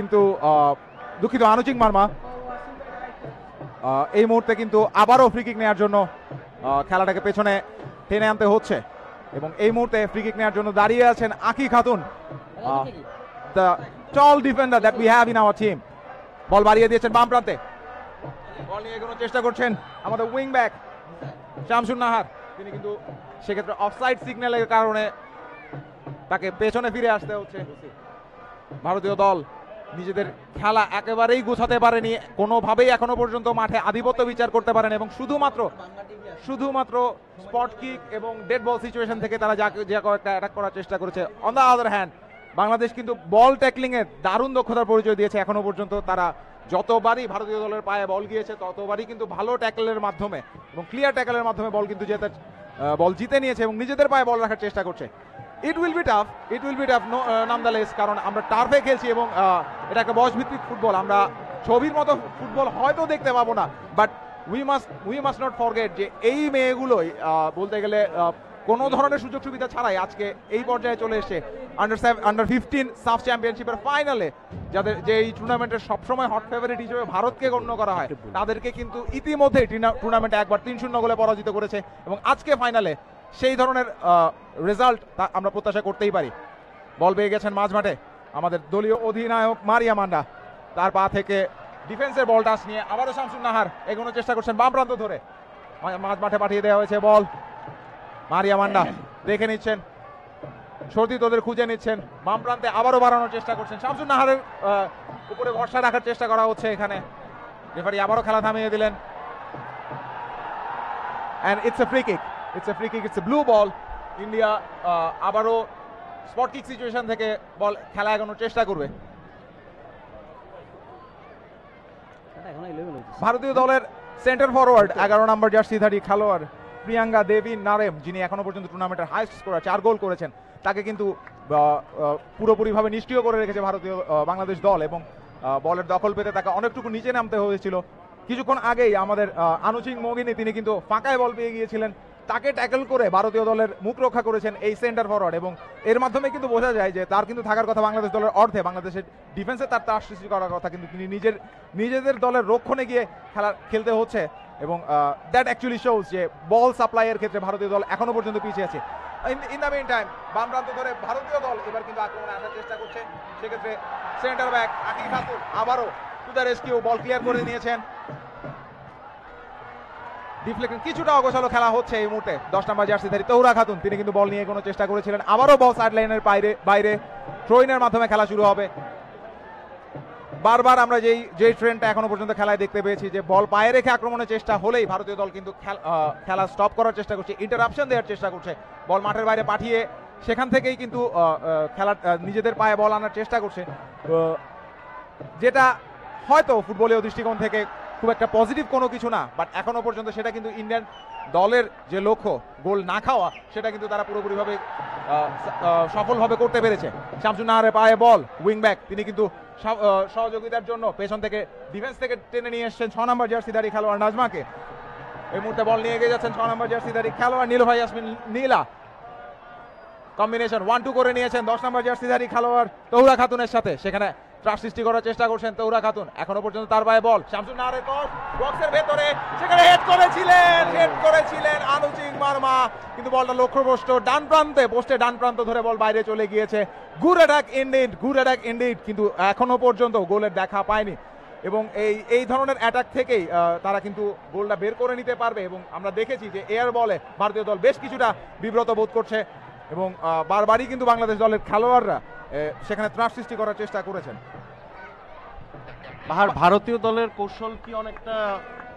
কিন্তু দুঃখিত আনুচিক মার্মা এই মুহূর্তে কিন্তু আবারও ফ্রি কিক নেওয়ার জন্য খেলাটাকে পেছনে টেনে আনতে হচ্ছে এবং এই মুহূর্তে ফ্রি কিক নেওয়ার জন্য দাঁড়িয়ে আছেন Akhi Khatun tall defender that we have in our team ball বাড়িয়ে দিয়েছেন বাম প্রান্তে বল নিয়ে এগোনোর চেষ্টা করছেন আমাদের উইং ব্যাক শামসুন নাহার তিনি কিন্তু সেক্ষেত্রে অফসাইড সিগন্যালের কারণে তাকে পেছনে ফিরে আসতে হচ্ছে ভারতীয় দল নিজেদের খেলা একেবারেই গুছাতে পারেনি কোনোভাবেই এখনো পর্যন্ত মাঠে আধিপত্য বিচার করতে পারেন এবং শুধুমাত্র শুধুমাত্র স্পট কিক এবং ডেড বল সিচুয়েশন থেকে তারা যা যে কয়েকটা অ্যাটাক করার চেষ্টা করেছে on the other hand Bangladesh কিন্তু বল ট্যাকলিংয়ে দারুণ দক্ষতার পরিচয় দিয়েছে এখনো পর্যন্ত তারা যতবারই ভারতীয় দলের পায়ে বল গিয়েছে ততবারই কিন্তু ভালো ট্যাকলের মাধ্যমে এবং ক্লিয়ার ট্যাকলের মাধ্যমে বল কিন্তু যেতে বল জিতে নিয়েছে এবং নিজেদের পায়ে বল রাখার চেষ্টা করছে it will be tough it will be tough no নামদালেস কারণ আমরা টার্ফে খেলছি এবং এটা একটা বয়সভিত্তিক ফুটবল আমরা ছবির মতো ফুটবল হয়তো দেখতে পাবো না but we must we must not forget যে এই মেয়েগুলোই বলতে গেলে কোনো ধরনের সুযোগ সুবিধা ছাড়াই আজকে এই পর্যায়ে চলে এসে আন্ডার আন্ডার ফিফটিন সাফ চ্যাম্পিয়নশিপের ফাইনালে যাদের যে এই টুর্নামেন্টের সবসময় হট ফেভারিট হিসেবে ভারতকে গণ্য করা হয় তাদেরকে কিন্তু ইতিমধ্যে টুর্নামেন্টে একবার তিন শূন্য গোলে পরাজিত করেছে এবং আজকে ফাইনালে সেই ধরনের রেজাল্ট তা আমরা প্রত্যাশা করতেই পারি বল পেয়ে গেছেন মাঝ মাঠে আমাদের দলীয় অধিনায়ক মারিয়া মান্ডা তার পা থেকে ডিফেন্সের বল টাচ নিয়ে আবারও শামসুল নাহার এগোনোর চেষ্টা করছেন বাম প্রান্ত ধরে মাঝ মাঠে পাঠিয়ে দেওয়া হয়েছে বল মারিয়া মান্ডা দেখে নিচ্ছেন সর্দি তোদের খুঁজে নিচ্ছেন বাম প্রান্তে আবারও বাড়ানোর চেষ্টা করছেন শামসুল নাহারের উপরে ভরসা রাখার চেষ্টা করা হচ্ছে এখানে রেফারি আবারও খেলা থামিয়ে দিলেন and it's a free kick it's a free kick it's a blue ball India আবারও স্পট সিচুয়েশন থেকে বল খেলা এগোনোর চেষ্টা করবে ভারতীয় দলের সেন্টার ফরওয়ার্ড এগারো নম্বর জার্সিধারী খেলোয়াড় প্রিয়াঙ্কা দেবী নারেম যিনি এখনো পর্যন্ত টুর্নামেন্টের হাইস্ট স্কোরার চার গোল করেছেন তাকে কিন্তু পুরোপুরিভাবে নিষ্ক্রিয় করে রেখেছে ভারতীয় বাংলাদেশ দল এবং বলের দখল পেতে তাকে অনেকটুকু নিচে নামতে হয়েছিল কিছুক্ষণ আগেই আমাদের আনুচিং মগিনী তিনি কিন্তু ফাঁকায় বল পেয়ে গিয়েছিলেন তাকে ট্যাকল করে ভারতীয় দলের মুখ রক্ষা করেছেন এই সেন্টার ফরওয়ার্ড এবং এর মাধ্যমে কিন্তু বোঝা যায় যে তার কিন্তু থাকার কথা বাংলাদেশ দলের অর্ধে বাংলাদেশের ডিফেন্সে তার তার সৃষ্টি করার কথা কিন্তু তিনি নিজের নিজেদের দলের রক্ষণে গিয়ে খেলা খেলতে হচ্ছে এবং দ্যাট অ্যাকচুয়ালি শোজ যে বল সাপ্লাইয়ের ক্ষেত্রে ভারতীয় দল এখনো পর্যন্ত পিছিয়ে আছে ইন দ্য মেন টাইম বাম প্রান্ত ধরে ভারতীয় দল এবার কিন্তু আক্রমণে আসার চেষ্টা করছে সেক্ষেত্রে সেন্টার ব্যাক আকিব হাতুর আবারও to the rescue ball clear করে নিয়েছেন ডিফ্লেকশন কিছুটা অগোছালো খেলা হচ্ছে এই মুহূর্তে দশ নম্বর জার্সিধারী তৌরা খাতুন তিনি কিন্তু বল নিয়ে কোনো চেষ্টা করেছিলেন আবারও বল সাইড লাইনের বাইরে বাইরে ট্রোইনের মাধ্যমে খেলা শুরু হবে বারবার আমরা যেই যেই ট্রেন্ডটা এখনো পর্যন্ত খেলায় দেখতে পেয়েছি যে বল পায়ে রেখে আক্রমণের চেষ্টা হলেই ভারতীয় দল কিন্তু খেলা স্টপ করার চেষ্টা করছে ইন্টারাপশন দেওয়ার চেষ্টা করছে বল মাঠের বাইরে পাঠিয়ে সেখান থেকেই কিন্তু খেলার নিজেদের পায়ে বল আনার চেষ্টা করছে যেটা হয়তো ফুটবলীয় দৃষ্টিকোণ থেকে খুব একটা পজিটিভ কোনো কিছু না বাট এখনও পর্যন্ত সেটা কিন্তু ইন্ডিয়ান দলের যে লক্ষ্য গোল না খাওয়া সেটা কিন্তু তারা পুরোপুরিভাবে সফলভাবে করতে পেরেছে শামসুন নাহারে পায়ে বল উইং ব্যাক তিনি কিন্তু সহযোগিতার জন্য পেছন থেকে ডিফেন্স থেকে টেনে নিয়ে এসছেন ছ নম্বর জার্সিধারী খেলোয়াড় নাজমাকে এই মুহূর্তে বল নিয়ে গিয়ে যাচ্ছেন ছ নম্বর জার্সিধারী খেলোয়াড় ভাই Asmin Nila combination one two করে নিয়েছেন দশ নম্বর জার্সিধারী খেলোয়াড় তহুরা খাতুনের সাথে সেখানে ট্রাফ সৃষ্টি করার চেষ্টা করছেন তৌরা খাতুন এখনো পর্যন্ত তার পায়ে বল শামসুল নাহারের বক্সের ভেতরে সেখানে হেড করেছিলেন হেড করেছিলেন আনুচিং মারমা কিন্তু বলটা লক্ষ্যভ্রষ্ট ডান প্রান্তে পোস্টে ডান প্রান্ত ধরে বল বাইরে চলে গিয়েছে good attack indeed good attack indeed কিন্তু এখনো পর্যন্ত গোলের দেখা পায়নি এবং এই এই ধরনের অ্যাটাক থেকেই তারা কিন্তু গোলটা বের করে নিতে পারবে এবং আমরা দেখেছি যে এয়ার বলে ভারতীয় দল বেশ কিছুটা বিব্রত বোধ করছে এবং বারবারই কিন্তু বাংলাদেশ দলের খেলোয়াড়রা সেখানে ত্রাস সৃষ্টি করার চেষ্টা করেছেন ভারতীয় দলের কৌশল কি অনেকটা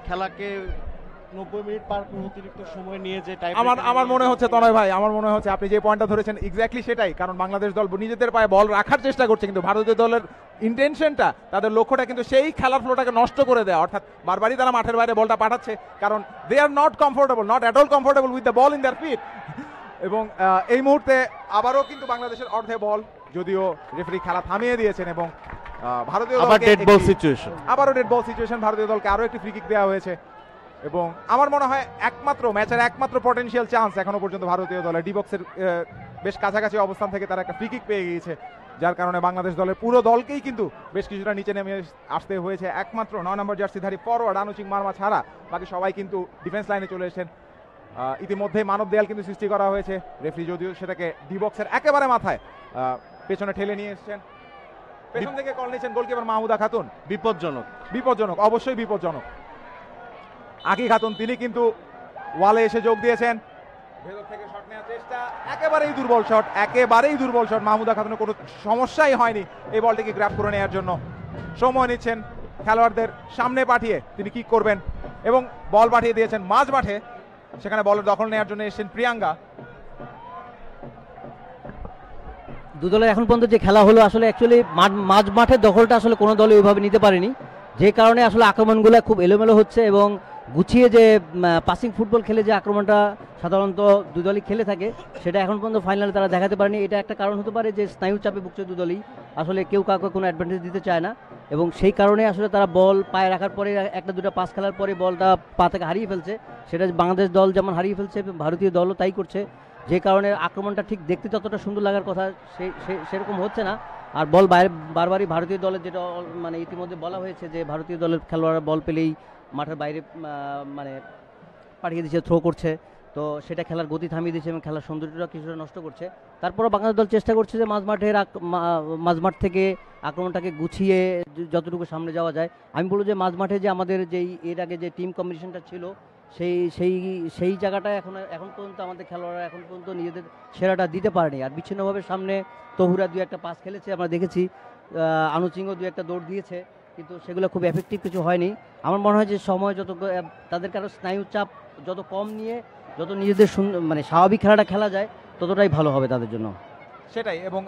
খেলাকে নব্বই মিনিট পার অতিরিক্ত সময় নিয়ে যে টাইম আমার আমার মনে হচ্ছে তনয় ভাই আমার মনে হচ্ছে আপনি যে পয়েন্টটা ধরেছেন এক্স্যাক্টলি সেটাই কারণ বাংলাদেশ দল নিজেদের পায়ে বল রাখার চেষ্টা করছে কিন্তু ভারতীয় দলের ইন্টেনশনটা তাদের লক্ষ্যটা কিন্তু সেই খেলার ফ্লোটাকে নষ্ট করে দেয় অর্থাৎ বারবারই তারা মাঠের বাইরে বলটা পাঠাচ্ছে কারণ they are not comfortable not at all comfortable with the ball in their feet এবং এই মুহূর্তে আবারও কিন্তু বাংলাদেশের অর্ধে বল যদিও রেফারি খেলা থামিয়ে দিয়েছেন এবং ভারতীয় আবার ডেড বল সিচুয়েশন আবারও ডেড বল সিচুয়েশন ভারতীয় দলকে আরও একটি ফ্রি কিক দেওয়া হয়েছে এবং আমার মনে হয় একমাত্র ম্যাচের একমাত্র পটেনশিয়াল চান্স এখনো পর্যন্ত ভারতীয় দলের ডিবক্সের বেশ কাছাকাছি অবস্থান থেকে তারা একটা ফ্রি কিক পেয়ে গিয়েছে যার কারণে বাংলাদেশ দলের পুরো দলকেই কিন্তু বেশ কিছুটা নিচে নেমে আসতে হয়েছে একমাত্র নয় নম্বর জার্সিধারী ফরওয়ার্ড আনুচিক মারমা ছাড়া বাকি সবাই কিন্তু ডিফেন্স লাইনে চলে এসেছেন ইতিমধ্যে মানব দেয়াল কিন্তু সৃষ্টি করা হয়েছে রেফরি যদিও সেটাকে ডিবক্সের একেবারে মাথায় পেছনে ঠেলে নিয়ে এসছেন পেছন থেকে কল নিয়েছেন গোলকিপার মাহমুদা খাতুন বিপজ্জনক বিপজ্জনক অবশ্যই বিপজ্জনক আকি খাতুন তিনি কিন্তু ওয়ালে এসে যোগ দিয়েছেন ভেতর থেকে শট নেওয়ার চেষ্টা একেবারেই দুর্বল শট একেবারেই দুর্বল শট মাহমুদা খাতুনের কোনো সমস্যাই হয়নি এই বলটিকে গ্র্যাপ করে নেওয়ার জন্য সময় নিচ্ছেন খেলোয়াড়দের সামনে পাঠিয়ে তিনি কি করবেন এবং বল পাঠিয়ে দিয়েছেন মাঝ মাঠে সেখানে বল দখল নেওয়ার জন্য এসেছেন প্রিয়াঙ্গা দু দলের এখন পর্যন্ত যে খেলা হলো আসলে অ্যাকচুয়ালি মাঝ মাঠের দখলটা আসলে কোনো দলে ওইভাবে নিতে পারেনি যে কারণে আসলে আক্রমণগুলো খুব এলোমেলো হচ্ছে এবং গুছিয়ে যে পাসিং ফুটবল খেলে যে আক্রমণটা সাধারণত দু দলই খেলে থাকে সেটা এখন পর্যন্ত ফাইনালে তারা দেখাতে পারেনি এটা একটা কারণ হতে পারে যে স্নায়ু চাপে ভুগছে দু দলই আসলে কেউ কাউকে কোনো অ্যাডভান্টেজ দিতে চায় না এবং সেই কারণে আসলে তারা বল পায়ে রাখার পরে একটা দুটা পাস খেলার পরে বলটা পা থেকে হারিয়ে ফেলছে সেটা বাংলাদেশ দল যেমন হারিয়ে ফেলছে ভারতীয় দলও তাই করছে যে কারণে আক্রমণটা ঠিক দেখতে ততটা সুন্দর লাগার কথা সেরকম হচ্ছে না আর বল বাইরে বারবারই ভারতীয় দলের যেটা মানে ইতিমধ্যে বলা হয়েছে যে ভারতীয় দলের খেলোয়াড়রা বল পেলেই মাঠের বাইরে মানে পাঠিয়ে দিচ্ছে থ্রো করছে তো সেটা খেলার গতি থামিয়ে দিচ্ছে এবং খেলার সৌন্দর্যটা কিছুটা নষ্ট করছে তারপরও বাংলাদেশ দল চেষ্টা করছে যে মাঝমাঠের মাঝমাঠ থেকে আক্রমণটাকে গুছিয়ে যতটুকু সামনে যাওয়া যায় আমি বলবো যে মাঝমাঠে যে আমাদের যেই এর আগে যে টিম কম্বিনেশনটা ছিল সেই সেই সেই জায়গাটা এখন এখন পর্যন্ত আমাদের খেলোয়াড়রা এখন পর্যন্ত নিজেদের সেরাটা দিতে পারেনি আর বিচ্ছিন্নভাবে সামনে তহুরা দু একটা পাস খেলেছে আমরা দেখেছি আনুচিংও দু একটা দৌড় দিয়েছে কিন্তু সেগুলো খুব এফেক্টিভ কিছু হয়নি আমার মনে হয় যে সময় যত তাদের কারো স্নায়ু চাপ যত কম নিয়ে যত নিজেদের মানে স্বাভাবিক খেলাটা খেলা যায় ততটাই ভালো হবে তাদের জন্য সেটাই এবং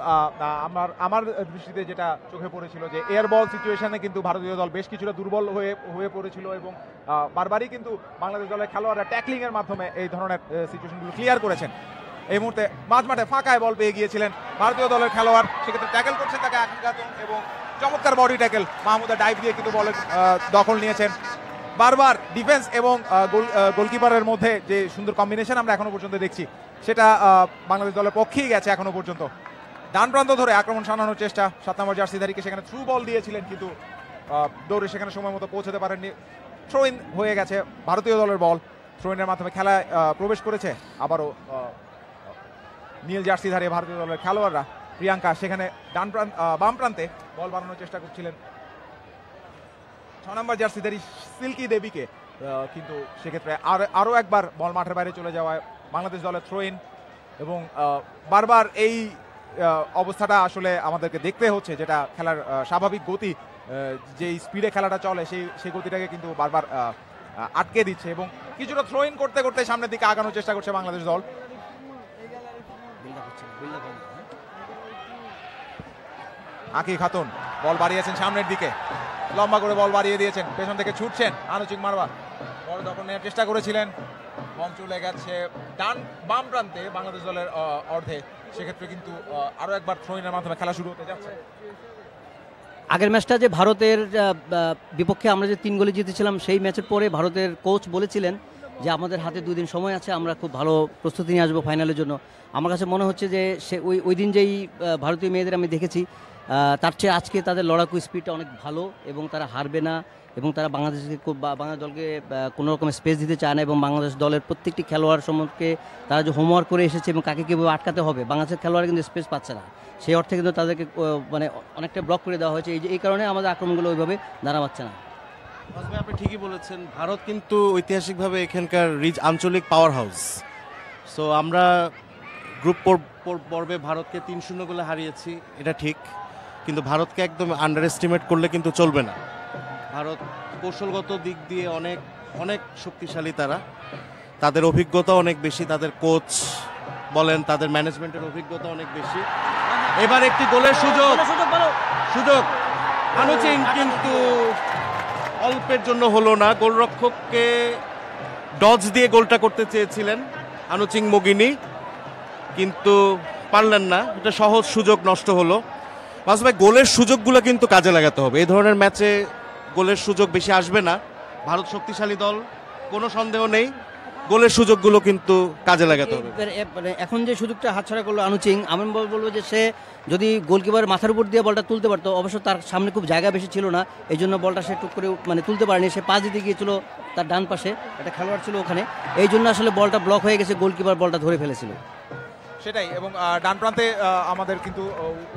আমার আমার দৃষ্টিতে যেটা চোখে পড়েছিল যে এয়ার বল সিচুয়েশনে কিন্তু ভারতীয় দল বেশ কিছুটা দুর্বল হয়ে হয়ে পড়েছিল এবং বারবারই কিন্তু বাংলাদেশ দলের খেলোয়াড়রা ট্যাকলিংয়ের মাধ্যমে এই ধরনের সিচুয়েশনগুলো ক্লিয়ার করেছেন এই মুহূর্তে মাঝ মাঠে ফাঁকায় বল পেয়ে গিয়েছিলেন ভারতীয় দলের খেলোয়াড় সেক্ষেত্রে ট্যাকেল করছেন তাকে আকিকাতুন এবং চমৎকার বডি ট্যাকেল মাহমুদা ডাইভ দিয়ে কিন্তু বলের দখল নিয়েছেন বারবার ডিফেন্স এবং গোল গোলকিপারের মধ্যে যে সুন্দর কম্বিনেশন আমরা এখনো পর্যন্ত দেখছি সেটা বাংলাদেশ দলের পক্ষেই গেছে এখনো পর্যন্ত ডান প্রান্ত ধরে আক্রমণ সানানোর চেষ্টা সাত নম্বর জার্সিধারীকে সেখানে থ্রু বল দিয়েছিলেন কিন্তু দৌড়ে সেখানে সময় মতো পৌঁছাতে পারেননি থ্রোইন হয়ে গেছে ভারতীয় দলের বল থ্রোইনের মাধ্যমে খেলায় প্রবেশ করেছে আবারও নীল জার্সিধারী ভারতীয় দলের খেলোয়াড়রা প্রিয়াঙ্কা সেখানে ডান প্রান্ত বাম প্রান্তে বল বানানোর চেষ্টা করছিলেন ছ নম্বর জার্সিধারী সিল্কি দেবীকে কিন্তু সেক্ষেত্রে আর আরও একবার বল মাঠের বাইরে চলে যাওয়ায় বাংলাদেশ দলের থ্রো ইন এবং বারবার এই অবস্থাটা আসলে আমাদেরকে দেখতে হচ্ছে যেটা খেলার স্বাভাবিক গতি যেই স্পিডে খেলাটা চলে সেই সেই গতিটাকে কিন্তু বারবার আটকে দিচ্ছে এবং কিছুটা থ্রো ইন করতে করতে সামনের দিকে আগানোর চেষ্টা করছে বাংলাদেশ দল আঁকি খাতুন বল বাড়িয়েছেন সামনের দিকে লম্বা করে বল বাড়িয়ে দিয়েছেন পেছন থেকে ছুটছেন আনুচিক মারবা বড় দখল নেওয়ার চেষ্টা করেছিলেন বম চলে গেছে ডান বাম প্রান্তে বাংলাদেশ দলের অর্ধে সেক্ষেত্রে কিন্তু আরও একবার থ্রোইনের মাধ্যমে খেলা শুরু হতে যাচ্ছে আগের ম্যাচটা যে ভারতের বিপক্ষে আমরা যে তিন গোলে জিতেছিলাম সেই ম্যাচের পরে ভারতের কোচ বলেছিলেন যে আমাদের হাতে দুদিন দিন সময় আছে আমরা খুব ভালো প্রস্তুতি নিয়ে আসবো ফাইনালের জন্য আমার কাছে মনে হচ্ছে যে সে ওই ওই দিন যেই ভারতীয় মেয়েদের আমি দেখেছি তার চেয়ে আজকে তাদের লড়াকু স্পিডটা অনেক ভালো এবং তারা হারবে না এবং তারা বাংলাদেশকে বাংলাদেশ দলকে কোনো রকম স্পেস দিতে চায় না এবং বাংলাদেশ দলের প্রত্যেকটি খেলোয়াড় সম্পর্কে তারা যে হোমওয়ার্ক করে এসেছে এবং কাকে কীভাবে আটকাতে হবে বাংলাদেশের খেলোয়াড় কিন্তু স্পেস পাচ্ছে না সেই অর্থে কিন্তু তাদেরকে মানে অনেকটা ব্লক করে দেওয়া হয়েছে এই যে এই কারণে আমাদের আক্রমণগুলো ওইভাবে দাঁড়া পাচ্ছে না আপনি ঠিকই বলেছেন ভারত কিন্তু ঐতিহাসিকভাবে এখানকার রিজ আঞ্চলিক পাওয়ার হাউস সো আমরা গ্রুপ পর্বে ভারতকে তিন শূন্য গোলে হারিয়েছি এটা ঠিক কিন্তু ভারতকে একদম আন্ডার এস্টিমেট করলে কিন্তু চলবে না ভারত কৌশলগত দিক দিয়ে অনেক অনেক শক্তিশালী তারা তাদের অভিজ্ঞতা অনেক বেশি তাদের কোচ বলেন তাদের ম্যানেজমেন্টের অভিজ্ঞতা অনেক বেশি এবার একটি গোলের সুযোগ সুযোগ আনুচিং কিন্তু অল্পের জন্য হলো না গোলরক্ষককে ডজ দিয়ে গোলটা করতে চেয়েছিলেন আনুচিং মোগিনী কিন্তু পারলেন না এটা সহজ সুযোগ নষ্ট হলো মাসুদ ভাই গোলের সুযোগগুলো কিন্তু কাজে লাগাতে হবে এই ধরনের ম্যাচে গোলের সুযোগ বেশি আসবে না ভারত শক্তিশালী দল কোনো সন্দেহ নেই গোলের সুযোগগুলো কিন্তু কাজে লাগাতে হবে মানে এখন যে সুযোগটা হাতছাড়া করলো আনুচিং আমি বলবো যে সে যদি গোলকিপার মাথার উপর দিয়ে বলটা তুলতে পারতো অবশ্য তার সামনে খুব জায়গা বেশি ছিল না এই জন্য বলটা সে টুক করে মানে তুলতে পারেনি সে পা দিতে গিয়েছিল তার ডান পাশে একটা খেলোয়াড় ছিল ওখানে এই জন্য আসলে বলটা ব্লক হয়ে গেছে গোলকিপার বলটা ধরে ফেলেছিল সেটাই এবং ডান প্রান্তে আমাদের কিন্তু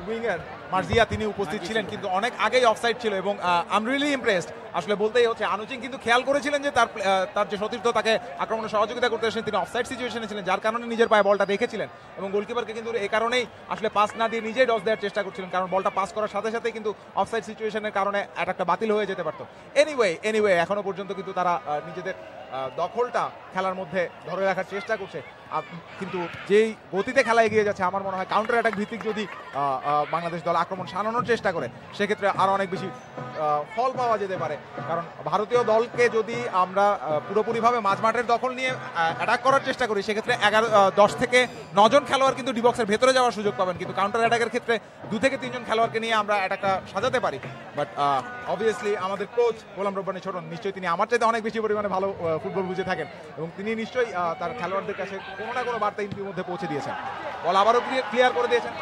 উইঙ্গার মার্জিয়া তিনি উপস্থিত ছিলেন কিন্তু অনেক আগেই অফসাইড ছিল এবং আম রিয়েলি ইমপ্রেসড আসলে বলতেই হচ্ছে আনুচিং কিন্তু খেয়াল করেছিলেন যে তার তার যে সতীর্থ তাকে আক্রমণে সহযোগিতা করতে এসেছেন তিনি অফসাইড সিচুয়েশনে ছিলেন যার কারণে নিজের পায়ে বলটা দেখেছিলেন এবং গোলকিপারকে কিন্তু এ কারণেই আসলে পাস না দিয়ে নিজেই ডস দেওয়ার চেষ্টা করছিলেন কারণ বলটা পাস করার সাথে সাথে কিন্তু অফসাইড সিচুয়েশনের কারণে অ্যাটাকটা বাতিল হয়ে যেতে পারত এনিওয়ে এনিওয়ে এখনও পর্যন্ত কিন্তু তারা নিজেদের দখলটা খেলার মধ্যে ধরে রাখার চেষ্টা করছে কিন্তু যেই গতিতে খেলা এগিয়ে যাচ্ছে আমার মনে হয় কাউন্টার অ্যাটাক ভিত্তিক যদি বাংলাদেশ দল আক্রমণ সানানোর চেষ্টা করে সেক্ষেত্রে আরও অনেক বেশি ফল পাওয়া যেতে পারে কারণ ভারতীয় দলকে যদি আমরা পুরোপুরিভাবে মাঝ মাঠের দখল নিয়ে অ্যাটাক করার চেষ্টা করি সেক্ষেত্রে এগারো দশ থেকে নজন খেলোয়াড় কিন্তু ডিবক্সের ভেতরে যাওয়ার সুযোগ পাবেন কিন্তু কাউন্টার অ্যাটাকের ক্ষেত্রে দু থেকে তিনজন খেলোয়াড়কে নিয়ে আমরা অ্যাটাকটা সাজাতে পারি বাট অবভিয়াসলি আমাদের কোচ গোলাম রব্বানি ছোটন নিশ্চয়ই তিনি আমার চাইতে অনেক বেশি পরিমাণে ভালো ফুটবল বুঝে থাকেন এবং তিনি নিশ্চয়ই তার খেলোয়াড়দের কাছে কোনো না কোনো বার্তা ইন্দ্রির মধ্যে পৌঁছে দিয়েছেন বল আবারও ক্লিয়ার করে দিয়েছেন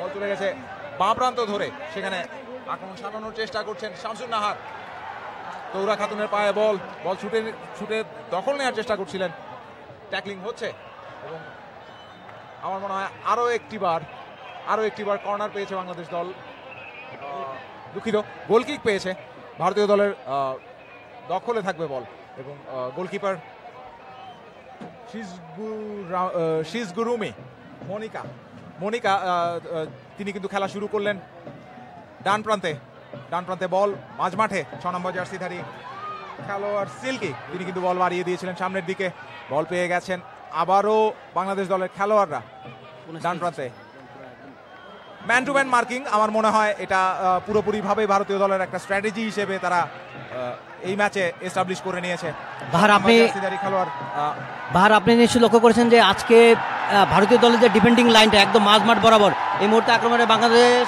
বল চলে গেছে বাঁ প্রান্ত ধরে সেখানে আক্রমণ সাজানোর চেষ্টা করছেন শামসুল নাহার তৌরা খাতুনের পায়ে বল বল ছুটে ছুটে দখল নেওয়ার চেষ্টা করছিলেন ট্যাকলিং হচ্ছে এবং আমার মনে হয় আরও একটিবার আরও একটিবার কর্নার পেয়েছে বাংলাদেশ দল দুঃখিত গোলকিক পেয়েছে ভারতীয় দলের দখলে থাকবে বল এবং গোলকিপার গুরুমি মনিকা মনিকা তিনি কিন্তু খেলা শুরু করলেন ডান প্রান্তে ডান প্রান্তে বল মাঝ মাঠে ছ নম্বর জার্সিধারী খেলোয়াড় সিল্কি তিনি কিন্তু বল বাড়িয়ে দিয়েছিলেন সামনের দিকে বল পেয়ে গেছেন আবারও বাংলাদেশ দলের খেলোয়াড়রা ডান প্রান্তে ম্যান টু ম্যান মার্কিং আমার মনে হয় এটা পুরোপুরিভাবে ভারতীয় দলের একটা স্ট্র্যাটেজি হিসেবে তারা এই ম্যাচে এস্টাবলিশ করে নিয়েছে ভার আপনি ভার আপনি নিশ্চয়ই লক্ষ্য করেছেন যে আজকে ভারতীয় দলের যে ডিফেন্ডিং লাইনটা একদম মাঝ মাঠ বরাবর এই মুহূর্তে আক্রমণে বাংলাদেশ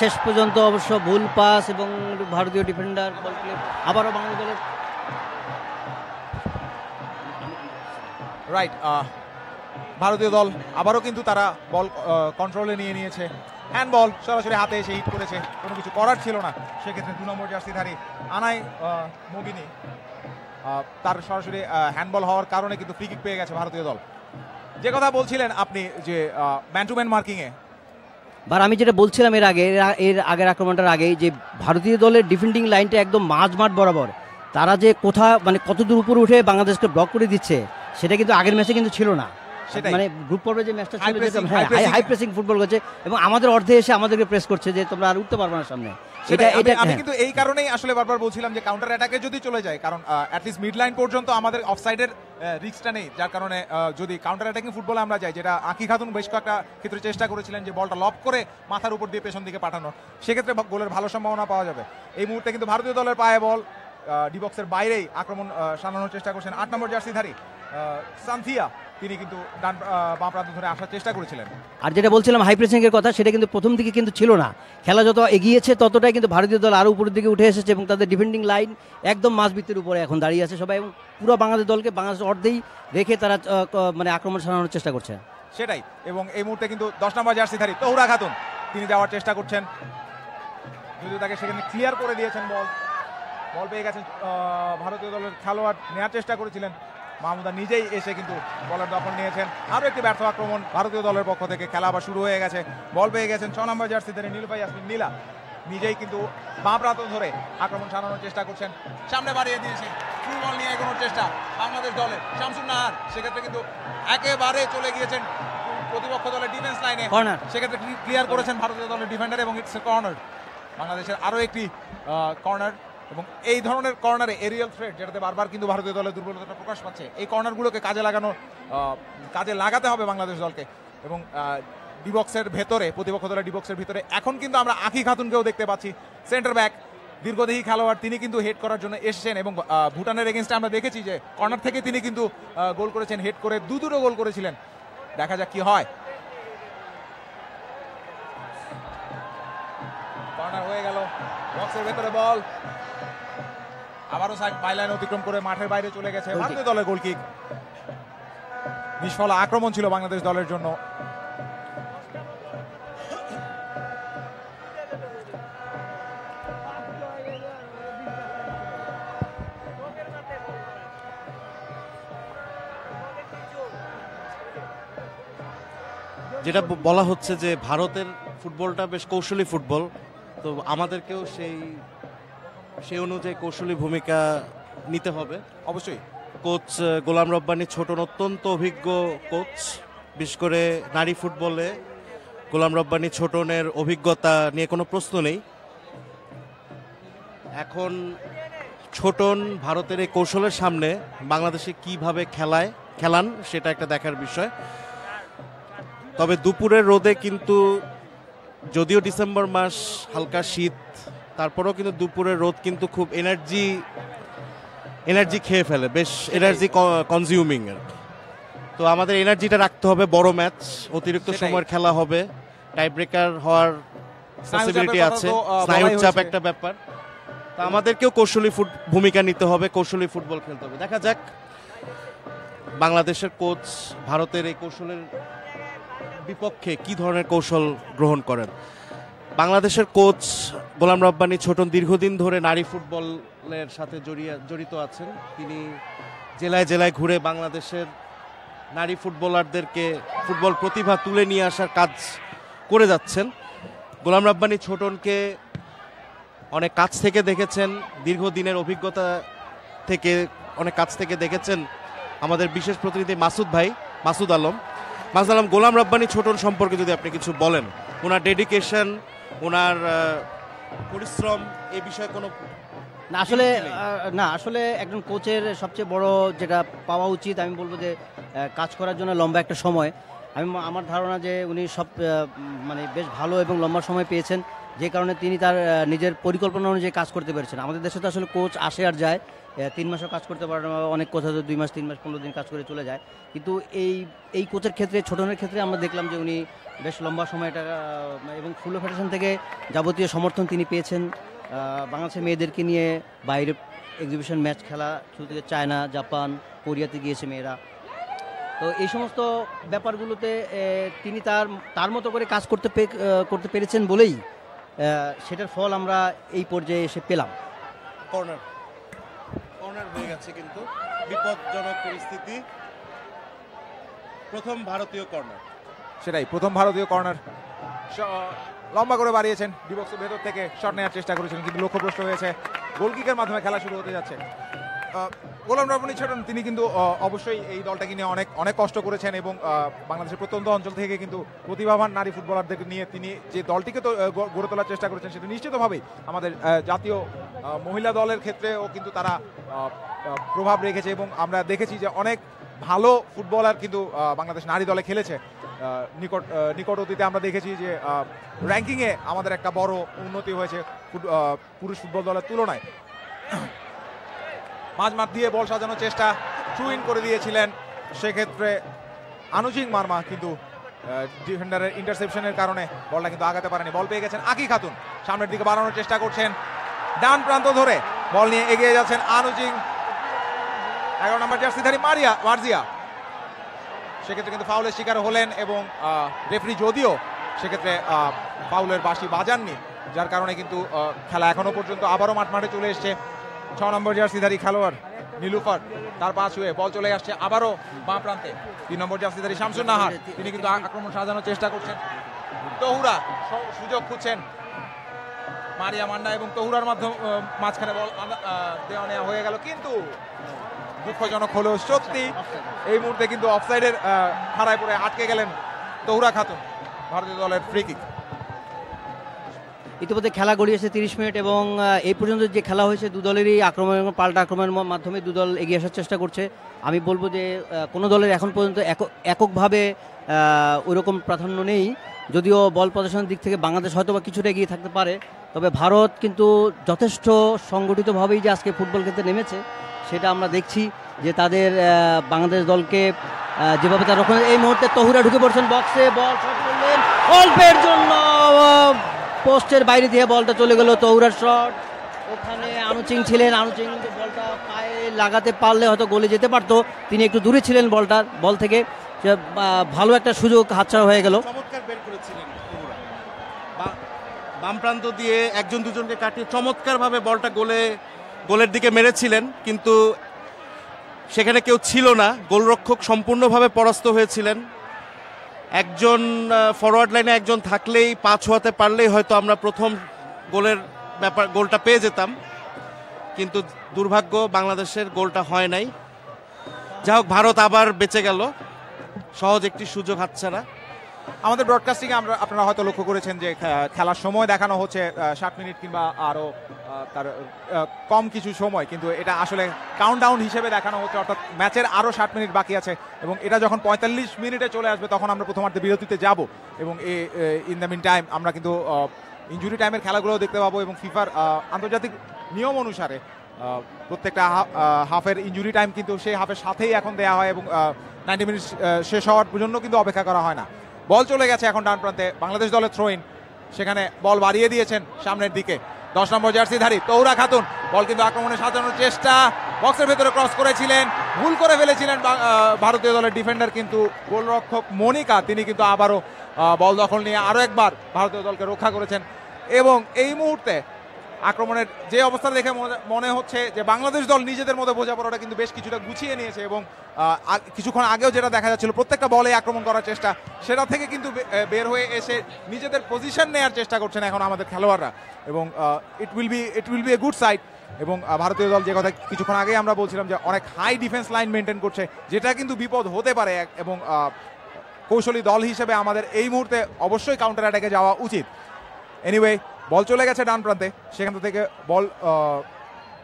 শেষ পর্যন্ত অবশ্য ভুল পাস এবং ভারতীয় ডিফেন্ডার আবারও বাংলাদেশ দলের রাইট ভারতীয় দল আবারও কিন্তু তারা বল কন্ট্রোলে নিয়ে নিয়েছে হ্যান্ডবল সরাসরি হাতে এসে হিট করেছে কোনো কিছু করার ছিল না সেক্ষেত্রে দু নম্বর জার্সিধারী আনাই মোবিনি তার সরাসরি হ্যান্ডবল হওয়ার কারণে কিন্তু ফ্রিকিক পেয়ে গেছে ভারতীয় দল যে কথা বলছিলেন আপনি যে ম্যান টু ম্যান মার্কিংয়ে বার আমি যেটা বলছিলাম এর আগে এর আগের আক্রমণটার আগে যে ভারতীয় দলের ডিফেন্ডিং লাইনটা একদম মাঝ মাঠ বরাবর তারা যে কোথা মানে কত দূর উপরে উঠে বাংলাদেশকে ব্লক করে দিচ্ছে সেটা কিন্তু আগের ম্যাচে কিন্তু ছিল না মানে গ্রুপ পর্বে যে ম্যাচটা ছিল হাই প্রেসিং ফুটবল করছে এবং আমাদের অর্ধে এসে আমাদেরকে প্রেস করছে যে তোমরা আর উঠতে না সামনে এটা আমি হ্যাঁ। কিন্তু এই কারণেই আসলে বারবার বলছিলাম যে কাউন্টার অ্যাটাকে যদি চলে যায় কারণ অ্যাট লিস্ট মিড লাইন পর্যন্ত আমাদের অফসাইডের রিস্কটা নেই যার কারণে যদি কাউন্টার অ্যাটাকিং ফুটবলে আমরা যাই যেটা আঁকি খাতুন বেশ কয়েকটা ক্ষেত্রে চেষ্টা করেছিলেন যে বলটা লব করে মাথার উপর দিয়ে পেছন দিকে পাঠানোর সেক্ষেত্রে গোলের ভালো সম্ভাবনা পাওয়া যাবে এই মুহূর্তে কিন্তু ভারতীয় দলের পায়ে বল ডিবক্সের বাইরেই আক্রমণ সামলানোর চেষ্টা করছেন আট নম্বর জার্সিধারী সান্থিয়া তিনি কিন্তু ডান বাঁ প্রান্ত ধরে আসার চেষ্টা করেছিলেন আর যেটা বলছিলাম হাইপ্রেসিংয়ের কথা সেটা কিন্তু প্রথম দিকে কিন্তু ছিল না খেলা যত এগিয়েছে ততটাই কিন্তু ভারতীয় দল আরও উপরের দিকে উঠে এসেছে এবং তাদের ডিফেন্ডিং লাইন একদম ভিত্তির উপরে এখন দাঁড়িয়ে আছে সবাই এবং পুরো বাংলাদেশ দলকে বাংলাদেশ অর্ধেই রেখে তারা মানে আক্রমণ সারানোর চেষ্টা করছে সেটাই এবং এই মুহূর্তে কিন্তু দশ নম্বর জার্সি ধারী তহুরা খাতুন তিনি যাওয়ার চেষ্টা করছেন যদিও তাকে সেখানে ক্লিয়ার করে দিয়েছেন বল বল পেয়ে গেছেন ভারতীয় দলের খেলোয়াড় নেওয়ার চেষ্টা করেছিলেন মাহমুদা নিজেই এসে কিন্তু বলের দখল নিয়েছেন আরও একটি ব্যর্থ আক্রমণ ভারতীয় দলের পক্ষ থেকে খেলা আবার শুরু হয়ে গেছে বল পেয়ে গেছেন ছ নম্বর জার্সি ধরে নীলভাই আসমিন নীলা নিজেই কিন্তু বাঁ প্রাত ধরে আক্রমণ সারানোর চেষ্টা করছেন সামনে বাড়িয়ে দিয়েছেন ফুটবল নিয়ে এগোনোর চেষ্টা বাংলাদেশ দলের শামসুল নাহার সেক্ষেত্রে কিন্তু একেবারে চলে গিয়েছেন প্রতিপক্ষ দলের ডিফেন্স লাইনে কর্নার সেক্ষেত্রে ক্লিয়ার করেছেন ভারতীয় দলের ডিফেন্ডার এবং ইটস কর্নার বাংলাদেশের আরও একটি কর্নার এবং এই ধরনের কর্নারে এরিয়াল থ্রেড যেটাতে বারবার কিন্তু ভারতীয় দলের দুর্বলতাটা প্রকাশ পাচ্ছে এই কর্নারগুলোকে কাজে লাগানো কাজে লাগাতে হবে বাংলাদেশ দলকে এবং ডিবক্সের ভেতরে প্রতিপক্ষ দলের ডিবক্সের ভেতরে এখন কিন্তু আমরা আঁকি খাতুনকেও দেখতে পাচ্ছি সেন্টার ব্যাক দীর্ঘদেহী খেলোয়াড় তিনি কিন্তু হেড করার জন্য এসেছেন এবং ভুটানের এগেনস্টে আমরা দেখেছি যে কর্নার থেকে তিনি কিন্তু গোল করেছেন হেড করে দু দুটো গোল করেছিলেন দেখা যাক কি হয় কর্নার হয়ে গেল বক্সের ভেতরে বল আবারও বাইলাইন অতিক্রম করে মাঠের বাইরে চলে গেছে ভারতীয় দলের গোলকিক নিষ্ফল আক্রমণ ছিল বাংলাদেশ দলের জন্য যেটা বলা হচ্ছে যে ভারতের ফুটবলটা বেশ কৌশলী ফুটবল তো আমাদেরকেও সেই সেই অনুযায়ী কৌশলী ভূমিকা নিতে হবে অবশ্যই কোচ গোলাম রব্বানি ছোটন অত্যন্ত অভিজ্ঞ কোচ বিশেষ করে নারী ফুটবলে গোলাম রব্বানি ছোটনের অভিজ্ঞতা নিয়ে কোনো প্রশ্ন নেই এখন ছোটন ভারতের এই কৌশলের সামনে বাংলাদেশে কিভাবে খেলায় খেলান সেটা একটা দেখার বিষয় তবে দুপুরের রোদে কিন্তু যদিও ডিসেম্বর মাস হালকা শীত তারপরেও কিন্তু দুপুরের রোদ কিন্তু খুব এনার্জি এনার্জি খেয়ে ফেলে বেশ এনার্জি কনজিউমিং আর কি তো আমাদের এনার্জিটা রাখতে হবে বড় ম্যাচ অতিরিক্ত সময়ের খেলা হবে টাই ব্রেকার হওয়ার পসিবিলিটি আছে স্নায়ুর চাপ একটা ব্যাপার তো আমাদেরকেও কৌশলী ফুট ভূমিকা নিতে হবে কৌশলী ফুটবল খেলতে হবে দেখা যাক বাংলাদেশের কোচ ভারতের এই কৌশলের বিপক্ষে কি ধরনের কৌশল গ্রহণ করেন বাংলাদেশের কোচ গোলাম রব্বানি ছোটন দীর্ঘদিন ধরে নারী ফুটবলের সাথে জড়িয়ে জড়িত আছেন তিনি জেলায় জেলায় ঘুরে বাংলাদেশের নারী ফুটবলারদেরকে ফুটবল প্রতিভা তুলে নিয়ে আসার কাজ করে যাচ্ছেন গোলাম রব্বানি ছোটনকে অনেক কাছ থেকে দেখেছেন দীর্ঘদিনের অভিজ্ঞতা থেকে অনেক কাছ থেকে দেখেছেন আমাদের বিশেষ প্রতিনিধি মাসুদ ভাই মাসুদ আলম মাসুদ আলম গোলাম রব্বানি ছোটন সম্পর্কে যদি আপনি কিছু বলেন ওনার ডেডিকেশন ওনার পরিশ্রম এ বিষয়ে কোনো না আসলে না আসলে একজন কোচের সবচেয়ে বড় যেটা পাওয়া উচিত আমি বলবো যে কাজ করার জন্য লম্বা একটা সময় আমি আমার ধারণা যে উনি সব মানে বেশ ভালো এবং লম্বা সময় পেয়েছেন যে কারণে তিনি তার নিজের পরিকল্পনা অনুযায়ী কাজ করতে পেরেছেন আমাদের দেশে তো আসলে কোচ আসে আর যায় তিন মাসও কাজ করতে পারে না অনেক কোচ তো দুই মাস তিন মাস পনেরো দিন কাজ করে চলে যায় কিন্তু এই এই কোচের ক্ষেত্রে ছোটনের ক্ষেত্রে আমরা দেখলাম যে উনি বেশ লম্বা সময় এটা এবং ফুলো ফেডারেশন থেকে যাবতীয় সমর্থন তিনি পেয়েছেন বাংলাদেশের মেয়েদেরকে নিয়ে বাইরে এক্সিবিশন ম্যাচ খেলা শুরু থেকে চায়না জাপান কোরিয়াতে গিয়েছে মেয়েরা তো এই সমস্ত ব্যাপারগুলোতে তিনি তার তার মতো করে কাজ করতে করতে পেরেছেন বলেই সেটার ফল আমরা এই পর্যায়ে এসে পেলাম কর্নার কর্নার হয়ে গেছে কিন্তু বিপজ্জনক পরিস্থিতি প্রথম ভারতীয় কর্নার সেটাই প্রথম ভারতীয় কর্নার লম্বা করে বাড়িয়েছেন ডিবক্সের ভেতর থেকে শট নেওয়ার চেষ্টা করেছিলেন কিন্তু লক্ষ্যভ্রষ্ট হয়েছে গোলকিকের মাধ্যমে খেলা শুরু হতে যাচ্ছে গোলাম রবনী ছেটন তিনি কিন্তু অবশ্যই এই দলটাকে নিয়ে অনেক অনেক কষ্ট করেছেন এবং বাংলাদেশের প্রত্যন্ত অঞ্চল থেকে কিন্তু প্রতিভাবান নারী ফুটবলারদের নিয়ে তিনি যে দলটিকে তো গড়ে তোলার চেষ্টা করেছেন সেটা নিশ্চিতভাবেই আমাদের জাতীয় মহিলা দলের ক্ষেত্রেও কিন্তু তারা প্রভাব রেখেছে এবং আমরা দেখেছি যে অনেক ভালো ফুটবলার কিন্তু বাংলাদেশ নারী দলে খেলেছে নিকট নিকট অতীতে আমরা দেখেছি যে র্যাঙ্কিংয়ে আমাদের একটা বড় উন্নতি হয়েছে পুরুষ ফুটবল দলের তুলনায় মাঝ মাঠ দিয়ে বল সাজানোর চেষ্টা থ্রু ইন করে দিয়েছিলেন সেক্ষেত্রে আনুজিং মার্মা কিন্তু ডিফেন্ডারের ইন্টারসেপশনের কারণে বলটা কিন্তু আগাতে পারেনি বল পেয়ে গেছেন আকি খাতুন সামনের দিকে বাড়ানোর চেষ্টা করছেন ডান প্রান্ত ধরে বল নিয়ে এগিয়ে যাচ্ছেন আনুজিং এগারো নম্বর জার্সিধারী মারিয়া মার্জিয়া সেক্ষেত্রে কিন্তু ফাউলের শিকার হলেন এবং রেফারি যদিও সেক্ষেত্রে ফাউলের বাসি বাজাননি যার কারণে কিন্তু খেলা এখনও পর্যন্ত আবারও মাঠ মাঠে চলে এসছে ছ নম্বর জার্সিধারী খেলোয়াড় নীলুফার তার পাশ হয়ে বল চলে আসছে আবারও বাঁ প্রান্তে তিন নম্বর জার্সিধারী শামসুন নাহার তিনি কিন্তু আক্রমণ সাজানোর চেষ্টা করছেন তহুরা সুযোগ খুঁজছেন মারিয়া মান্না এবং তহুরার মাধ্যমে মাঝখানে বল দেওয়া নেওয়া হয়ে গেল কিন্তু দুঃখজনক হলেও সত্যি এই মুহূর্তে কিন্তু অফসাইডের খাড়ায় পড়ে আটকে গেলেন তহুরা খাতুন ভারতীয় দলের ফ্রি কিক ইতিমধ্যে খেলা গড়িয়েছে তিরিশ মিনিট এবং এই পর্যন্ত যে খেলা হয়েছে দু দলেরই আক্রমণ পাল্টা আক্রমণের মাধ্যমে দু দল এগিয়ে আসার চেষ্টা করছে আমি বলবো যে কোনো দলের এখন পর্যন্ত এককভাবে ওইরকম প্রাধান্য নেই যদিও বল প্রদর্শনের দিক থেকে বাংলাদেশ হয়তো বা কিছুটা এগিয়ে থাকতে পারে তবে ভারত কিন্তু যথেষ্ট সংগঠিতভাবেই যে আজকে ফুটবল খেলতে নেমেছে সেটা আমরা দেখছি যে তাদের বাংলাদেশ দলকে যেভাবে তার রক্ষণ এই মুহূর্তে তহুরা ঢুকে পড়ছেন বক্সে বল শট করলেন অল্পের জন্য পোস্টের বাইরে দিয়ে বলটা চলে গেল তহুরার শট ওখানে আনুচিং ছিলেন আনুচিং বলটা পায়ে লাগাতে পারলে হয়তো গোলে যেতে পারতো তিনি একটু দূরে ছিলেন বলটা বল থেকে ভালো একটা সুযোগ হাতছাড়া হয়ে গেল চমৎকার বের বাম প্রান্ত দিয়ে একজন দুজনকে কাটিয়ে চমৎকারভাবে বলটা গোলে গোলের দিকে মেরেছিলেন কিন্তু সেখানে কেউ ছিল না গোলরক্ষক সম্পূর্ণভাবে পরাস্ত হয়েছিলেন একজন ফরওয়ার্ড লাইনে একজন থাকলেই পাঁচ হওয়াতে পারলেই হয়তো আমরা প্রথম গোলের ব্যাপার গোলটা পেয়ে যেতাম কিন্তু দুর্ভাগ্য বাংলাদেশের গোলটা হয় নাই যাই হোক ভারত আবার বেঁচে গেল সহজ একটি সুযোগ হাতছাড়া আমাদের ব্রডকাস্টিংয়ে আমরা আপনারা হয়তো লক্ষ্য করেছেন যে খেলার সময় দেখানো হচ্ছে ষাট মিনিট কিংবা আরও তার কম কিছু সময় কিন্তু এটা আসলে কাউন্টডাউন হিসেবে দেখানো হচ্ছে অর্থাৎ ম্যাচের আরও ষাট মিনিট বাকি আছে এবং এটা যখন পঁয়তাল্লিশ মিনিটে চলে আসবে তখন আমরা প্রথমার্ধে বিরতিতে যাব এবং ইন দ্য মিন টাইম আমরা কিন্তু ইঞ্জুরি টাইমের খেলাগুলো দেখতে পাবো এবং ফিফার আন্তর্জাতিক নিয়ম অনুসারে প্রত্যেকটা হাফের ইঞ্জুরি টাইম কিন্তু সেই হাফের সাথেই এখন দেয়া হয় এবং নাইনটি মিনিট শেষ হওয়ার জন্য কিন্তু অপেক্ষা করা হয় না বল চলে গেছে এখন ডান প্রান্তে বাংলাদেশ দলের থ্রো ইন সেখানে বল বাড়িয়ে দিয়েছেন সামনের দিকে দশ নম্বর জার্সিধারী তৌরা খাতুন বল কিন্তু আক্রমণে সাজানোর চেষ্টা বক্সের ভেতরে ক্রস করেছিলেন ভুল করে ফেলেছিলেন ভারতীয় দলের ডিফেন্ডার কিন্তু গোলরক্ষক মনিকা তিনি কিন্তু আবারও বল দখল নিয়ে আরও একবার ভারতীয় দলকে রক্ষা করেছেন এবং এই মুহূর্তে আক্রমণের যে অবস্থা দেখে মনে হচ্ছে যে বাংলাদেশ দল নিজেদের মধ্যে বোঝাপড়াটা কিন্তু বেশ কিছুটা গুছিয়ে নিয়েছে এবং কিছুক্ষণ আগেও যেটা দেখা যাচ্ছিল প্রত্যেকটা বলে আক্রমণ করার চেষ্টা সেটা থেকে কিন্তু বের হয়ে এসে নিজেদের পজিশন নেওয়ার চেষ্টা করছেন এখন আমাদের খেলোয়াড়রা এবং it will be it will be a good side এবং ভারতীয় দল যে কথা কিছুক্ষণ আগে আমরা বলছিলাম যে অনেক হাই ডিফেন্স লাইন মেনটেন করছে যেটা কিন্তু বিপদ হতে পারে এবং কৌশলী দল হিসেবে আমাদের এই মুহূর্তে অবশ্যই কাউন্টার অ্যাটাকে যাওয়া উচিত এনিওয়ে বল চলে গেছে ডান প্রান্তে সেখান থেকে বল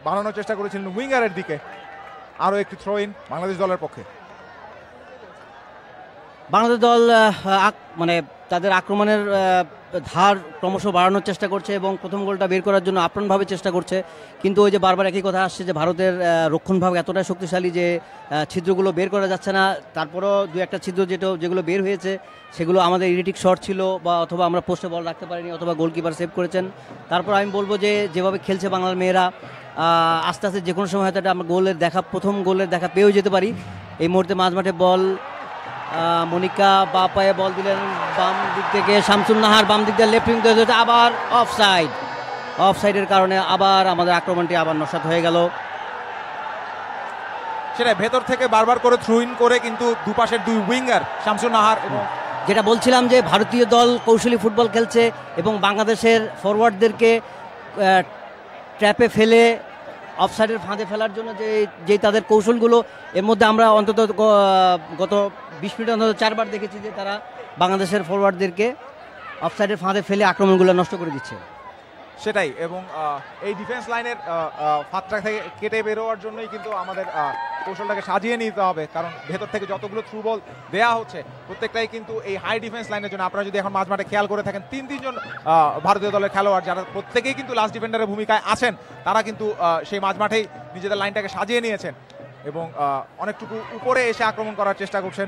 বানানোর চেষ্টা করেছিলেন উইঙ্গারের দিকে আরও একটি থ্রো ইন বাংলাদেশ দলের পক্ষে বাংলাদেশ দল মানে তাদের আক্রমণের ধার ক্রমশ বাড়ানোর চেষ্টা করছে এবং প্রথম গোলটা বের করার জন্য আপ্রাণভাবে চেষ্টা করছে কিন্তু ওই যে বারবার একই কথা আসছে যে ভারতের রক্ষণভাব এতটাই শক্তিশালী যে ছিদ্রগুলো বের করা যাচ্ছে না তারপরও দু একটা ছিদ্র যেটা যেগুলো বের হয়েছে সেগুলো আমাদের ইরিটিক শট ছিল বা অথবা আমরা পোস্টে বল রাখতে পারিনি অথবা গোলকিপার সেভ করেছেন তারপর আমি বলবো যে যেভাবে খেলছে বাংলার মেয়েরা আস্তে আস্তে যে কোনো সময় হয়তো আমরা গোলের দেখা প্রথম গোলের দেখা পেয়েও যেতে পারি এই মুহূর্তে মাঝ মাঠে বল মনিকা বা পায়ে বল দিলেন বাম দিক থেকে শামসুল নাহার বাম দিক দিয়ে লেফট উইং আবার অফ সাইড অফ সাইডের কারণে আবার আমাদের আক্রমণটি আবার নস্বাত হয়ে গেল সেটা ভেতর থেকে বারবার করে থ্রু ইন করে কিন্তু দুপাশের দুই উইঙ্গার শামসুল নাহার যেটা বলছিলাম যে ভারতীয় দল কৌশলী ফুটবল খেলছে এবং বাংলাদেশের ফরওয়ার্ডদেরকে ট্র্যাপে ফেলে অফসাইডের ফাঁদে ফেলার জন্য যে যে তাদের কৌশলগুলো এর মধ্যে আমরা অন্তত গত বিশ মিনিট অন্তত চারবার দেখেছি যে তারা বাংলাদেশের ফরওয়ার্ডদেরকে অফসাইডের ফাঁদে ফেলে আক্রমণগুলো নষ্ট করে দিচ্ছে সেটাই এবং এই ডিফেন্স লাইনের ফাতটা থেকে কেটে বেরোয়ার জন্যই কিন্তু আমাদের কৌশলটাকে সাজিয়ে নিতে হবে কারণ ভেতর থেকে যতগুলো থ্রু বল দেওয়া হচ্ছে প্রত্যেকটাই কিন্তু এই হাই ডিফেন্স লাইনের জন্য আপনারা যদি এখন মাঝ মাঠে খেয়াল করে থাকেন তিন তিনজন ভারতীয় দলের খেলোয়াড় যারা প্রত্যেকেই কিন্তু লাস্ট ডিফেন্ডারের ভূমিকায় আছেন তারা কিন্তু সেই মাঝ মাঠেই নিজেদের লাইনটাকে সাজিয়ে নিয়েছেন এবং অনেকটুকু উপরে এসে আক্রমণ করার চেষ্টা করছেন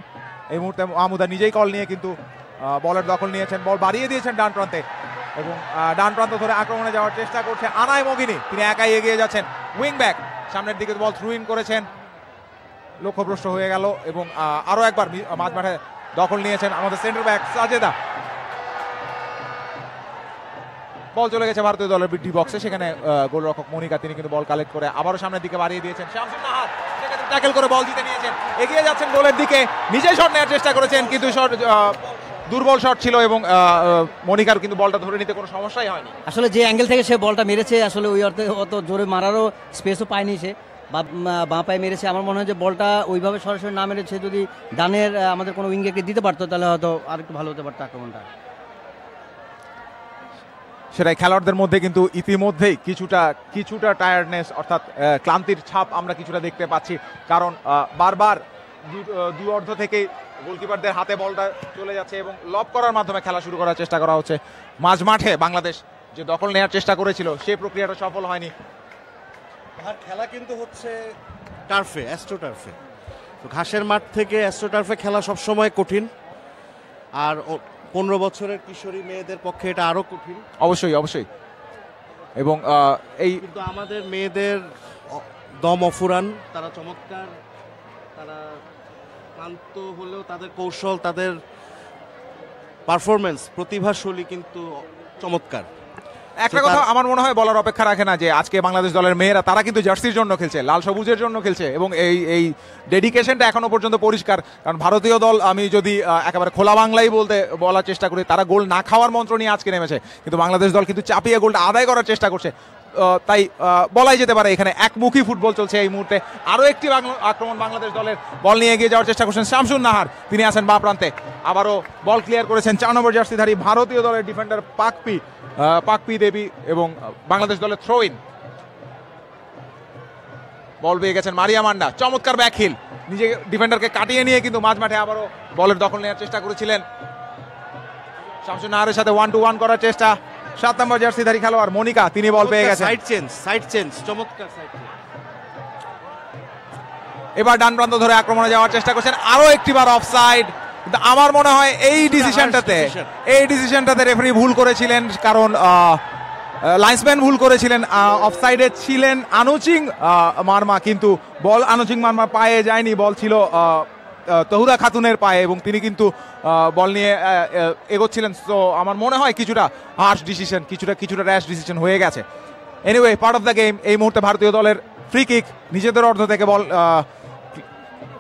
এই মুহূর্তে আমুদা নিজেই কল নিয়ে কিন্তু বলের দখল নিয়েছেন বল বাড়িয়ে দিয়েছেন ডান প্রান্তে এবং ডান প্রান্ত ধরে আক্রমণে যাওয়ার চেষ্টা করছে আনাই মগিনী তিনি একাই এগিয়ে যাচ্ছেন উইং ব্যাক সামনের দিকে বল থ্রুইন করেছেন লক্ষ্যভ্রষ্ট হয়ে গেল এবং আরও একবার মাঝ মাঠে দখল নিয়েছেন আমাদের সেন্টার ব্যাক সাজেদা বল চলে গেছে ভারতীয় দলের ডি বক্সে সেখানে গোলরক্ষক মনিকা তিনি কিন্তু বল কালেক্ট করে আবারও সামনের দিকে বাড়িয়ে দিয়েছেন ট্যাকেল করে বল জিতে নিয়েছেন এগিয়ে যাচ্ছেন গোলের দিকে নিজে শট নেওয়ার চেষ্টা করেছেন কিন্তু শট দুর্বল শট ছিল এবং মনিকার কিন্তু বলটা ধরে নিতে কোনো সমস্যাই হয়নি আসলে যে অ্যাঙ্গেল থেকে সে বলটা মেরেছে আসলে ওই অর্থে অত জোরে মারারও স্পেসও পায়নি সে বাঁ পায়ে মেরেছে আমার মনে হয় যে বলটা ওইভাবে সরাসরি না মেরেছে যদি ডানের আমাদের কোনো উইঙ্গেকে দিতে পারতো তাহলে হয়তো আর একটু ভালো হতে পারতো আক্রমণটা সেটাই খেলোয়াড়দের মধ্যে কিন্তু ইতিমধ্যেই কিছুটা কিছুটা টায়ার্ডনেস অর্থাৎ ক্লান্তির ছাপ আমরা কিছুটা দেখতে পাচ্ছি কারণ বারবার দু অর্ধ থেকেই গোলকিপারদের হাতে বলটা চলে যাচ্ছে এবং লব করার মাধ্যমে খেলা শুরু করার চেষ্টা করা হচ্ছে মাঝ মাঠে বাংলাদেশ যে দখল নেওয়ার চেষ্টা করেছিল সেই প্রক্রিয়াটা সফল হয়নি আর খেলা কিন্তু হচ্ছে টার্ফে অ্যাস্ট্রো টার্ফে তো ঘাসের মাঠ থেকে অ্যাস্ট্রো টার্ফে খেলা সবসময় কঠিন আর পনেরো বছরের কিশোরী মেয়েদের পক্ষে এটা আরও কঠিন অবশ্যই অবশ্যই এবং এই কিন্তু আমাদের মেয়েদের দম অফুরান তারা চমৎকার তারা ক্লান্ত হলেও তাদের কৌশল তাদের পারফরমেন্স প্রতিভাশালী কিন্তু চমৎকার একটা কথা আমার মনে হয় বলার অপেক্ষা রাখে না যে আজকে বাংলাদেশ দলের মেয়েরা তারা কিন্তু জার্সির জন্য খেলছে লাল সবুজের জন্য খেলছে এবং এই এই ডেডিকেশনটা এখনো পর্যন্ত পরিষ্কার কারণ ভারতীয় দল আমি যদি একেবারে খোলা বাংলাই বলতে বলার চেষ্টা করি তারা গোল না খাওয়ার মন্ত্র নিয়ে আজকে নেমেছে কিন্তু বাংলাদেশ দল কিন্তু চাপিয়ে গোলটা আদায় করার চেষ্টা করছে তাই বলাই যেতে পারে এখানে একমুখী ফুটবল চলছে এই মুহূর্তে আরও একটি আক্রমণ বাংলাদেশ দলের বল নিয়ে এগিয়ে যাওয়ার চেষ্টা করছেন শামসুন নাহার তিনি আছেন বা প্রান্তে আবারও বল ক্লিয়ার করেছেন চার নম্বর জার্সিধারী ভারতীয় দলের ডিফেন্ডার পাকপি পাকপি দেবী এবং বাংলাদেশ দলের থ্রো ইন বল পেয়ে গেছেন মারিয়া মান্ডা চমৎকার ব্যাক হিল নিজে ডিফেন্ডারকে কাটিয়ে নিয়ে কিন্তু মাঝ মাঠে আবারও বলের দখল নেওয়ার চেষ্টা করেছিলেন শামসুন নাহারের সাথে ওয়ান টু ওয়ান করার চেষ্টা সাত নম্বর জার্সিধারী খেলোয়াড় মনিকা তিনি বল পেয়ে গেছেন সাইড চেঞ্জ সাইড চেঞ্জ চমৎকার সাইড চেঞ্জ এবার ডান প্রান্ত ধরে আক্রমণে যাওয়ার চেষ্টা করছেন আরো একটিবার অফসাইড কিন্তু আমার মনে হয় এই ডিসিশনটাতে এই ডিসিশনটাতে রেফারি ভুল করেছিলেন কারণ লাইন্সম্যান ভুল করেছিলেন অফসাইডে ছিলেন আনুচিং মার্মা কিন্তু বল আনুচিং মার্মা পায়ে যায়নি বল ছিল তহুরা খাতুনের পায়ে এবং তিনি কিন্তু বল নিয়ে এগোচ্ছিলেন তো আমার মনে হয় কিছুটা হার্স ডিসিশন কিছুটা কিছুটা র্যাশ ডিসিশন হয়ে গেছে anyway part of the game এই মুহূর্তে ভারতীয় দলের ফ্রি কিক নিজেদের অর্ধ থেকে বল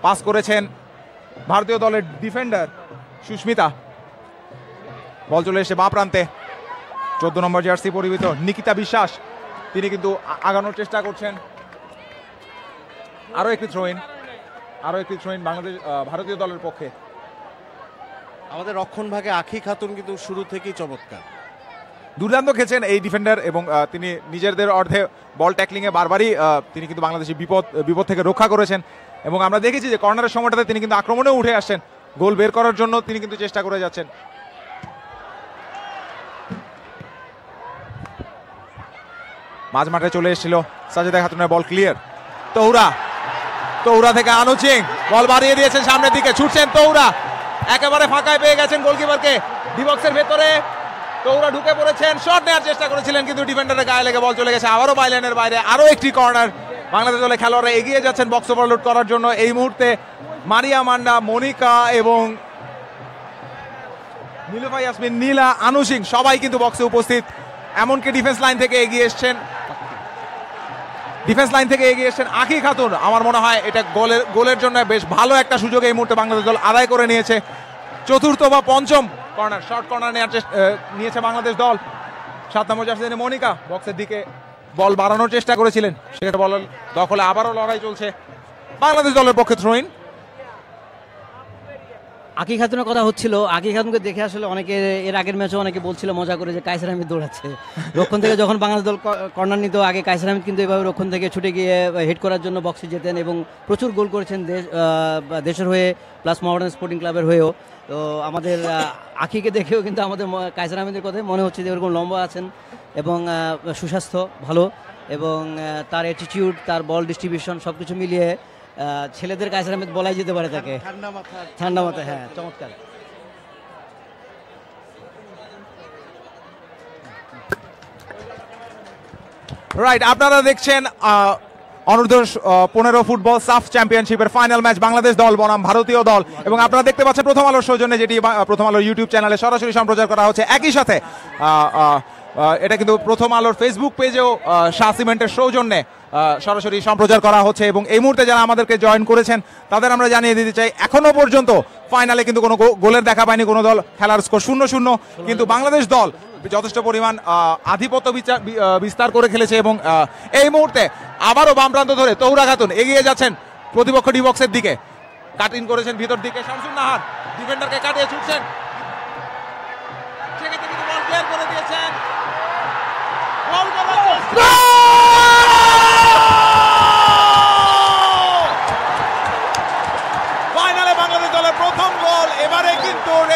পাস করেছেন ভারতীয় দলের ডিফেন্ডার সুস্মিতা বল চলে এসে বা প্রান্তে চোদ্দ নম্বর জার্সি পরিবিত নিকিতা বিশ্বাস তিনি কিন্তু আগানোর চেষ্টা করছেন আরও একটি থ্রোইন আরও একটি শ্রেণী বাংলাদেশ ভারতীয় দলের পক্ষে আমাদের রক্ষণভাগে আখি খাতুন কিন্তু শুরু থেকেই চমৎকার দুর্দান্ত খেয়েছেন এই ডিফেন্ডার এবং তিনি নিজেদের অর্ধে বল ট্যাকলিংয়ে বারবারই তিনি কিন্তু বাংলাদেশের বিপদ বিপদ থেকে রক্ষা করেছেন এবং আমরা দেখেছি যে কর্নারের সময়টাতে তিনি কিন্তু আক্রমণেও উঠে আসছেন গোল বের করার জন্য তিনি কিন্তু চেষ্টা করে যাচ্ছেন মাঝ মাঠে চলে এসেছিল সাজেদা খাতুনের বল ক্লিয়ার তহুরা তৌরা থেকে আনুচিং বল বাড়িয়ে দিয়েছেন সামনের দিকে ছুটছেন তৌরা একেবারে ফাঁকায় পেয়ে গেছেন গোলকিপারকে ডিবক্সের ভেতরে তৌরা ঢুকে পড়েছেন শট নেওয়ার চেষ্টা করেছিলেন কিন্তু ডিফেন্ডারের গায়ে লেগে বল চলে গেছে আবারও বাইলাইনের বাইরে আরও একটি কর্নার বাংলাদেশ দলের খেলোয়াড়রা এগিয়ে যাচ্ছেন বক্স লুট করার জন্য এই মুহূর্তে মারিয়া মান্ডা মনিকা এবং নীলুফা ইয়াসমিন নীলা আনুসিং সবাই কিন্তু বক্সে উপস্থিত এমনকি ডিফেন্স লাইন থেকে এগিয়ে এসছেন ডিফেন্স লাইন থেকে এগিয়ে এসেছেন আঁকি খাতুন আমার মনে হয় এটা গোলের গোলের জন্য বেশ ভালো একটা সুযোগ এই মুহূর্তে বাংলাদেশ দল আদায় করে নিয়েছে চতুর্থ বা পঞ্চম কর্নার শর্ট কর্নার নেওয়ার চেষ্টা নিয়েছে বাংলাদেশ দল সাত নম্বর জার্সিতে মনিকা বক্সের দিকে বল বাড়ানোর চেষ্টা করেছিলেন সেটা বল দখলে আবারও লড়াই চলছে বাংলাদেশ দলের পক্ষে থ্রোইন আকি খাতুনের কথা হচ্ছিল আকি খাতুনকে দেখে আসলে অনেকে এর আগের ম্যাচে অনেকে বলছিল মজা করে যে কায়সার আহমেদ দৌড়াচ্ছে রক্ষণ থেকে যখন বাংলাদেশ দল কর্নার নিত আগে কায়সার আহমেদ কিন্তু এভাবে রক্ষণ থেকে ছুটে গিয়ে হেড করার জন্য বক্সে যেতেন এবং প্রচুর গোল করেছেন দেশ দেশের হয়ে প্লাস মহারান স্পোর্টিং ক্লাবের হয়েও তো আমাদের আখিকে দেখেও কিন্তু আমাদের কায়সার আহমেদের কথাই মনে হচ্ছে যে ওরকম লম্বা আছেন এবং সুস্বাস্থ্য ভালো এবং তার অ্যাটিটিউড তার বল ডিস্ট্রিবিউশন সব কিছু মিলিয়ে ছেলেদের কাছে আমি বলাই যেতে পারে তাকে ঠান্ডা মাথা ঠান্ডা মাথা হ্যাঁ চমৎকার রাইট আপনারা দেখছেন অনূর্ধ্ব পনেরো ফুটবল সাফ চ্যাম্পিয়নশিপের ফাইনাল ম্যাচ বাংলাদেশ দল বনাম ভারতীয় দল এবং আপনারা দেখতে পাচ্ছেন প্রথম আলোর সৌজন্যে যেটি প্রথম আলোর ইউটিউব চ্যানেলে সরাসরি সম্প্রচার করা হচ্ছে একই সাথে এটা কিন্তু প্রথম আলোর ফেসবুক পেজেও শাহ সিমেন্টের সৌজন্যে সরাসরি সম্প্রচার করা হচ্ছে এবং এই মুহূর্তে যারা আমাদেরকে জয়েন করেছেন তাদের আমরা জানিয়ে দিতে চাই এখনও পর্যন্ত ফাইনালে কিন্তু কোনো গোলের দেখা পায়নি কোনো দল খেলার স্কোর শূন্য শূন্য কিন্তু বাংলাদেশ দল যথেষ্ট পরিমাণ আধিপত্য বিচার বিস্তার করে খেলেছে এবং এই মুহূর্তে আবারও বাম প্রান্ত ধরে তৌরা খাতুন এগিয়ে যাচ্ছেন প্রতিপক্ষ ডিবক্সের দিকে কাট ইন করেছেন ভিতর দিকে শামসুল নাহার ডিফেন্ডারকে কাটিয়ে ছুটছেন করে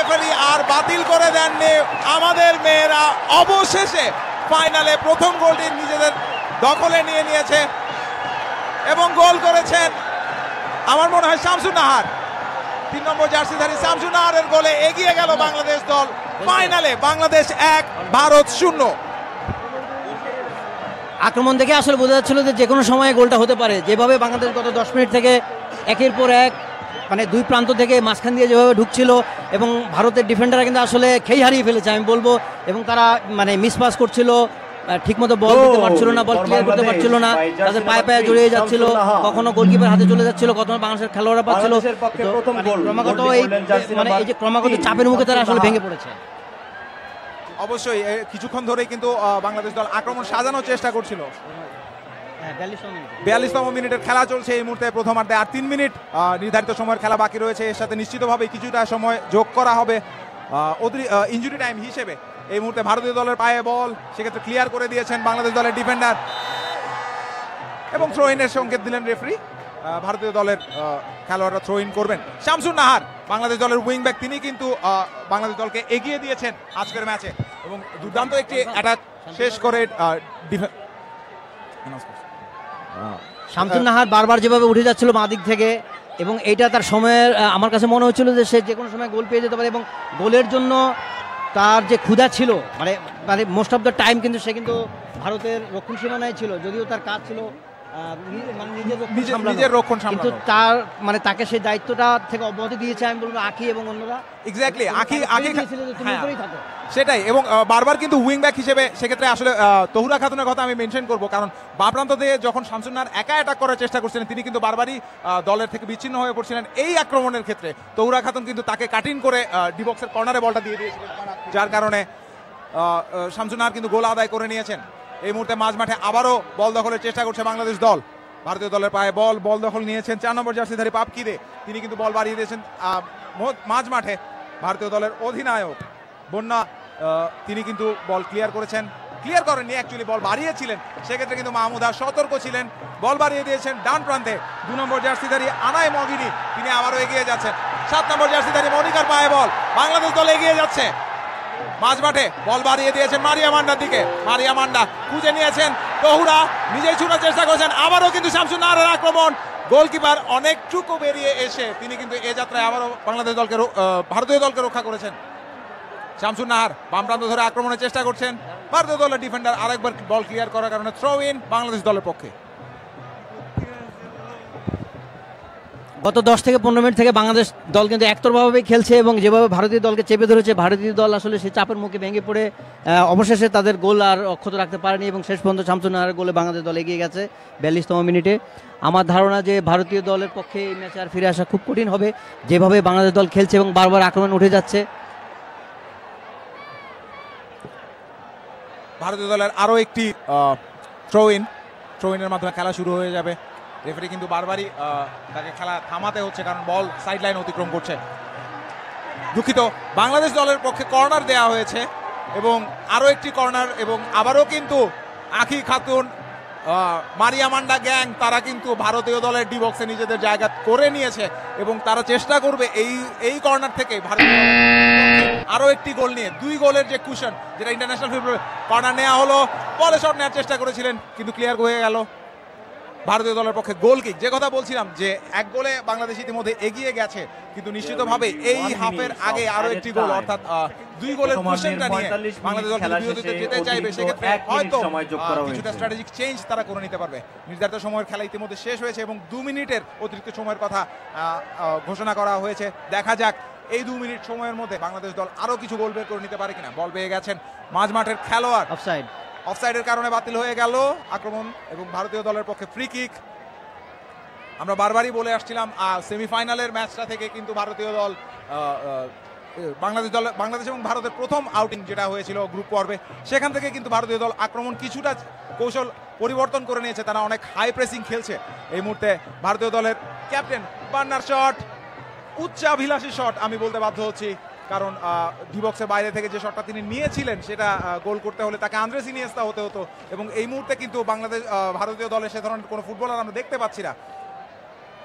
রেফারি আর বাতিল করে দেননি আমাদের মেয়েরা অবশেষে ফাইনালে প্রথম গোলটি নিজেদের দখলে নিয়ে নিয়েছে এবং গোল করেছেন আমার মনে হয় শামসুন নাহার তিন নম্বর জার্সিধারী শামসুন নাহারের গোলে এগিয়ে গেল বাংলাদেশ দল ফাইনালে বাংলাদেশ এক ভারত শূন্য আক্রমণ দেখে আসলে বোঝা যাচ্ছিল যে যে কোনো সময়ে গোলটা হতে পারে যেভাবে বাংলাদেশ গত দশ মিনিট থেকে একের পর এক মানে দুই প্রান্ত থেকে মাঝখান দিয়ে যেভাবে ঢুকছিল এবং ভারতের ডিফেন্ডাররা কিন্তু আসলে খেই হারিয়ে ফেলেছে আমি বলবো এবং তারা মানে মিসপাস করছিল ঠিকমতো বল দিতে পারছিল না বল ক্লিয়ার করতে পারছিল না তাদের পায়ে পায়ে জড়িয়ে যাচ্ছিল কখনো গোলকিপার হাতে চলে যাচ্ছিল কখনো বাংলাদেশের খেলোয়াড়রা পাচ্ছিল মানে ক্রমাগত এই মানে এই যে ক্রমাগত চাপের মুখে তারা আসলে ভেঙে পড়েছে অবশ্যই কিছুক্ষণ ধরেই কিন্তু বাংলাদেশ দল আক্রমণ সাজানোর চেষ্টা করছিল হ্যাঁ, বিয়াল্লিশতম মিনিটের খেলা চলছে এই মুহূর্তে প্রথমার্ধে আর তিন মিনিট নির্ধারিত সময়ের খেলা বাকি রয়েছে এর সাথে নিশ্চিতভাবে কিছুটা সময় যোগ করা হবে ইঞ্জুরি টাইম হিসেবে এই মুহূর্তে ভারতীয় দলের পায়ে বল সেক্ষেত্রে ক্লিয়ার করে দিয়েছেন বাংলাদেশ দলের ডিফেন্ডার এবং থ্রো ইনের সংকেত দিলেন রেফারি ভারতীয় দলের খেলোয়াড়রা থ্রো ইন করবেন শামসুর নাহার বাংলাদেশ দলের উইং ব্যাক তিনি কিন্তু বাংলাদেশ দলকে এগিয়ে দিয়েছেন আজকের ম্যাচে এবং দুর্দান্ত একটি অ্যাটাক শেষ করে ডিফেন্স হ্যাঁ। শামসুন নাহার বারবার যেভাবে উঠে যাচ্ছিল বাঁ দিক থেকে এবং এটা তার সময়ের আমার কাছে মনে হচ্ছিল যে সে যে কোনো সময় গোল পেয়ে যেতে পারে এবং গোলের জন্য তার যে ক্ষুধা ছিল মানে মানে মোস্ট অফ দ্য টাইম কিন্তু সে কিন্তু ভারতের রক্ষণ সীমানায় ছিল যদিও তার কাজ ছিল মানে সেই দায়িত্বটা থেকে অব্যাহতি দিয়েছে আমি বলবো আখি এবং অন্যরা এক্স্যাক্টলি আখি আখি হ্যাঁ। সেটাই এবং বারবার কিন্তু উইং ব্যাক হিসেবে সেক্ষেত্রে আসলে তহুরা খাতুনের কথা আমি মেনশন করবো কারণ বা প্রান্ত দিয়ে যখন শামসুন্নার একা অ্যাটাক করার চেষ্টা করছিলেন তিনি কিন্তু বারবারই দলের থেকে বিচ্ছিন্ন হয়ে পড়ছিলেন এই আক্রমণের ক্ষেত্রে তহুরা খাতুন কিন্তু তাকে কাটিং করে ডিবক্সের কর্নারে বলটা দিয়ে দিয়েছিলেন যার কারণে শামসুন্নার কিন্তু গোল আদায় করে নিয়েছেন এই মুহূর্তে মাঝ মাঠে আবারও বল দখলের চেষ্টা করছে বাংলাদেশ দল ভারতীয় দলের পায়ে বল বল দখল নিয়েছেন চার নম্বর জার্সিধারী পাপকিদে তিনি কিন্তু বল বাড়িয়ে দিয়েছেন মাঝ মাঠে ভারতীয় দলের অধিনায়ক বন্যা তিনি কিন্তু বল ক্লিয়ার করেছেন ক্লিয়ার করেননি অ্যাকচুয়ালি বল বাড়িয়েছিলেন সেক্ষেত্রে কিন্তু মাহমুদা সতর্ক ছিলেন বল বাড়িয়ে দিয়েছেন ডান প্রান্তে দু নম্বর জার্সিধারী আনায় মগিনী তিনি আবারও এগিয়ে যাচ্ছেন সাত নম্বর জার্সিধারী মনিকার পায়ে বল বাংলাদেশ দল এগিয়ে যাচ্ছে মাঝ মাঠে বল বাড়িয়ে দিয়েছেন মারিয়া মান্ডার দিকে মারিয়া মান্ডা খুঁজে নিয়েছেন তহুরা নিজেই ছুটার চেষ্টা করেছেন আবারও কিন্তু শামসুন নাহারের আক্রমণ গোলকিপার অনেকটুকু বেরিয়ে এসে তিনি কিন্তু এ যাত্রায় আবারও বাংলাদেশ দলকে ভারতীয় দলকে রক্ষা করেছেন শামসুন নাহার বাম প্রান্ত ধরে আক্রমণের চেষ্টা করছেন ভারতীয় দলের ডিফেন্ডার আরেকবার বল ক্লিয়ার করার কারণে থ্রো ইন বাংলাদেশ দলের পক্ষে গত দশ থেকে পনেরো মিনিট থেকে বাংলাদেশ দল কিন্তু একতরভাবে খেলছে এবং যেভাবে ভারতীয় দলকে চেপে ধরেছে ভারতীয় দল আসলে সে চাপের মুখে ভেঙে পড়ে অবশেষে তাদের গোল আর অক্ষত রাখতে পারেনি এবং শেষ পর্যন্ত শামসুনাহার গোলে বাংলাদেশ দল এগিয়ে গেছে বিয়াল্লিশতম মিনিটে আমার ধারণা যে ভারতীয় দলের পক্ষে এই ম্যাচে আর ফিরে আসা খুব কঠিন হবে যেভাবে বাংলাদেশ দল খেলছে এবং বারবার আক্রমণ উঠে যাচ্ছে ভারতীয় দলের আরও একটি থ্রো ইন থ্রো ইনের মাধ্যমে খেলা শুরু হয়ে যাবে রেফারি কিন্তু বারবারই তাকে খেলা থামাতে হচ্ছে কারণ বল সাইড লাইন অতিক্রম করছে দুঃখিত বাংলাদেশ দলের পক্ষে কর্নার দেয়া হয়েছে এবং আরও একটি কর্নার এবং আবারও কিন্তু আখি খাতুন মান্ডা গ্যাং তারা কিন্তু ভারতীয় দলের ডি বক্সে নিজেদের জায়গা করে নিয়েছে এবং তারা চেষ্টা করবে এই এই কর্নার থেকে ভারতীয় আরও একটি গোল নিয়ে দুই গোলের যে কুশন যেটা ইন্টারন্যাশনাল ফিল্ড কর্নার নেওয়া হলো বলে শট নেওয়ার চেষ্টা করেছিলেন কিন্তু ক্লিয়ার হয়ে গেল ভারতীয় দলের পক্ষে গোল কিক যে কথা বলছিলাম যে এক গোলে বাংলাদেশ ইতিমধ্যে এগিয়ে গেছে কিন্তু নিশ্চিতভাবে এই হাফের আগে আরো একটি গোল অর্থাৎ দুই গোলের মোশনটা নিয়ে বাংলাদেশ দল বিরতিতে যেতে চাইবে সেক্ষেত্রে হয়তো কিছুটা স্ট্র্যাটেজিক চেঞ্জ তারা করে নিতে পারবে নির্ধারিত সময়ের খেলা ইতিমধ্যে শেষ হয়েছে এবং দু মিনিটের অতিরিক্ত সময়ের কথা ঘোষণা করা হয়েছে দেখা যাক এই দু মিনিট সময়ের মধ্যে বাংলাদেশ দল আরো কিছু গোল বের করে নিতে পারে কিনা বল পেয়ে গেছেন মাঝমাঠের খেলোয়াড় অফসাইড অফসাইডের কারণে বাতিল হয়ে গেল আক্রমণ এবং ভারতীয় দলের পক্ষে ফ্রি কিক আমরা বারবারই বলে আসছিলাম সেমিফাইনালের ম্যাচটা থেকে কিন্তু ভারতীয় দল বাংলাদেশ দল বাংলাদেশ এবং ভারতের প্রথম আউটিং যেটা হয়েছিল গ্রুপ পর্বে সেখান থেকে কিন্তু ভারতীয় দল আক্রমণ কিছুটা কৌশল পরিবর্তন করে নিয়েছে তারা অনেক হাই প্রেসিং খেলছে এই মুহূর্তে ভারতীয় দলের ক্যাপ্টেন পান্নার শট উচ্চাভিলাষী শট আমি বলতে বাধ্য হচ্ছি কারণ ডিবক্সের বাইরে থেকে যে শটটা তিনি নিয়েছিলেন সেটা গোল করতে হলে তাকে আন্দ্রেস ইনিয়েস্তা হতে হতো এবং এই মুহূর্তে কিন্তু বাংলাদেশ ভারতীয় দলে সে ধরনের কোনো ফুটবলার আমরা দেখতে পাচ্ছি না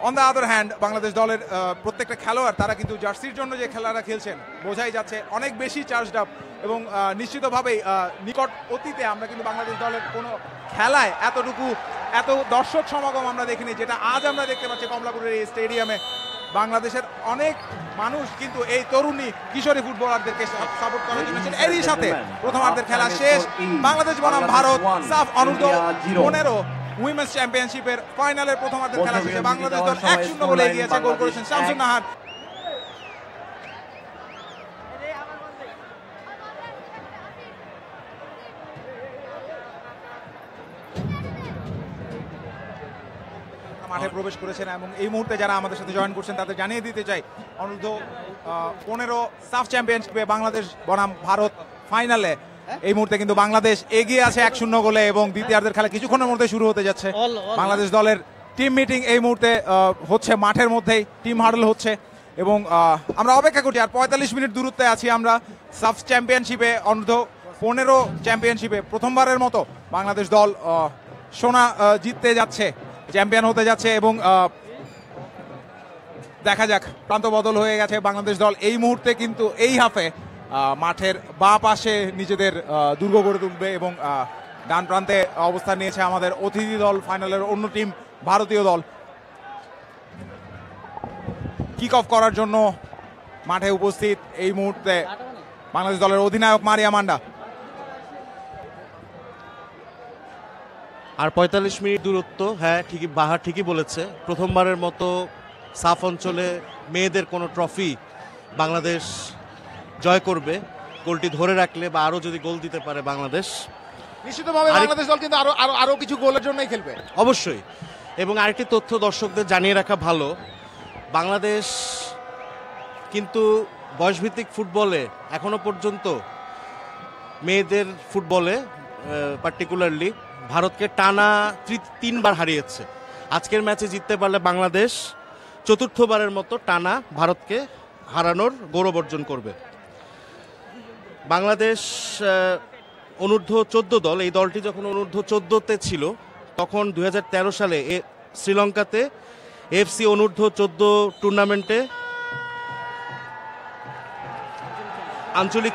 on the other hand Bangladesh দলের প্রত্যেকটা খেলোয়াড় তারা কিন্তু জার্সির জন্য যে খেলারা খেলছেন বোঝাই যাচ্ছে অনেক বেশি চার্জড আপ এবং নিশ্চিতভাবেই নিকট অতীতে আমরা কিন্তু বাংলাদেশ দলের কোনো খেলায় এতটুকু এত দর্শক সমাগম আমরা দেখিনি যেটা আজ আমরা দেখতে পাচ্ছি কমলাপুরের এই স্টেডিয়ামে বাংলাদেশের অনেক মানুষ কিন্তু এই তরুণী কিশোরী ফুটবলারদেরকে সাপোর্ট করার জন্য ছিল এরই সাথে প্রথমার্ধের খেলা শেষ বাংলাদেশ বনাম ভারত সাফ অনূর্ধ্ব পনেরো উইমেন্স চ্যাম্পিয়নশিপের ফাইনালের প্রথমার্ধের খেলা শেষে বাংলাদেশ দল এক শূন্য বলে এগিয়েছে গোল করেছেন শামসুন নাহার মাঠে প্রবেশ করেছেন এবং এই মুহূর্তে যারা আমাদের সাথে জয়েন করছেন তাদের জানিয়ে দিতে চাই অনূর্ধ্ব পনেরো সাফ চ্যাম্পিয়নশিপে বাংলাদেশ বনাম ভারত ফাইনালে হ্যাঁ? এই মুহূর্তে কিন্তু বাংলাদেশ এগিয়ে আছে এক শূন্য গোলে এবং দ্বিতীয়ার্ধের খেলা কিছুক্ষণের মধ্যে শুরু হতে যাচ্ছে বাংলাদেশ দলের টিম মিটিং এই মুহূর্তে হচ্ছে মাঠের মধ্যেই টিম হার্ডল হচ্ছে এবং আমরা অপেক্ষা করছি আর পঁয়তাল্লিশ মিনিট দূরত্বে আছি আমরা সাফ চ্যাম্পিয়নশিপে অনূর্ধ্ব পনেরো চ্যাম্পিয়নশিপে প্রথমবারের মতো বাংলাদেশ দল সোনা জিততে যাচ্ছে চ্যাম্পিয়ন হতে যাচ্ছে এবং দেখা যাক প্রান্ত বদল হয়ে গেছে বাংলাদেশ দল এই মুহূর্তে কিন্তু এই হাফে মাঠের বা পাশে নিজেদের দুর্গ গড়ে তুলবে এবং ডান প্রান্তে অবস্থান নিয়েছে আমাদের অতিথি দল ফাইনালের অন্য টিম ভারতীয় দল কিক অফ করার জন্য মাঠে উপস্থিত এই মুহূর্তে বাংলাদেশ দলের অধিনায়ক মারিয়া মান্ডা আর ৪৫ মিনিট দূরত্ব হ্যাঁ ঠিকই বাহার ঠিকই বলেছে প্রথমবারের মতো সাফ অঞ্চলে মেয়েদের কোনো ট্রফি বাংলাদেশ জয় করবে গোলটি ধরে রাখলে বা আরও যদি গোল দিতে পারে বাংলাদেশ নিশ্চিতভাবে বাংলাদেশ দল কিন্তু আরও আরও আরও কিছু গোলের জন্যই খেলবে অবশ্যই এবং আরেকটি তথ্য দর্শকদের জানিয়ে রাখা ভালো বাংলাদেশ কিন্তু বয়সভিত্তিক ফুটবলে এখনও পর্যন্ত মেয়েদের ফুটবলে পার্টিকুলারলি ভারতকে টানা তিনবার হারিয়েছে আজকের ম্যাচে জিততে পারলে বাংলাদেশ চতুর্থবারের মতো টানা ভারতকে হারানোর গৌরব অর্জন করবে বাংলাদেশ অনূর্ধ্ব চোদ্দ দল এই দলটি যখন অনূর্ধ্ব চোদ্দতে ছিল তখন দু সালে এ শ্রীলঙ্কাতে এফসি অনূর্ধ্ব চোদ্দ টুর্নামেন্টে আঞ্চলিক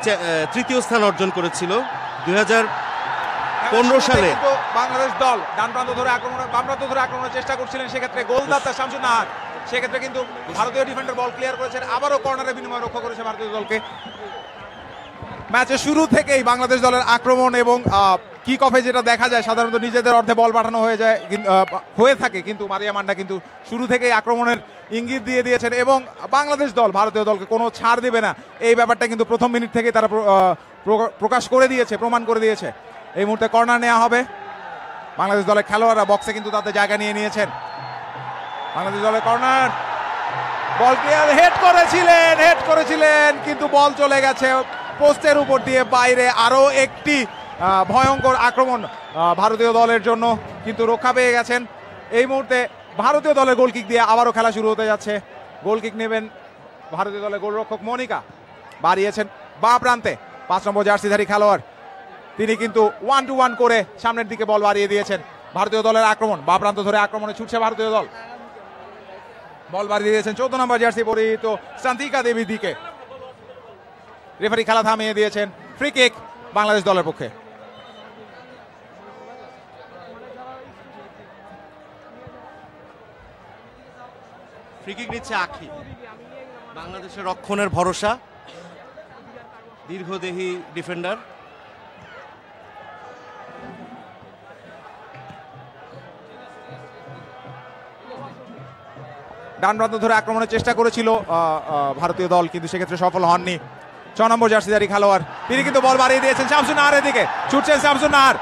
তৃতীয় স্থান অর্জন করেছিল দু পনেরো সালে বাংলাদেশ দল ডান প্রান্ত ধরে আক্রমণ বাম প্রান্ত ধরে আক্রমণের চেষ্টা করছিলেন সেক্ষেত্রে গোলদাতা শামসুন নাহার সেক্ষেত্রে কিন্তু ভারতীয় ডিফেন্ডার বল ক্লিয়ার করেছেন আবারও কর্নারের বিনিময় রক্ষা করেছে ভারতীয় দলকে ম্যাচের শুরু থেকেই বাংলাদেশ দলের আক্রমণ এবং কিক অফে যেটা দেখা যায় সাধারণত নিজেদের অর্ধে বল পাঠানো হয়ে যায় হয়ে থাকে কিন্তু মারিয়া মান্ডা কিন্তু শুরু থেকেই আক্রমণের ইঙ্গিত দিয়ে দিয়েছেন এবং বাংলাদেশ দল ভারতীয় দলকে কোনো ছাড় দেবে না এই ব্যাপারটা কিন্তু প্রথম মিনিট থেকেই তারা প্রকাশ করে দিয়েছে প্রমাণ করে দিয়েছে এই মুহূর্তে কর্নার নেওয়া হবে বাংলাদেশ দলের খেলোয়াড়রা বক্সে কিন্তু তাতে জায়গা নিয়ে নিয়েছেন বাংলাদেশ দলের কর্নার বল প্লেয়ার হেড করেছিলেন হেড করেছিলেন কিন্তু বল চলে গেছে পোস্টের উপর দিয়ে বাইরে আরও একটি ভয়ঙ্কর আক্রমণ ভারতীয় দলের জন্য কিন্তু রক্ষা পেয়ে গেছেন এই মুহূর্তে ভারতীয় দলের গোলকিক দিয়ে আবারও খেলা শুরু হতে যাচ্ছে গোলকিক নেবেন ভারতীয় দলের গোলরক্ষক মনিকা বাড়িয়েছেন বা প্রান্তে পাঁচ নম্বর জার্সিধারী খেলোয়াড় তিনি কিন্তু ওয়ান টু ওয়ান করে সামনের দিকে বল বাড়িয়ে দিয়েছেন ভারতীয় দলের আক্রমণ বা প্রান্ত ধরে আক্রমণে ছুটছে ভারতীয় দল বল বাড়িয়ে দিয়েছেন চৌদ্দ নম্বর জার্সি পরিহিত সান্তিকা দেবীর দিকে রেফারি খেলা থামিয়ে দিয়েছেন ফ্রি কিক বাংলাদেশ দলের পক্ষে নিচ্ছে আখি বাংলাদেশের রক্ষণের ভরসা দীর্ঘদেহী ডিফেন্ডার ডান প্রান্ত ধরে আক্রমণের চেষ্টা করেছিল ভারতীয় দল কিন্তু সেক্ষেত্রে সফল হননি ছ নম্বর জার্সিদারি খেলোয়াড় তিনি কিন্তু বল বাড়িয়ে দিয়েছেন শামসুন নাহারের দিকে ছুটছেন শামসুন নাহার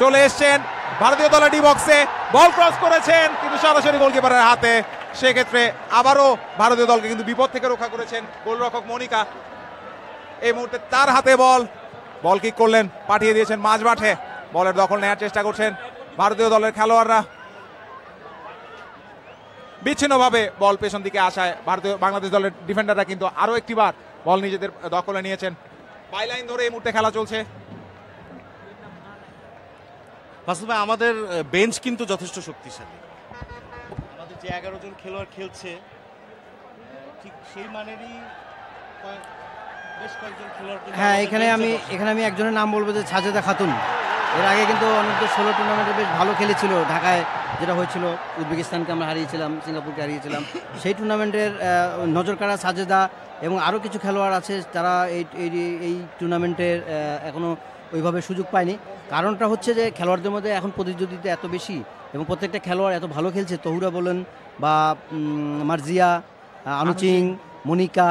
চলে এসছেন ভারতীয় দলের ডি বক্সে বল ক্রস করেছেন কিন্তু সরাসরি গোলকিপারের হাতে সেক্ষেত্রে আবারও ভারতীয় দলকে কিন্তু বিপদ থেকে রক্ষা করেছেন গোলরক্ষক মনিকা এই মুহূর্তে তার হাতে বল বল কিক করলেন পাঠিয়ে দিয়েছেন মাঝ মাঠে বলের দখল নেওয়ার চেষ্টা করছেন ভারতীয় দলের খেলোয়াড়রা বিচ্ছিন্নভাবে বল পেছন দিকে আসায় ভারতীয় বাংলাদেশ দলের ডিফেন্ডাররা কিন্তু আরও একটিবার বল নিজেদের দখলে নিয়েছেন বাইলাইন ধরে এই মুহূর্তে খেলা চলছে বাস্তবে আমাদের বেঞ্চ কিন্তু যথেষ্ট শক্তিশালী আমাদের যে এগারো জন খেলোয়াড় খেলছে ঠিক সেই মানেরই হ্যাঁ এখানে আমি এখানে আমি একজনের নাম বলবো যে সাজেদা খাতুন এর আগে কিন্তু অনন্ত ষোলো টুর্নামেন্টে বেশ ভালো খেলেছিল ঢাকায় যেটা হয়েছিল উজবেকিস্তানকে আমরা হারিয়েছিলাম সিঙ্গাপুরকে হারিয়েছিলাম সেই টুর্নামেন্টের নজরকাড়া সাজেদা এবং আরও কিছু খেলোয়াড় আছে তারা এই এই টুর্নামেন্টের এখনও ওইভাবে সুযোগ পায়নি কারণটা হচ্ছে যে খেলোয়াড়দের মধ্যে এখন প্রতিযোগিতা এত বেশি এবং প্রত্যেকটা খেলোয়াড় এত ভালো খেলছে তহুরা বলেন বা মার্জিয়া আনুচিং মনিকা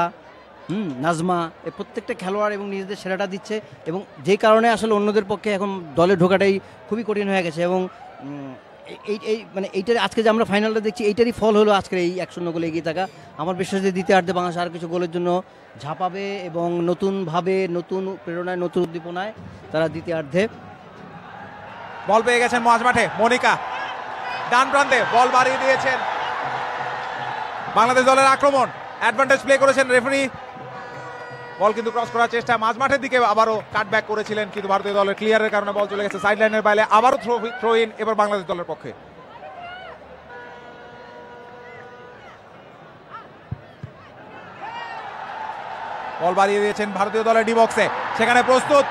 হুম নাজমা এ প্রত্যেকটা খেলোয়াড় এবং নিজেদের সেরাটা দিচ্ছে এবং যে কারণে আসলে অন্যদের পক্ষে এখন দলে ঢোকাটাই খুবই কঠিন হয়ে গেছে এবং এই এই মানে এইটার আজকে যে আমরা ফাইনালটা দেখছি এইটারই ফল হলো আজকের এই এক শূন্য গোলে এগিয়ে থাকা আমার বিশ্বাস যে দ্বিতীয় আর্ধে বাংলাদেশ আর কিছু গোলের জন্য ঝাঁপাবে এবং নতুনভাবে নতুন প্রেরণায় নতুন উদ্দীপনায় তারা দ্বিতীয় আর্ধে বল পেয়ে গেছেন মাঝ মাঠে মনিকা ডান প্রান্তে বল বাড়িয়ে দিয়েছেন বাংলাদেশ দলের আক্রমণ অ্যাডভান্টেজ প্লে করেছেন রেফারি বল কিন্তু ক্রস করার চেষ্টা মাঝ মাঠের দিকে আবারও কাটব্যাক করেছিলেন কিন্তু ভারতীয় দলের ক্লিয়ারের কারণে বল চলে গেছে সাইড লাইনের বাইরে আবারও থ্রো থ্রো ইন এবার বাংলাদেশ দলের পক্ষে বল বাড়িয়ে দিয়েছেন ভারতীয় দলের ডিবক্সে সেখানে প্রস্তুত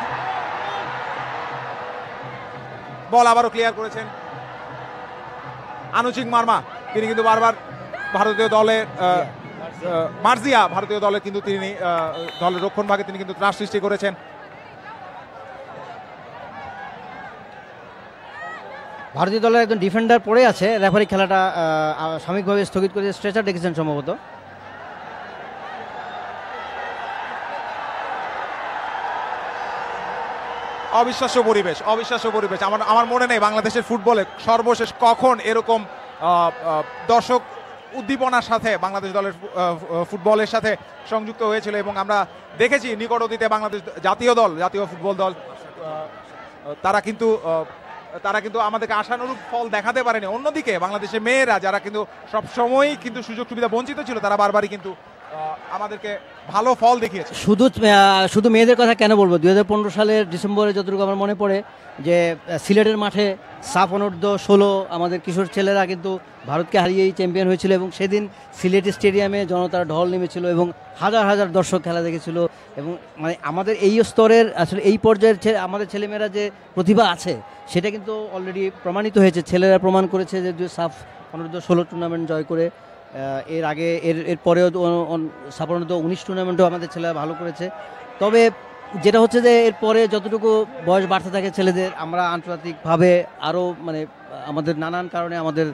বল আবারও ক্লিয়ার করেছেন আনুচিক মার্মা তিনি কিন্তু বারবার ভারতীয় দলের মার্জিয়া ভারতীয় দলে কিন্তু তিনি দলের ভাগে তিনি কিন্তু ত্রাস সৃষ্টি করেছেন ভারতীয় দলের একজন ডিফেন্ডার পড়ে আছে রেফারি খেলাটা সাময়িকভাবে স্থগিত করে স্ট্রেচার ডেকেছেন সম্ভবত অবিশ্বাস্য পরিবেশ অবিশ্বাস্য পরিবেশ আমার আমার মনে নেই বাংলাদেশের ফুটবলে সর্বশেষ কখন এরকম দর্শক উদ্দীপনার সাথে বাংলাদেশ দলের ফুটবলের সাথে সংযুক্ত হয়েছিল এবং আমরা দেখেছি নিকট অতীতে বাংলাদেশ জাতীয় দল জাতীয় ফুটবল দল তারা কিন্তু তারা কিন্তু আমাদেরকে আশানুরূপ ফল দেখাতে পারেনি অন্যদিকে বাংলাদেশের মেয়েরা যারা কিন্তু সবসময়ই কিন্তু সুযোগ সুবিধা বঞ্চিত ছিল তারা বারবারই কিন্তু আমাদেরকে ভালো ফল দেখিয়েছে শুধু শুধু মেয়েদের কথা কেন বলবো দুই সালের ডিসেম্বরে যতটুকু আমার মনে পড়ে যে সিলেটের মাঠে সাফ অনূর্ধ্ব ষোলো আমাদের কিশোর ছেলেরা কিন্তু ভারতকে হারিয়েই চ্যাম্পিয়ন হয়েছিল এবং সেদিন সিলেট স্টেডিয়ামে জনতার ঢল নেমেছিল এবং হাজার হাজার দর্শক খেলা দেখেছিল এবং মানে আমাদের এই স্তরের আসলে এই পর্যায়ের ছেলে আমাদের ছেলেমেয়েরা যে প্রতিভা আছে সেটা কিন্তু অলরেডি প্রমাণিত হয়েছে ছেলেরা প্রমাণ করেছে যে সাফ অনূর্ধ্ব ষোলো টুর্নামেন্ট জয় করে এর আগে এর এর পরেও সাধারণত উনিশ টুর্নামেন্টও আমাদের ছেলেরা ভালো করেছে তবে যেটা হচ্ছে যে এরপরে যতটুকু বয়স বাড়তে থাকে ছেলেদের আমরা আন্তর্জাতিকভাবে আরও মানে আমাদের নানান কারণে আমাদের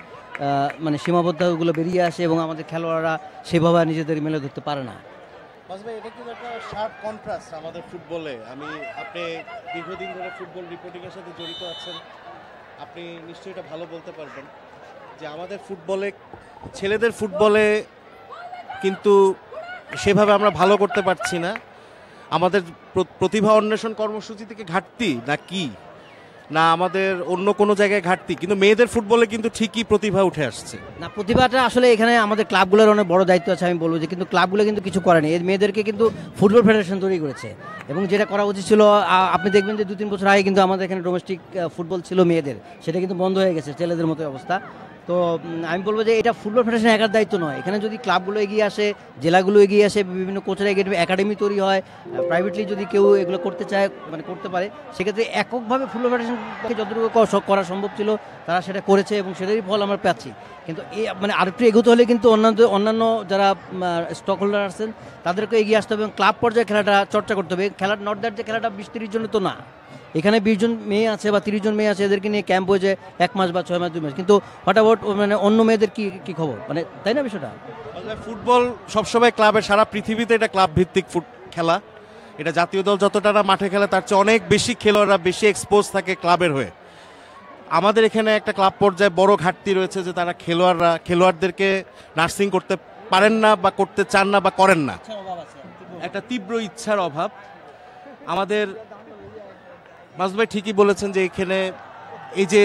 মানে সীমাবদ্ধতাগুলো বেরিয়ে আসে এবং আমাদের খেলোয়াড়রা সেভাবে নিজেদের মেলে ধরতে পারে না কিন্তু একটা শার্প আমাদের ফুটবলে আমি আপনি দীর্ঘদিন ধরে ফুটবল রিপোর্টিংয়ের সাথে জড়িত আছেন আপনি নিশ্চয়ই এটা ভালো বলতে পারবেন যে আমাদের ফুটবলে ছেলেদের ফুটবলে কিন্তু সেভাবে আমরা ভালো করতে পারছি না আমাদের প্রতিভা অন্বেষণ কর্মসূচি থেকে ঘাটতি না কি না আমাদের অন্য কোনো জায়গায় ঘাটতি কিন্তু মেয়েদের ফুটবলে কিন্তু ঠিকই প্রতিভা উঠে আসছে না প্রতিভাটা আসলে এখানে আমাদের ক্লাবগুলোর অনেক বড় দায়িত্ব আছে আমি বলবো যে কিন্তু ক্লাবগুলো কিন্তু কিছু করেনি এর মেয়েদেরকে কিন্তু ফুটবল ফেডারেশন তৈরি করেছে এবং যেটা করা উচিত ছিল আপনি দেখবেন যে দু তিন বছর আগে কিন্তু আমাদের এখানে ডোমেস্টিক ফুটবল ছিল মেয়েদের সেটা কিন্তু বন্ধ হয়ে গেছে ছেলেদের মতো অবস্থা তো আমি বলবো যে এটা ফুটবল ফেডারেশন একার দায়িত্ব নয় এখানে যদি ক্লাবগুলো এগিয়ে আসে জেলাগুলো এগিয়ে আসে বিভিন্ন কোচের এগিয়ে একাডেমি তৈরি হয় প্রাইভেটলি যদি কেউ এগুলো করতে চায় মানে করতে পারে সেক্ষেত্রে এককভাবে ফুটবল ফেডারেশনকে যতটুকু করা সম্ভব ছিল তারা সেটা করেছে এবং সেটারই ফল আমরা পাচ্ছি কিন্তু এ মানে আরেকটু এগোতে হলে কিন্তু অন্যান্য অন্যান্য যারা স্টক হোল্ডার আছেন তাদেরকে এগিয়ে আসতে হবে এবং ক্লাব পর্যায়ে খেলাটা চর্চা করতে হবে খেলার নট দ্যাট যে খেলাটা বিস্তৃতির জন্য তো না এখানে বিশজন মেয়ে আছে বা তিরিশজন মেয়ে আছে এদেরকে নিয়ে ক্যাম্প হয়েছে এক মাস বা ছয় মাস দুই মাস কিন্তু হোয়াট অ্যাবাউট মানে অন্য মেয়েদের কি কি খবর মানে তাই না বিষয়টা ফুটবল সবসময় ক্লাবের সারা পৃথিবীতে এটা ক্লাব ভিত্তিক ফুট খেলা এটা জাতীয় দল যতটা মাঠে খেলে তার চেয়ে অনেক বেশি খেলোয়াড়রা বেশি এক্সপোজ থাকে ক্লাবের হয়ে আমাদের এখানে একটা ক্লাব পর্যায়ে বড় ঘাটতি রয়েছে যে তারা খেলোয়াড়রা খেলোয়াড়দেরকে নার্সিং করতে পারেন না বা করতে চান না বা করেন না একটা তীব্র ইচ্ছার অভাব আমাদের মাসুদ ভাই ঠিকই বলেছেন যে এখানে এই যে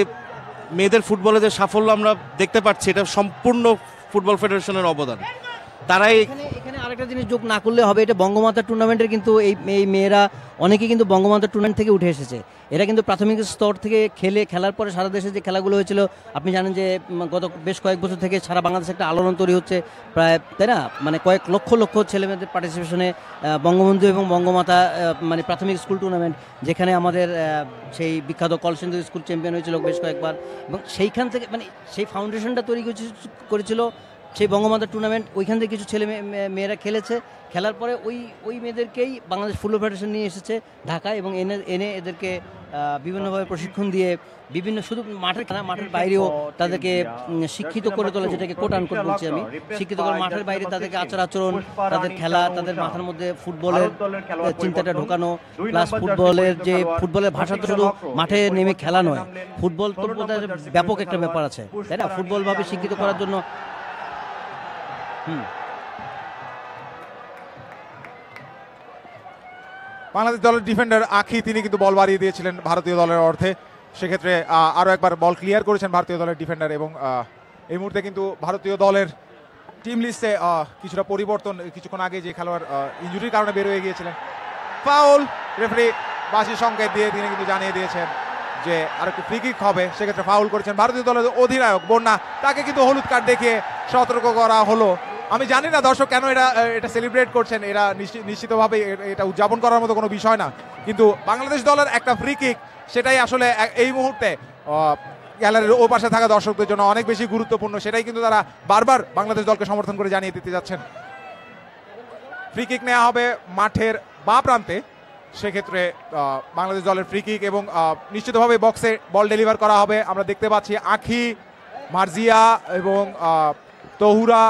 মেয়েদের ফুটবলে যে সাফল্য আমরা দেখতে পাচ্ছি এটা সম্পূর্ণ ফুটবল ফেডারেশনের অবদান তারাই এখানে আরেকটা জিনিস যোগ না করলে হবে এটা বঙ্গমাতা টুর্নামেন্টের কিন্তু এই এই মেয়েরা অনেকে কিন্তু বঙ্গমাতা টুর্নামেন্ট থেকে উঠে এসেছে এরা কিন্তু প্রাথমিক স্তর থেকে খেলে খেলার পরে সারা দেশে যে খেলাগুলো হয়েছিল আপনি জানেন যে গত বেশ কয়েক বছর থেকে সারা বাংলাদেশে একটা আলোড়ন তৈরি হচ্ছে প্রায় তাই না মানে কয়েক লক্ষ লক্ষ ছেলেমেয়েদের পার্টিসিপেশনে বঙ্গবন্ধু এবং বঙ্গমাতা মানে প্রাথমিক স্কুল টুর্নামেন্ট যেখানে আমাদের সেই বিখ্যাত কলসিন্দু স্কুল চ্যাম্পিয়ন হয়েছিল বেশ কয়েকবার এবং সেইখান থেকে মানে সেই ফাউন্ডেশনটা তৈরি করেছিল সেই বঙ্গমাতা টুর্নামেন্ট ওইখান থেকে কিছু ছেলে মেয়েরা খেলেছে খেলার পরে ওই ওই মেয়েদেরকেই বাংলাদেশ ফুটবল ফেডারেশন নিয়ে এসেছে ঢাকায় এবং এনে এনে এদেরকে বিভিন্নভাবে প্রশিক্ষণ দিয়ে বিভিন্ন শুধু মাঠের খেলা মাঠের বাইরেও তাদেরকে শিক্ষিত করে তোলা যেটাকে কোট আনকোট বলছি আমি শিক্ষিত করে মাঠের বাইরে তাদেরকে আচার আচরণ তাদের খেলা তাদের মাথার মধ্যে ফুটবলের চিন্তাটা ঢোকানো প্লাস ফুটবলের যে ফুটবলের ভাষা তো শুধু মাঠে নেমে খেলা নয় ফুটবল তো ব্যাপক একটা ব্যাপার আছে তাই না ফুটবলভাবে শিক্ষিত করার জন্য বাংলাদেশ দলের ডিফেন্ডার আখি তিনি কিন্তু বল বাড়িয়ে দিয়েছিলেন ভারতীয় দলের অর্থে সেক্ষেত্রে আরও একবার বল ক্লিয়ার করেছেন ভারতীয় দলের ডিফেন্ডার এবং এই মুহূর্তে কিন্তু ভারতীয় দলের টিম লিস্টে কিছুটা পরিবর্তন কিছুক্ষণ আগে যে খেলোয়াড় ইঞ্জুরির কারণে বের হয়ে গিয়েছিলেন ফাউল রেফারি বাসি সংকেত দিয়ে তিনি কিন্তু জানিয়ে দিয়েছেন যে আর একটু ফ্রি কিক হবে সেক্ষেত্রে ফাউল করেছেন ভারতীয় দলের অধিনায়ক বন্যা তাকে কিন্তু হলুদ কার্ড দেখিয়ে সতর্ক করা হলো আমি জানি না দর্শক কেন এরা এটা সেলিব্রেট করছেন এরা নিশ্চিতভাবে এটা উদযাপন করার মতো কোনো বিষয় না কিন্তু বাংলাদেশ দলের একটা ফ্রি কিক সেটাই আসলে এই মুহূর্তে গ্যালারির ও পাশে থাকা দর্শকদের জন্য অনেক বেশি গুরুত্বপূর্ণ সেটাই কিন্তু তারা বারবার বাংলাদেশ দলকে সমর্থন করে জানিয়ে দিতে যাচ্ছেন ফ্রি কিক নেওয়া হবে মাঠের বা প্রান্তে সেক্ষেত্রে বাংলাদেশ দলের ফ্রি কিক এবং নিশ্চিতভাবে বক্সে বল ডেলিভার করা হবে আমরা দেখতে পাচ্ছি আখি মার্জিয়া এবং তহুরা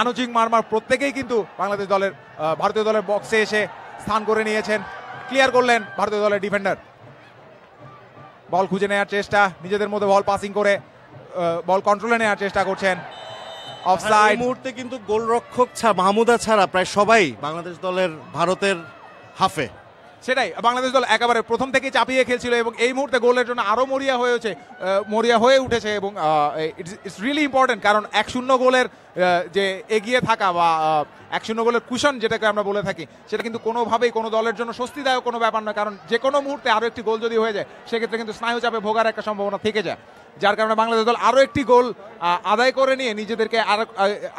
আনুচিং মারমার প্রত্যেকেই কিন্তু বাংলাদেশ দলের ভারতীয় দলের বক্সে এসে স্থান করে নিয়েছেন ক্লিয়ার করলেন ভারতীয় দলের ডিফেন্ডার বল খুঁজে নেওয়ার চেষ্টা নিজেদের মধ্যে বল পাসিং করে বল কন্ট্রোলে নেওয়ার চেষ্টা করছেন অফসাইড মুহূর্তে কিন্তু গোলরক্ষক মাহমুদা ছাড়া প্রায় সবাই বাংলাদেশ দলের ভারতের হাফে সেটাই বাংলাদেশ দল একেবারে প্রথম থেকে চাপিয়ে খেলছিল এবং এই মুহূর্তে গোলের জন্য আরও মরিয়া হয়েছে মরিয়া হয়ে উঠেছে এবং ইটস রিয়েলি ইম্পর্টেন্ট কারণ এক শূন্য গোলের যে এগিয়ে থাকা বা এক শূন্য গোলের কুশন যেটাকে আমরা বলে থাকি সেটা কিন্তু কোনোভাবেই কোনো দলের জন্য স্বস্তিদায়ক কোনো ব্যাপার নয় কারণ যে কোনো মুহূর্তে আরও একটি গোল যদি হয়ে যায় সেক্ষেত্রে কিন্তু স্নায়ুচাপে ভোগার একটা সম্ভাবনা থেকে যায় যার কারণে বাংলাদেশ দল আরও একটি গোল আদায় করে নিয়ে নিজেদেরকে আর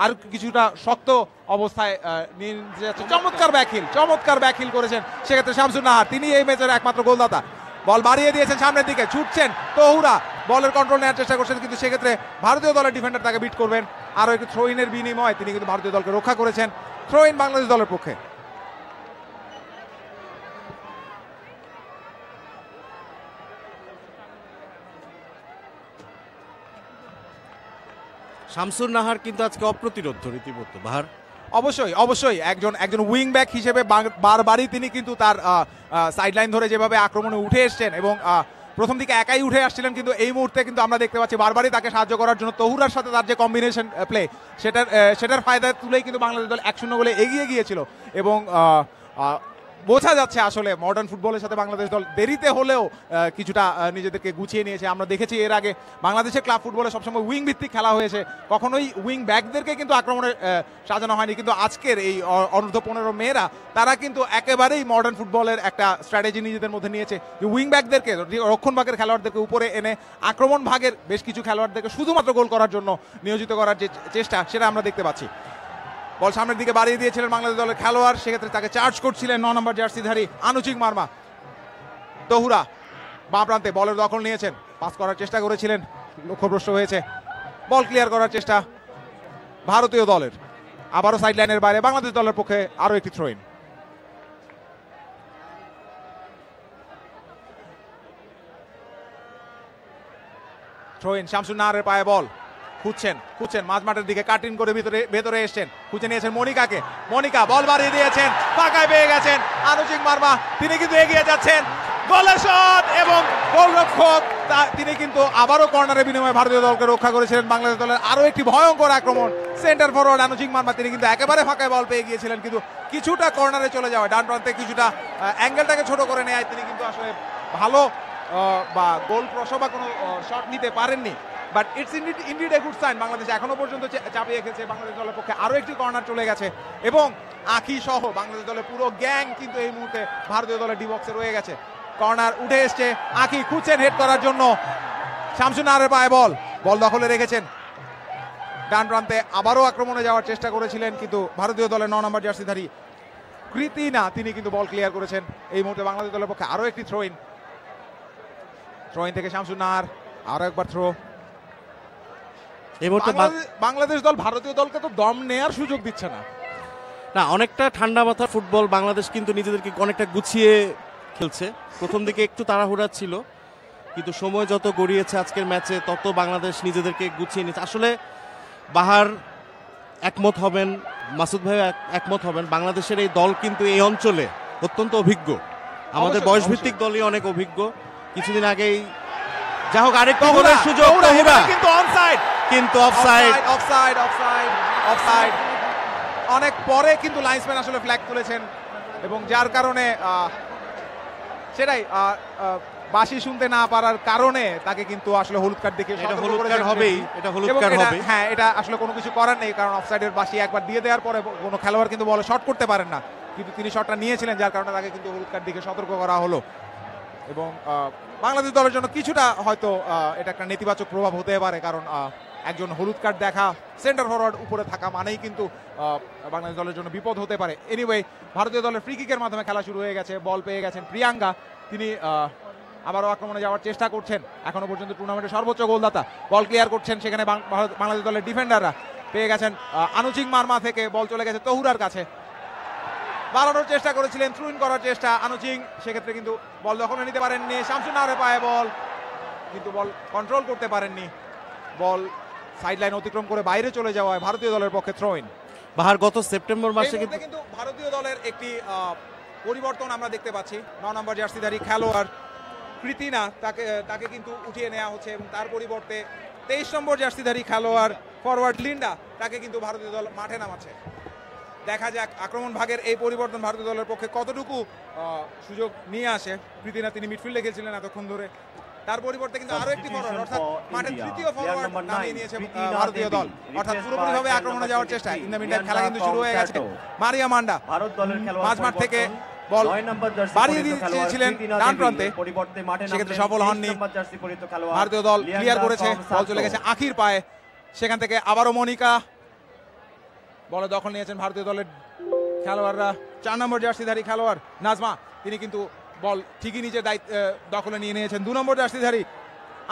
আর কিছুটা শক্ত অবস্থায় নিয়ে যাচ্ছে চমৎকার ব্যাখিল চমৎকার ব্যাখিল করেছেন সেক্ষেত্রে শামসুন নাহার তিনি এই ম্যাচের একমাত্র গোলদাতা বল বাড়িয়ে দিয়েছেন সামনের দিকে ছুটছেন তহুরা বলের কন্ট্রোল নেওয়ার চেষ্টা করছেন কিন্তু সেক্ষেত্রে ভারতীয় দলের ডিফেন্ডার তাকে বিট করবেন আরও থ্রো থ্রোইনের বিনিময়ে তিনি কিন্তু ভারতীয় দলকে রক্ষা করেছেন থ্রোইন বাংলাদেশ দলের পক্ষে শামসুর নাহার কিন্তু আজকে অপ্রতিরোধ রীতিমতো বাহার অবশ্যই অবশ্যই একজন একজন উইং ব্যাক হিসেবে বারবারই তিনি কিন্তু তার সাইডলাইন ধরে যেভাবে আক্রমণে উঠে এসছেন এবং প্রথম দিকে একাই উঠে আসছিলেন কিন্তু এই মুহূর্তে কিন্তু আমরা দেখতে পাচ্ছি বারবারই তাকে সাহায্য করার জন্য তহুরার সাথে তার যে কম্বিনেশন প্লে সেটার সেটার ফায়দা তুলেই কিন্তু বাংলাদেশ দল এক শূন্য গোলে এগিয়ে গিয়েছিল এবং বোঝা যাচ্ছে আসলে মডার্ন ফুটবলের সাথে বাংলাদেশ দল দেরিতে হলেও কিছুটা নিজেদেরকে গুছিয়ে নিয়েছে আমরা দেখেছি এর আগে বাংলাদেশের ক্লাব ফুটবলে সবসময় উইং ভিত্তিক খেলা হয়েছে কখনোই উইং ব্যাকদেরকে কিন্তু আক্রমণে সাজানো হয়নি কিন্তু আজকের এই অনূর্ধ্ব পনেরো মেয়েরা তারা কিন্তু একেবারেই মডার্ন ফুটবলের একটা স্ট্র্যাটেজি নিজেদের মধ্যে নিয়েছে যে উইং ব্যাকদেরকে রক্ষণ ভাগের খেলোয়াড়দেরকে উপরে এনে আক্রমণ ভাগের বেশ কিছু খেলোয়াড়দেরকে শুধুমাত্র গোল করার জন্য নিয়োজিত করার যে চেষ্টা সেটা আমরা দেখতে পাচ্ছি বল সামনের দিকে বাড়িয়ে দিয়েছিলেন বাংলাদেশ দলের খেলোয়াড় সেক্ষেত্রে তাকে চার্জ করছিলেন ন নম্বর জার্সিধারী আনুচিক মার্মা তহুরা বাঁ প্রান্তে বলের দখল নিয়েছেন পাস করার চেষ্টা করেছিলেন লক্ষ্যভ্রষ্ট হয়েছে বল ক্লিয়ার করার চেষ্টা ভারতীয় দলের আবারও সাইড লাইনের বাইরে বাংলাদেশ দলের পক্ষে আরও একটি থ্রোইন থ্রোইন শামসুন নাহারের পায়ে বল খুঁজছেন খুঁজছেন মাঝ মাঠের দিকে কাটিন করে ভিতরে ভেতরে এসছেন খুঁজে নিয়েছেন মনিকাকে মনিকা বল বাড়িয়ে দিয়েছেন পাকায় পেয়ে গেছেন আনুষিক মার্মা তিনি কিন্তু এগিয়ে যাচ্ছেন গোলের শট এবং গোলরক্ষক তিনি কিন্তু আবারও কর্নারের বিনিময়ে ভারতীয় দলকে রক্ষা করেছিলেন বাংলাদেশ দলের আরও একটি ভয়ঙ্কর আক্রমণ সেন্টার ফরওয়ার্ড আনুষিক মার্মা তিনি কিন্তু একেবারে ফাঁকায় বল পেয়ে গিয়েছিলেন কিন্তু কিছুটা কর্নারে চলে যাওয়া ডান প্রান্তে কিছুটা অ্যাঙ্গেলটাকে ছোট করে নেয় তিনি কিন্তু আসলে ভালো বা গোল প্রসবা কোনো শট নিতে পারেননি but it's indeed indeed a good sign Bangladesh এখনও পর্যন্ত চাপিয়ে গেছে বাংলাদেশ দলের পক্ষে আরও একটি কর্নার চলে গেছে এবং আঁকি সহ বাংলাদেশ দলের পুরো গ্যাং কিন্তু এই মুহূর্তে ভারতীয় দলের ডিবক্সে রয়ে গেছে কর্নার উঠে এসছে আঁকি খুঁজছেন হেড করার জন্য শামসুনারের পায়ে বল বল দখলে রেখেছেন ডান প্রান্তে আবারও আক্রমণে যাওয়ার চেষ্টা করেছিলেন কিন্তু ভারতীয় দলের ন নম্বর জার্সিধারী কৃতি না তিনি কিন্তু বল ক্লিয়ার করেছেন এই মুহূর্তে বাংলাদেশ দলের পক্ষে আরও একটি থ্রোইন থ্রোইন থেকে ইন থেকে আরও একবার থ্রো বাংলাদেশ দল ভারতীয় দলকে তো দম নেয়ার সুযোগ দিচ্ছে না না অনেকটা ঠান্ডা মাথার ফুটবল বাংলাদেশ কিন্তু নিজেদেরকে অনেকটা গুছিয়ে খেলছে প্রথম দিকে একটু তাড়াহুড়া ছিল কিন্তু সময় যত গড়িয়েছে আজকের ম্যাচে তত বাংলাদেশ নিজেদেরকে গুছিয়ে নিয়েছে আসলে বাহার একমত হবেন মাসুদ ভাই একমত হবেন বাংলাদেশের এই দল কিন্তু এই অঞ্চলে অত্যন্ত অভিজ্ঞ আমাদের বয়সভিত্তিক দলই অনেক অভিজ্ঞ কিছুদিন আগেই যা হোক আরেকটা সুযোগ কিন্তু অনসাইড কিন্তু অফসাইড অফসাইড অফসাইড অফসাইড অনেক পরে কিন্তু লাইনসম্যান আসলে ফ্ল্যাগ তুলেছেন এবং যার কারণে সেটাই বাসি শুনতে না পারার কারণে তাকে কিন্তু আসলে হলুদ কার্ড দেখে এটা হলুদ কার্ড হবেই এটা হলুদ কার্ড হবে হ্যাঁ এটা আসলে কোনো কিছু করার নেই কারণ অফসাইডের বাসি একবার দিয়ে দেওয়ার পরে কোনো খেলোয়াড় কিন্তু বল শট করতে পারেন না কিন্তু তিনি শটটা নিয়েছিলেন যার কারণে তাকে কিন্তু হলুদ কার্ড দেখে সতর্ক করা হলো এবং বাংলাদেশ দলের জন্য কিছুটা হয়তো এটা একটা নেতিবাচক প্রভাব হতে পারে কারণ একজন হলুদ কার্ড দেখা সেন্টার ফরওয়ার্ড উপরে থাকা মানেই কিন্তু বাংলাদেশ দলের জন্য বিপদ হতে পারে এনিওয়ে ভারতীয় দলের ফ্রি কিকের মাধ্যমে খেলা শুরু হয়ে গেছে বল পেয়ে গেছেন প্রিয়াঙ্গা তিনি আবারও আক্রমণে যাওয়ার চেষ্টা করছেন এখনও পর্যন্ত টুর্নামেন্টের সর্বোচ্চ গোলদাতা বল ক্লিয়ার করছেন সেখানে বাংলাদেশ দলের ডিফেন্ডাররা পেয়ে গেছেন আনুচিং মারমা থেকে বল চলে গেছে তহুরার কাছে বাড়ানোর চেষ্টা করেছিলেন থ্রু ইন করার চেষ্টা আনুচিং সেক্ষেত্রে কিন্তু বল দখলে নিতে পারেননি শামসুন আরে পায় বল কিন্তু বল কন্ট্রোল করতে পারেননি বল সাইড লাইন অতিক্রম করে বাইরে চলে যাওয়ায় ভারতীয় দলের পক্ষে থ্রোইন বাহার গত সেপ্টেম্বর মাসে কিন্তু ভারতীয় দলের একটি পরিবর্তন আমরা দেখতে পাচ্ছি ন নম্বর জার্সিধারী খেলোয়াড় কৃতিনা তাকে তাকে কিন্তু উঠিয়ে নেওয়া হচ্ছে এবং তার পরিবর্তে তেইশ নম্বর জার্সিধারী খেলোয়াড় ফরওয়ার্ড লিন্ডা তাকে কিন্তু ভারতীয় দল মাঠে নামাচ্ছে দেখা যাক আক্রমণ ভাগের এই পরিবর্তন ভারতীয় দলের পক্ষে কতটুকু সুযোগ নিয়ে আসে কৃতিনা তিনি মিডফিল্ডে খেলছিলেন এতক্ষণ ধরে তার পরিবর্তে কিন্তু আরো একটি ফরওয়ার্ড অর্থাৎ মাঠে তৃতীয় ফরওয়ার্ড নামিয়ে নিয়েছে ভারতীয় দল অর্থাৎ পুরোপুরিভাবে আক্রমণে যাওয়ার চেষ্টা ইন দ্য মিডটাইম খেলা কিন্তু শুরু হয়ে গেছে মারিয়া মান্ডা ভারত দলের খেলোয়াড় মাঝ মাঠ থেকে বল বাড়িয়ে দিয়েছিলেন ডান প্রান্তে সেক্ষেত্রে সফল হননি ভারতীয় দল ক্লিয়ার করেছে বল চলে গেছে আখির পায়ে সেখান থেকে আবারও মনিকা বলে দখল নিয়েছেন ভারতীয় দলের খেলোয়াড়রা চার নম্বর জার্সিধারী খেলোয়াড় নাজমা তিনি কিন্তু বল ঠিকই নিজের দায়িত্ব দখলে নিয়ে নিয়েছেন দু নম্বর জার্সিধারী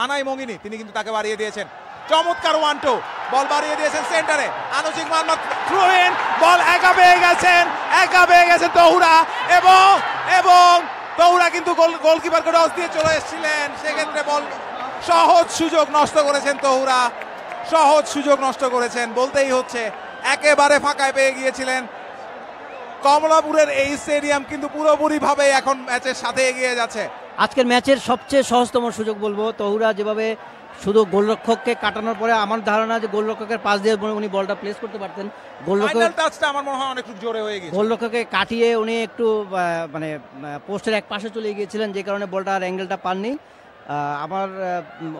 আনাই মঙ্গিনী তিনি কিন্তু তাকে বাড়িয়ে দিয়েছেন চমৎকার ওয়ান টু বল বাড়িয়ে দিয়েছেন সেন্টারে আনুসিক মোহাম্মদ থ্রু বল একা পেয়ে গেছেন একা পেয়ে গেছেন তহুরা এবং এবং তহুরা কিন্তু গোল গোলকিপারকে ডস দিয়ে চলে এসেছিলেন সেক্ষেত্রে বল সহজ সুযোগ নষ্ট করেছেন তহুরা সহজ সুযোগ নষ্ট করেছেন বলতেই হচ্ছে একেবারে ফাঁকায় পেয়ে গিয়েছিলেন কমলাপুরের এই স্টেডিয়াম কিন্তু পুরোপুরি ভাবে এখন ম্যাচের সাথে এগিয়ে যাচ্ছে আজকের ম্যাচের সবচেয়ে সহজতম সুযোগ বলবো তহুরা যেভাবে শুধু গোলরক্ষককে কাটানোর পরে আমার ধারণা যে গোলরক্ষকের পাশ দিয়ে উনি বলটা প্লেস করতে পারতেন গোলরক্ষক টাচটা আমার মনে হয় অনেক জোরে হয়ে গেছে গোলরক্ষককে কাটিয়ে উনি একটু মানে পোস্টের এক পাশে চলে গিয়েছিলেন যে কারণে বলটা আর অ্যাঙ্গেলটা পাননি আমার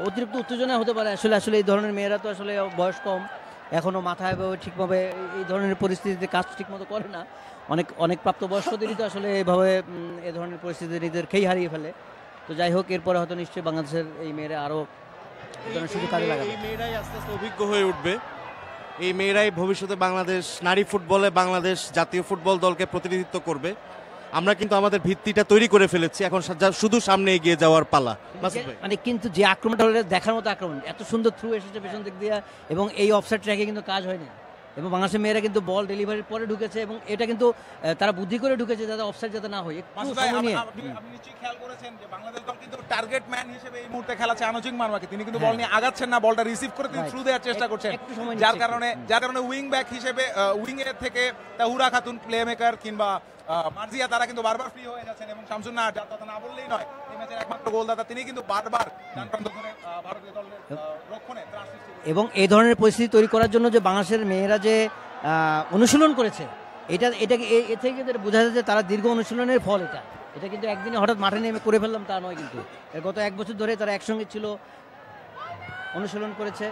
অতিরিক্ত উত্তেজনা হতে পারে আসলে আসলে এই ধরনের মেয়েরা তো আসলে বয়স কম এখনও মাথায় ঠিকভাবে এই ধরনের পরিস্থিতিতে কাজ ঠিকমতো করে না অনেক অনেক প্রাপ্তবয়স্কদেরই তো আসলে এভাবে এ ধরনের পরিস্থিতি নিজেদেরকেই হারিয়ে ফেলে তো যাই হোক এরপরে হয়তো নিশ্চয়ই বাংলাদেশের এই মেয়েরা আরও সুযোগ কাজে লাগাবে মেয়েরাই আস্তে আস্তে অভিজ্ঞ হয়ে উঠবে এই মেয়েরাই ভবিষ্যতে বাংলাদেশ নারী ফুটবলে বাংলাদেশ জাতীয় ফুটবল দলকে প্রতিনিধিত্ব করবে আমরা কিন্তু আমাদের ভিত্তিটা তৈরি করে ফেলেছি এখন শুধু সামনে এগিয়ে যাওয়ার পালা মানে কিন্তু যে আক্রমণটা দেখার মতো আক্রমণ এত সুন্দর থ্রু এসেছে পেছন দিক দিয়ে এবং এই অফসাইড ট্র্যাকে কিন্তু কাজ হয়নি এবং বাংলাদেশের মেয়েরা কিন্তু বল ডেলিভারির পরে ঢুকেছে এবং এটা কিন্তু তারা বুদ্ধি করে ঢুকেছে যাতে অফসাইড যাতে না হয় একটু সময় নিয়ে আপনি খেয়াল করেছেন যে বাংলাদেশ কিন্তু টার্গেট ম্যান হিসেবে এই মুহূর্তে খেলাচ্ছে তিনি কিন্তু বল হ্যাঁ। নিয়ে আগাচ্ছেন না বলটা রিসিভ করে তিনি দেওয়ার চেষ্টা করছেন যার কারণে যার কারণে উইং ব্যাক হিসেবে উইং এর থেকে তাহুরা খাতুন প্লে মেকার কিংবা মার্জিয়া তারা কিন্তু বারবার ফ্রি হয়ে যাচ্ছেন এবং শামসুন না যার কথা না বললেই নয় এই ম্যাচের একমাত্র গোলদাতা তিনি কিন্তু বারবার ধরে ভারতীয় দলের রক্ষণে এবং এই ধরনের পরিস্থিতি তৈরি করার জন্য যে বাংলাদেশের মেয়েরা যে অনুশীলন করেছে এটা এটাকে এ থেকে কিন্তু বোঝা যায় যে তারা দীর্ঘ অনুশীলনের ফল এটা এটা কিন্তু একদিনে হঠাৎ মাঠে নেমে করে ফেললাম তা নয় কিন্তু গত এক বছর ধরে তারা একসঙ্গে ছিল অনুশীলন করেছে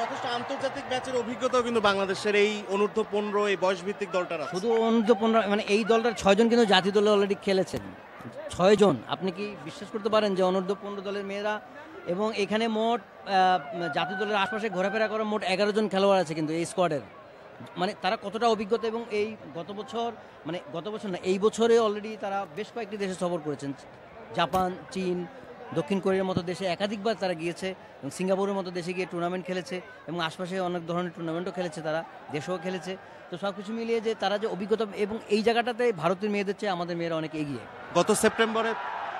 যথেষ্ট আন্তর্জাতিক ম্যাচের অভিজ্ঞতাও কিন্তু বাংলাদেশের এই অনূর্ধ্ব পনেরো এই শুধু পনেরো মানে এই ছয়জন কিন্তু জাতীয় অলরেডি খেলেছেন ছয়জন আপনি কি বিশ্বাস করতে পারেন যে অনূর্ধ্ব পনেরো দলের মেয়েরা এবং এখানে মোট জাতীয় দলের আশপাশে ঘোরাফেরা করা মোট এগারো জন খেলোয়াড় আছে কিন্তু এই স্কোয়াডের মানে তারা কতটা অভিজ্ঞতা এবং এই গত বছর মানে গত বছর না এই বছরে অলরেডি তারা বেশ কয়েকটি দেশে সফর করেছেন জাপান চীন দক্ষিণ কোরিয়ার মতো দেশে একাধিকবার তারা গিয়েছে এবং সিঙ্গাপুরের মতো দেশে গিয়ে টুর্নামেন্ট খেলেছে এবং আশপাশে অনেক ধরনের টুর্নামেন্টও খেলেছে তারা দেশেও খেলেছে তো সব কিছু মিলিয়ে যে তারা যে অভিজ্ঞতা এবং এই জায়গাটাতে ভারতের মেয়েদের চেয়ে আমাদের মেয়েরা অনেক এগিয়ে গত সেপ্টেম্বরে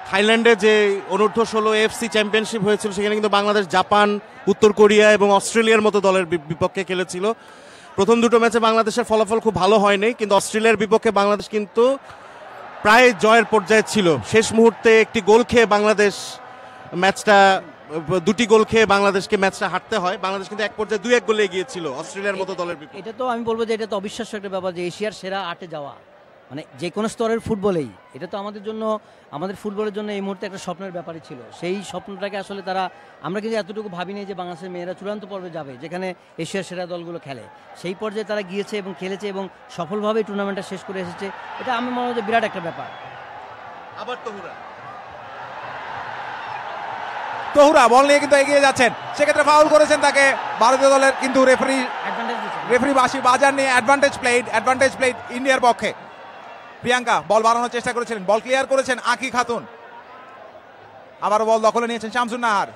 থাইল্যান্ডে যে অনূর্ধ্ব ষোলো এফসি চ্যাম্পিয়নশিপ হয়েছিল সেখানে কিন্তু বাংলাদেশ জাপান উত্তর কোরিয়া এবং অস্ট্রেলিয়ার মতো দলের বিপক্ষে খেলেছিল প্রথম দুটো ম্যাচে বাংলাদেশের ফলাফল খুব ভালো হয়নি কিন্তু অস্ট্রেলিয়ার বিপক্ষে বাংলাদেশ কিন্তু প্রায় জয়ের পর্যায়ে ছিল শেষ মুহূর্তে একটি গোল খেয়ে বাংলাদেশ ম্যাচটা দুটি গোল খেয়ে বাংলাদেশকে ম্যাচটা হারতে হয় বাংলাদেশ কিন্তু এক পর্যায়ে দুই এক গোলে এগিয়েছিল অস্ট্রেলিয়ার মতো দলের এটা তো আমি বলবো যে এটা তো অবিশ্বাস্য একটা ব্যাপার যে এশিয়ার সেরা আটে যাওয়া মানে যে কোনো স্তরের ফুটবলেই এটা তো আমাদের জন্য আমাদের ফুটবলের জন্য এই মুহূর্তে একটা স্বপ্নের ব্যাপারই ছিল সেই স্বপ্নটাকে আসলে তারা আমরা কিন্তু এতটুকু ভাবিনি যে বাংলাদেশের মেয়েরা চূড়ান্ত পর্বে যাবে যেখানে এশিয়ার সেরা দলগুলো খেলে সেই পর্যায়ে তারা গিয়েছে এবং খেলেছে এবং সফলভাবে টুর্নামেন্টটা শেষ করে এসেছে এটা আমি মনে হয় বিরাট একটা ব্যাপার আবার তহুরা তহুরা বল নিয়ে কিন্তু এগিয়ে যাচ্ছেন সেক্ষেত্রে ফাউল করেছেন তাকে ভারতীয় দলের কিন্তু রেফারি রেফারি বাসি বাজার নিয়ে অ্যাডভান্টেজ প্লেট অ্যাডভান্টেজ প্লেট ইন্ডিয়ার পক্ষে প্রিয়াঙ্কা বল বাড়ানোর চেষ্টা করেছিলেন বল ক্লিয়ার করেছেন আকি খাতুন আবারও বল দখলে নিয়েছেন Shamsun Nahar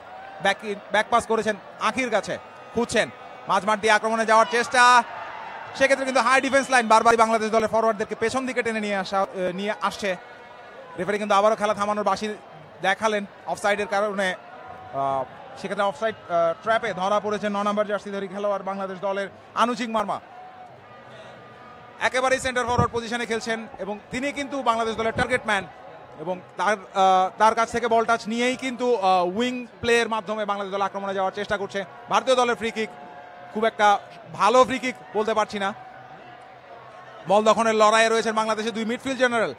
back back pass করেছেন আঁকির কাছে খুঁজছেন মাঝ মাঠ দিয়ে আক্রমণে যাওয়ার চেষ্টা সেক্ষেত্রে কিন্তু হাই ডিফেন্স লাইন বারবারই বাংলাদেশ দলের ফরওয়ার্ডদেরকে পেছন দিকে টেনে নিয়ে আসা নিয়ে আসছে রেফারি কিন্তু আবারও খেলা থামানোর বাসি দেখালেন অফসাইডের কারণে সেক্ষেত্রে অফসাইড ট্র্যাপে ধরা পড়েছে ন নম্বর জার্সি ধরি খেলোয়াড় বাংলাদেশ দলের আনুষিক মার্মা একেবারেই সেন্টার ফরওয়ার্ড পজিশনে খেলছেন এবং তিনি কিন্তু বাংলাদেশ দলের টার্গেট ম্যান এবং তার তার কাছ থেকে বল টাচ নিয়েই কিন্তু উইং প্লেয়ের মাধ্যমে বাংলাদেশ দল আক্রমণে যাওয়ার চেষ্টা করছে ভারতীয় দলের ফ্রি কিক খুব একটা ভালো ফ্রি কিক বলতে পারছি না বল দখনের লড়াইয়ে রয়েছেন বাংলাদেশের দুই মিডফিল্ড জেনারেল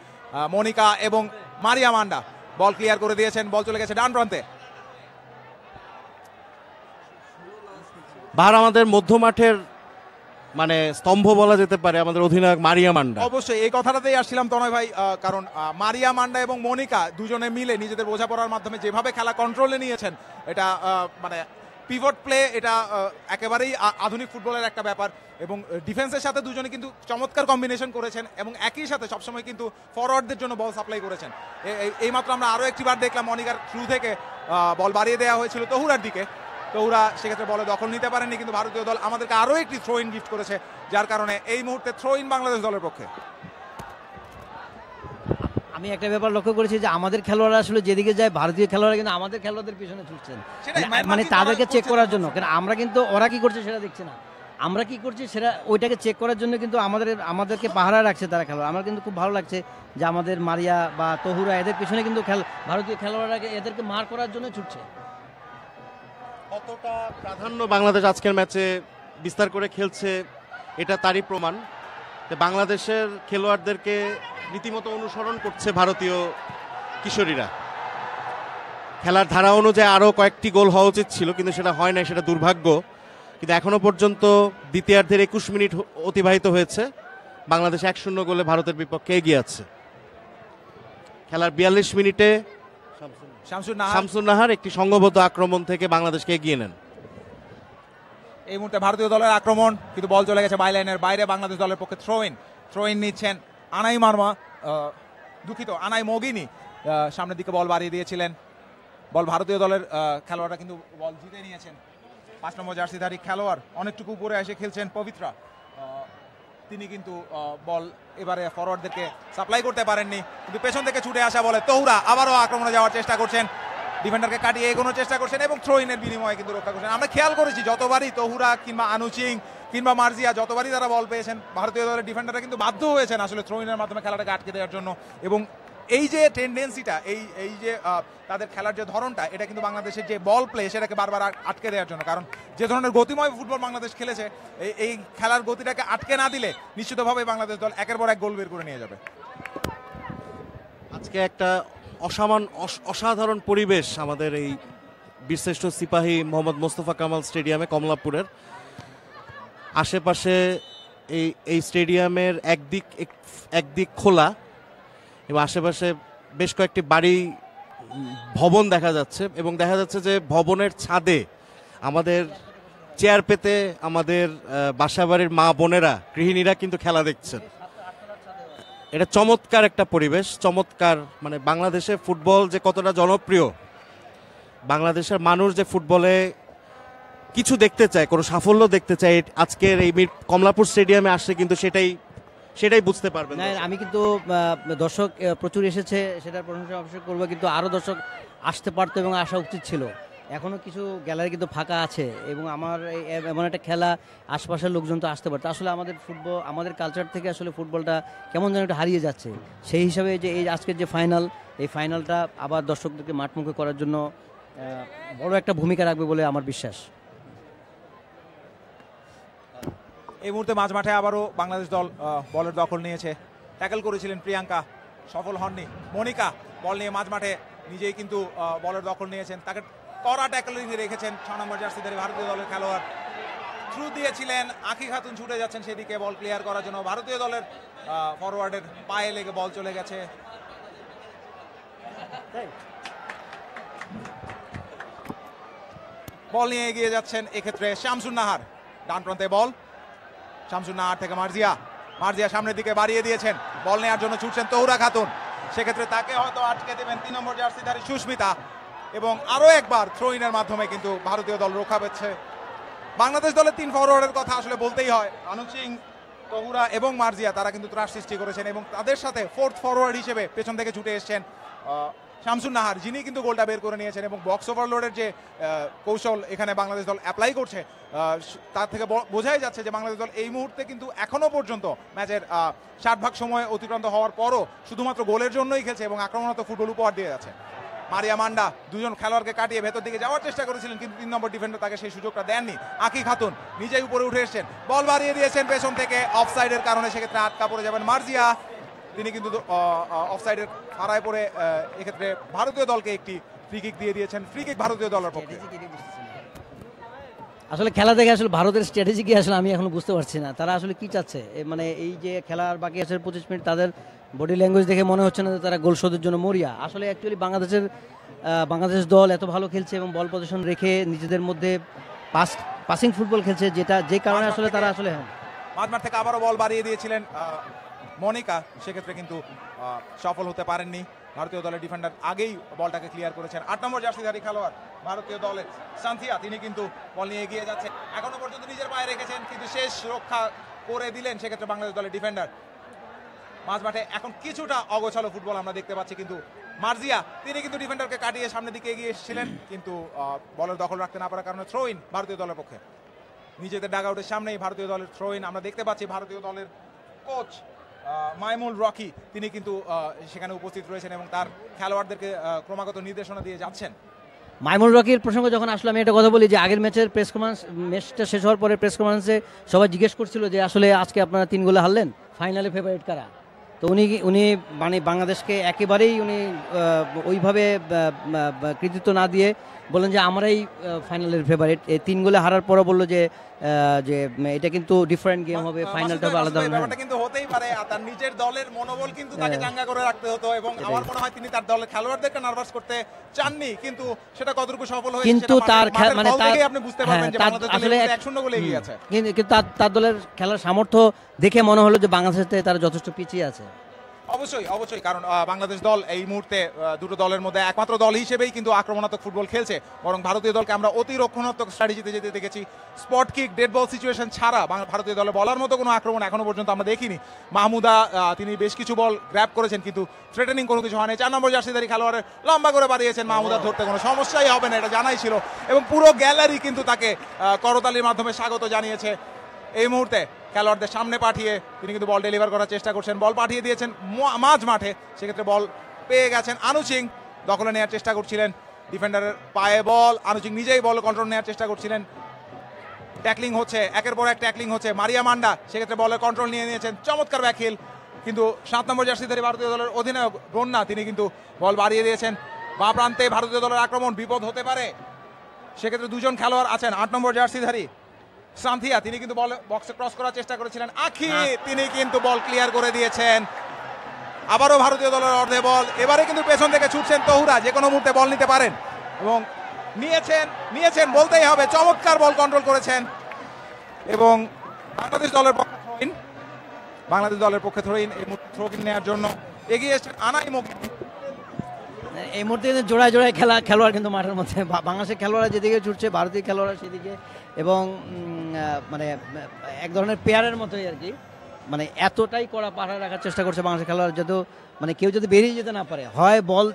মনিকা এবং মারিয়া মান্ডা বল ক্লিয়ার করে দিয়েছেন বল চলে গেছে ডান প্রান্তে ভার আমাদের মধ্যমাঠের মানে স্তম্ভ বলা যেতে পারে আমাদের অধিনায়ক মারিয়া মান্ডা অবশ্যই এই কথাটাতেই আসছিলাম তনয় ভাই কারণ মারিয়া মান্ডা এবং মনিকা দুজনে মিলে নিজেদের বোঝাপড়ার মাধ্যমে যেভাবে খেলা কন্ট্রোলে নিয়েছেন এটা মানে পিভট প্লে এটা একেবারেই আধুনিক ফুটবলের একটা ব্যাপার এবং ডিফেন্সের সাথে দুজনে কিন্তু চমৎকার কম্বিনেশন করেছেন এবং একই সাথে সবসময় কিন্তু ফরওয়ার্ডদের জন্য বল সাপ্লাই করেছেন এইমাত্র আমরা আরও একটি বার দেখলাম মনিকার থ্রু থেকে বল বাড়িয়ে দেওয়া হয়েছিল তহুরার দিকে তো ওরা সেক্ষেত্রে বলে দখল নিতে পারেনি কিন্তু ভারতীয় দল আমাদেরকে আরও একটি থ্রো ইন গিফট করেছে যার কারণে এই মুহূর্তে থ্রো ইন বাংলাদেশ দলের পক্ষে আমি একটা ব্যাপার লক্ষ্য করেছি যে আমাদের খেলোয়াড়রা আসলে যেদিকে যায় ভারতীয় খেলোয়াড়রা কিন্তু আমাদের খেলোয়াড়দের পিছনে ছুটছেন মানে, মানে, মানে তাদেরকে চেক করার জন্য কারণ আমরা কিন্তু ওরা কি করছে সেটা দেখছি না আমরা কি করছি সেটা ওইটাকে চেক করার জন্য কিন্তু আমাদের আমাদেরকে পাহারা রাখছে তারা খেলোয়াড় আমার কিন্তু খুব ভালো লাগছে যে আমাদের মারিয়া বা তহুরা এদের পিছনে কিন্তু খেল ভারতীয় খেলোয়াড়রা এদেরকে মার করার জন্য ছুটছে কতটা প্রাধান্য বাংলাদেশ আজকের ম্যাচে বিস্তার করে খেলছে এটা তারই প্রমাণ বাংলাদেশের খেলোয়াড়দেরকে রীতিমতো অনুসরণ করছে ভারতীয় কিশোরীরা খেলার ধারা অনুযায়ী আরও কয়েকটি গোল হওয়া উচিত ছিল কিন্তু সেটা হয় নাই সেটা দুর্ভাগ্য কিন্তু এখনও পর্যন্ত দ্বিতীয়ার্ধের একুশ মিনিট অতিবাহিত হয়েছে বাংলাদেশ এক শূন্য গোলে ভারতের বিপক্ষে এগিয়ে আছে খেলার বিয়াল্লিশ মিনিটে শামসুন নাহার একটি সংঘবদ্ধ আক্রমণ থেকে বাংলাদেশকে এগিয়ে নেন এই মুহূর্তে ভারতীয় দলের আক্রমণ কিন্তু বল চলে গেছে বাইলাইনের বাইরে বাংলাদেশ দলের পক্ষে থ্রো ইন থ্রো ইন নিচ্ছেন আনাই মার্মা দুঃখিত আনাই মগিনি সামনের দিকে বল বাড়িয়ে দিয়েছিলেন বল ভারতীয় দলের খেলোয়াড়রা কিন্তু বল জিতে নিয়েছেন পাঁচ নম্বর জার্সিধারী খেলোয়াড় অনেকটুকু উপরে এসে খেলছেন পবিত্রা তিনি কিন্তু বল এবারে ফরওয়ার্ডদেরকে সাপ্লাই করতে পারেননি কিন্তু পেছন থেকে ছুটে আসা বলে তৌরা আবারও আক্রমণে যাওয়ার চেষ্টা করছেন ডিফেন্ডারকে কাটিয়ে এগোনোর চেষ্টা করছেন এবং থ্রো ইনের বিনিময়ে কিন্তু রক্ষা করছেন আমরা খেয়াল করেছি যতবারই তহুরা কিংবা আনুচিং কিংবা মার্জিয়া যতবারই তারা বল পেয়েছেন ভারতীয় দলের ডিফেন্ডাররা কিন্তু বাধ্য হয়েছেন আসলে থ্রো ইনের মাধ্যমে খেলাটাকে আটকে দেওয়ার জন্য এবং এই যে টেন্ডেন্সিটা এই এই যে তাদের খেলার যে ধরনটা এটা কিন্তু বাংলাদেশের যে বল প্লে সেটাকে বারবার আটকে দেওয়ার জন্য কারণ যে ধরনের গতিময় ফুটবল বাংলাদেশ খেলেছে এই এই খেলার গতিটাকে আটকে না দিলে নিশ্চিতভাবে বাংলাদেশ দল একের পর এক গোল বের করে নিয়ে যাবে আজকে একটা অসামান অসাধারণ পরিবেশ আমাদের এই বীরশ্রেষ্ঠ সিপাহী মোহাম্মদ মোস্তফা কামাল স্টেডিয়ামে কমলাপুরের আশেপাশে এই এই স্টেডিয়ামের একদিক একদিক খোলা এবং আশেপাশে বেশ কয়েকটি বাড়ি ভবন দেখা যাচ্ছে এবং দেখা যাচ্ছে যে ভবনের ছাদে আমাদের চেয়ার পেতে আমাদের বাসাবাড়ির মা বোনেরা গৃহিণীরা কিন্তু খেলা দেখছেন এটা চমৎকার একটা পরিবেশ চমৎকার মানে বাংলাদেশে ফুটবল যে কতটা জনপ্রিয় বাংলাদেশের মানুষ যে ফুটবলে কিছু দেখতে চায় কোনো সাফল্য দেখতে চায় আজকের এই কমলাপুর স্টেডিয়ামে আসছে কিন্তু সেটাই সেটাই বুঝতে পারবেন না আমি কিন্তু দর্শক প্রচুর এসেছে সেটার প্রশংসা অবশ্যই করবো কিন্তু আরও দর্শক আসতে পারতো এবং আসা উচিত ছিল এখনও কিছু গ্যালারি কিন্তু ফাঁকা আছে এবং আমার এমন একটা খেলা আশপাশের লোকজন তো আসতে পারতো আসলে আমাদের ফুটবল আমাদের কালচার থেকে আসলে ফুটবলটা কেমন যেন একটু হারিয়ে যাচ্ছে সেই হিসাবে যে এই আজকের যে ফাইনাল এই ফাইনালটা আবার দর্শকদেরকে মাঠমুখে করার জন্য বড় একটা ভূমিকা রাখবে বলে আমার বিশ্বাস এই মুহূর্তে মাঝ মাঠে আবারও বাংলাদেশ দল বলের দখল নিয়েছে ট্যাকল করেছিলেন প্রিয়াঙ্কা সফল হননি মনিকা বল নিয়ে মাঝ মাঠে নিজেই কিন্তু বলের দখল নিয়েছেন তাকে কড়া ট্যাকলিং রেখেছেন ছ নম্বর জার্সিধারী ভারতীয় দলের খেলোয়াড় থ্রু দিয়েছিলেন আখি খাতুন ছুটে যাচ্ছেন সেদিকে বল ক্লিয়ার করার জন্য ভারতীয় দলের ফরওয়ার্ডের পায়ে লেগে বল চলে গেছে বল নিয়ে এগিয়ে যাচ্ছেন এক্ষেত্রে শামসুন নাহার ডান প্রান্তে বল শামসুন্নাহার থেকে মার্জিয়া মার্জিয়া সামনের দিকে বাড়িয়ে দিয়েছেন বল নেওয়ার জন্য ছুটছেন তহুরা খাতুন সেক্ষেত্রে তাকে হয়তো আটকে দেবেন তিন নম্বর জার্সিধারী সুস্মিতা এবং আরও একবার থ্রো ইনের মাধ্যমে কিন্তু ভারতীয় দল রক্ষা পেচ্ছে বাংলাদেশ দলের তিন ফরওয়ার্ডের কথা আসলে বলতেই হয় আনন্দ সিং তহুরা এবং মার্জিয়া তারা কিন্তু ত্রাস সৃষ্টি করেছেন এবং তাদের সাথে ফোর্থ ফরওয়ার্ড হিসেবে পেছন থেকে ছুটে এসছেন শামসুন নাহার যিনি কিন্তু গোলটা বের করে নিয়েছেন এবং বক্স ওভারলোডের যে কৌশল এখানে বাংলাদেশ দল অ্যাপ্লাই করছে তার থেকে বোঝাই যাচ্ছে যে বাংলাদেশ দল এই মুহূর্তে কিন্তু এখনও পর্যন্ত ম্যাচের ষাট ভাগ সময় অতিক্রান্ত হওয়ার পরও শুধুমাত্র গোলের জন্যই খেলছে এবং আক্রমণাত্মক ফুটবল উপহার দিয়ে যাচ্ছে মারিয়া মান্ডা দুজন খেলোয়াড়কে কাটিয়ে ভেতর দিকে যাওয়ার চেষ্টা করেছিলেন কিন্তু তিন নম্বর ডিফেন্ডার তাকে সেই সুযোগটা দেননি আকি খাতুন নিজেই উপরে উঠে এসছেন বল বাড়িয়ে দিয়েছেন পেছন থেকে অফসাইডের কারণে সেক্ষেত্রে আটকা পড়ে যাবেন মার্জিয়া তিনি কিন্তু অফসাইডের হারায় পড়ে এক্ষেত্রে ভারতীয় দলকে একটি ফ্রি কিক দিয়ে দিয়েছেন ফ্রি কিক ভারতীয় দলের পক্ষে আসলে খেলা দেখে আসলে ভারতের স্ট্র্যাটেজি কি আসলে আমি এখন বুঝতে পারছি না তারা আসলে কি চাচ্ছে মানে এই যে খেলার বাকি আছে পঁচিশ মিনিট তাদের বডি ল্যাঙ্গুয়েজ দেখে মনে হচ্ছে না যে তারা গোল শোধের জন্য মরিয়া আসলে অ্যাকচুয়ালি বাংলাদেশের বাংলাদেশ দল এত ভালো খেলছে এবং বল প্রদর্শন রেখে নিজেদের মধ্যে পাস পাসিং ফুটবল খেলছে যেটা যে কারণে আসলে তারা আসলে হ্যাঁ মাঝমাঠ থেকে আবারও বল বাড়িয়ে দিয়েছিলেন মনিকা সেক্ষেত্রে কিন্তু সফল হতে পারেননি ভারতীয় দলের ডিফেন্ডার আগেই বলটাকে ক্লিয়ার করেছেন আট নম্বর জার্সিধারী খেলোয়াড় ভারতীয় দলের সান্থিয়া তিনি কিন্তু বল নিয়ে এগিয়ে যাচ্ছেন এখনও পর্যন্ত নিজের পায়ে রেখেছেন কিন্তু শেষ রক্ষা করে দিলেন সেক্ষেত্রে বাংলাদেশ দলের ডিফেন্ডার মাঝ মাঠে এখন কিছুটা অগোছালো ফুটবল আমরা দেখতে পাচ্ছি কিন্তু মার্জিয়া তিনি কিন্তু ডিফেন্ডারকে কাটিয়ে সামনের দিকে এগিয়ে এসেছিলেন কিন্তু বলের দখল রাখতে না পারার কারণে থ্রো ইন ভারতীয় দলের পক্ষে নিজেদের ডাগ আউটের সামনেই ভারতীয় দলের থ্রো ইন আমরা দেখতে পাচ্ছি ভারতীয় দলের কোচ মাইমুল রকি তিনি কিন্তু সেখানে উপস্থিত রয়েছেন এবং তার খেলোয়াড়দেরকে ক্রমাগত নির্দেশনা দিয়ে যাচ্ছেন মাইমুল রকির প্রসঙ্গ যখন আসলে আমি একটা কথা বলি যে আগের ম্যাচের প্রেস কনফারেন্স ম্যাচটা শেষ হওয়ার পরে প্রেস কনফারেন্সে সবাই জিজ্ঞেস করছিল যে আসলে আজকে আপনারা তিন গোলে হারলেন ফাইনালে ফেভারিট কারা তো উনি উনি মানে বাংলাদেশকে একেবারেই উনি ওইভাবে কৃতিত্ব না দিয়ে বলেন যে আমরাই ফাইনালের ফেভারিট এই তিন গোলে হারার পরও বললো যে যে এটা কিন্তু ডিফারেন্ট গেম হবে ফাইনালটা হবে আলাদা ব্যাপারটা কিন্তু হতেই পারে তার নিজের দলের মনোবল কিন্তু তাকে হ্যাঁ। চাঙ্গা করে রাখতে হতো এবং আমার মনে হয় তিনি তার দলের খেলোয়াড়দেরকে নার্ভাস করতে চাননি কিন্তু সেটা কতটুকু সফল হয়েছে কিন্তু তার মানে তার আপনি বুঝতে পারবেন হ্যাঁ, যে বাংলাদেশ আসলে 1-0 গোলে এগিয়ে আছে কিন্তু তার তার দলের খেলার সামর্থ্য দেখে মনে হলো যে বাংলাদেশে তার যথেষ্ট পিছিয়ে আছে অবশ্যই অবশ্যই কারণ বাংলাদেশ দল এই মুহূর্তে দুটো দলের মধ্যে একমাত্র দল হিসেবেই কিন্তু আক্রমণাত্মক ফুটবল খেলছে বরং ভারতীয় দলকে আমরা অতি রক্ষণাত্মক স্ট্র্যাটেজিতে যেতে দেখেছি spot kick dead ball situation ছাড়া ভারতীয় দলে বলার মতো কোনো আক্রমণ এখনও পর্যন্ত আমরা দেখিনি মাহমুদা তিনি বেশ কিছু বল গ্র্যাপ করেছেন কিন্তু থ্রেটেনিং কোনো কিছু হয়নি চার নম্বর জার্সিদারি খেলোয়াড়ের লম্বা করে বাড়িয়েছেন মাহমুদা ধরতে কোনো সমস্যাই হবে না এটা জানাই ছিল এবং পুরো গ্যালারি কিন্তু তাকে করতালির মাধ্যমে স্বাগত জানিয়েছে এই মুহূর্তে খেলোয়াড়দের সামনে পাঠিয়ে তিনি কিন্তু বল ডেলিভার করার চেষ্টা করছেন বল পাঠিয়ে দিয়েছেন মাঝ মাঠে সেক্ষেত্রে বল পেয়ে গেছেন আনুচিং দখলে নেওয়ার চেষ্টা করছিলেন ডিফেন্ডারের পায়ে বল আনুচিং নিজেই বল কন্ট্রোল নেওয়ার চেষ্টা করছিলেন ট্যাকলিং হচ্ছে একের পর এক ট্যাকলিং হচ্ছে মারিয়া মান্ডা সেক্ষেত্রে বলের কন্ট্রোল নিয়ে নিয়েছেন চমৎকার ব্যাখিল কিন্তু সাত নম্বর জার্সিধারী ভারতীয় দলের অধিনায়ক বন্যা তিনি কিন্তু বল বাড়িয়ে দিয়েছেন বা প্রান্তে ভারতীয় দলের আক্রমণ বিপদ হতে পারে সেক্ষেত্রে দুজন খেলোয়াড় আছেন আট নম্বর জার্সিধারী সান্থিয়া তিনি কিন্তু বল বক্সে ক্রস করার চেষ্টা করেছিলেন আখি হ্যাঁ। তিনি কিন্তু বল ক্লিয়ার করে দিয়েছেন আবারও ভারতীয় দলের অর্ধে বল এবারে কিন্তু পেছন থেকে ছুটছেন তহুরা যে কোনো মুহূর্তে বল নিতে পারেন এবং নিয়েছেন নিয়েছেন বলতেই হবে চমৎকার বল কন্ট্রোল করেছেন এবং বাংলাদেশ দলের পক্ষে থ্রোইন বাংলাদেশ দলের পক্ষে থ্রোইন এই থ্রোইন নেওয়ার জন্য এগিয়ে এসেছেন আনাই মুক্তি এই মুহূর্তে কিন্তু জোড়ায় জোড়ায় খেলা খেলোয়াড় কিন্তু মাঠের মধ্যে বাংলাদেশের খেলোয়াড়রা যেদিকে ছুটছে ভারতীয় খেলোয়াড়রা সেদিকে এবং মানে এক ধরনের পেয়ারের মতোই আর কি মানে এতটাই কড়া পাহাড়া রাখার চেষ্টা করছে বাংলাদেশ খেলোয়াড় যত মানে কেউ যদি বেরিয়ে যেতে না পারে হয় বল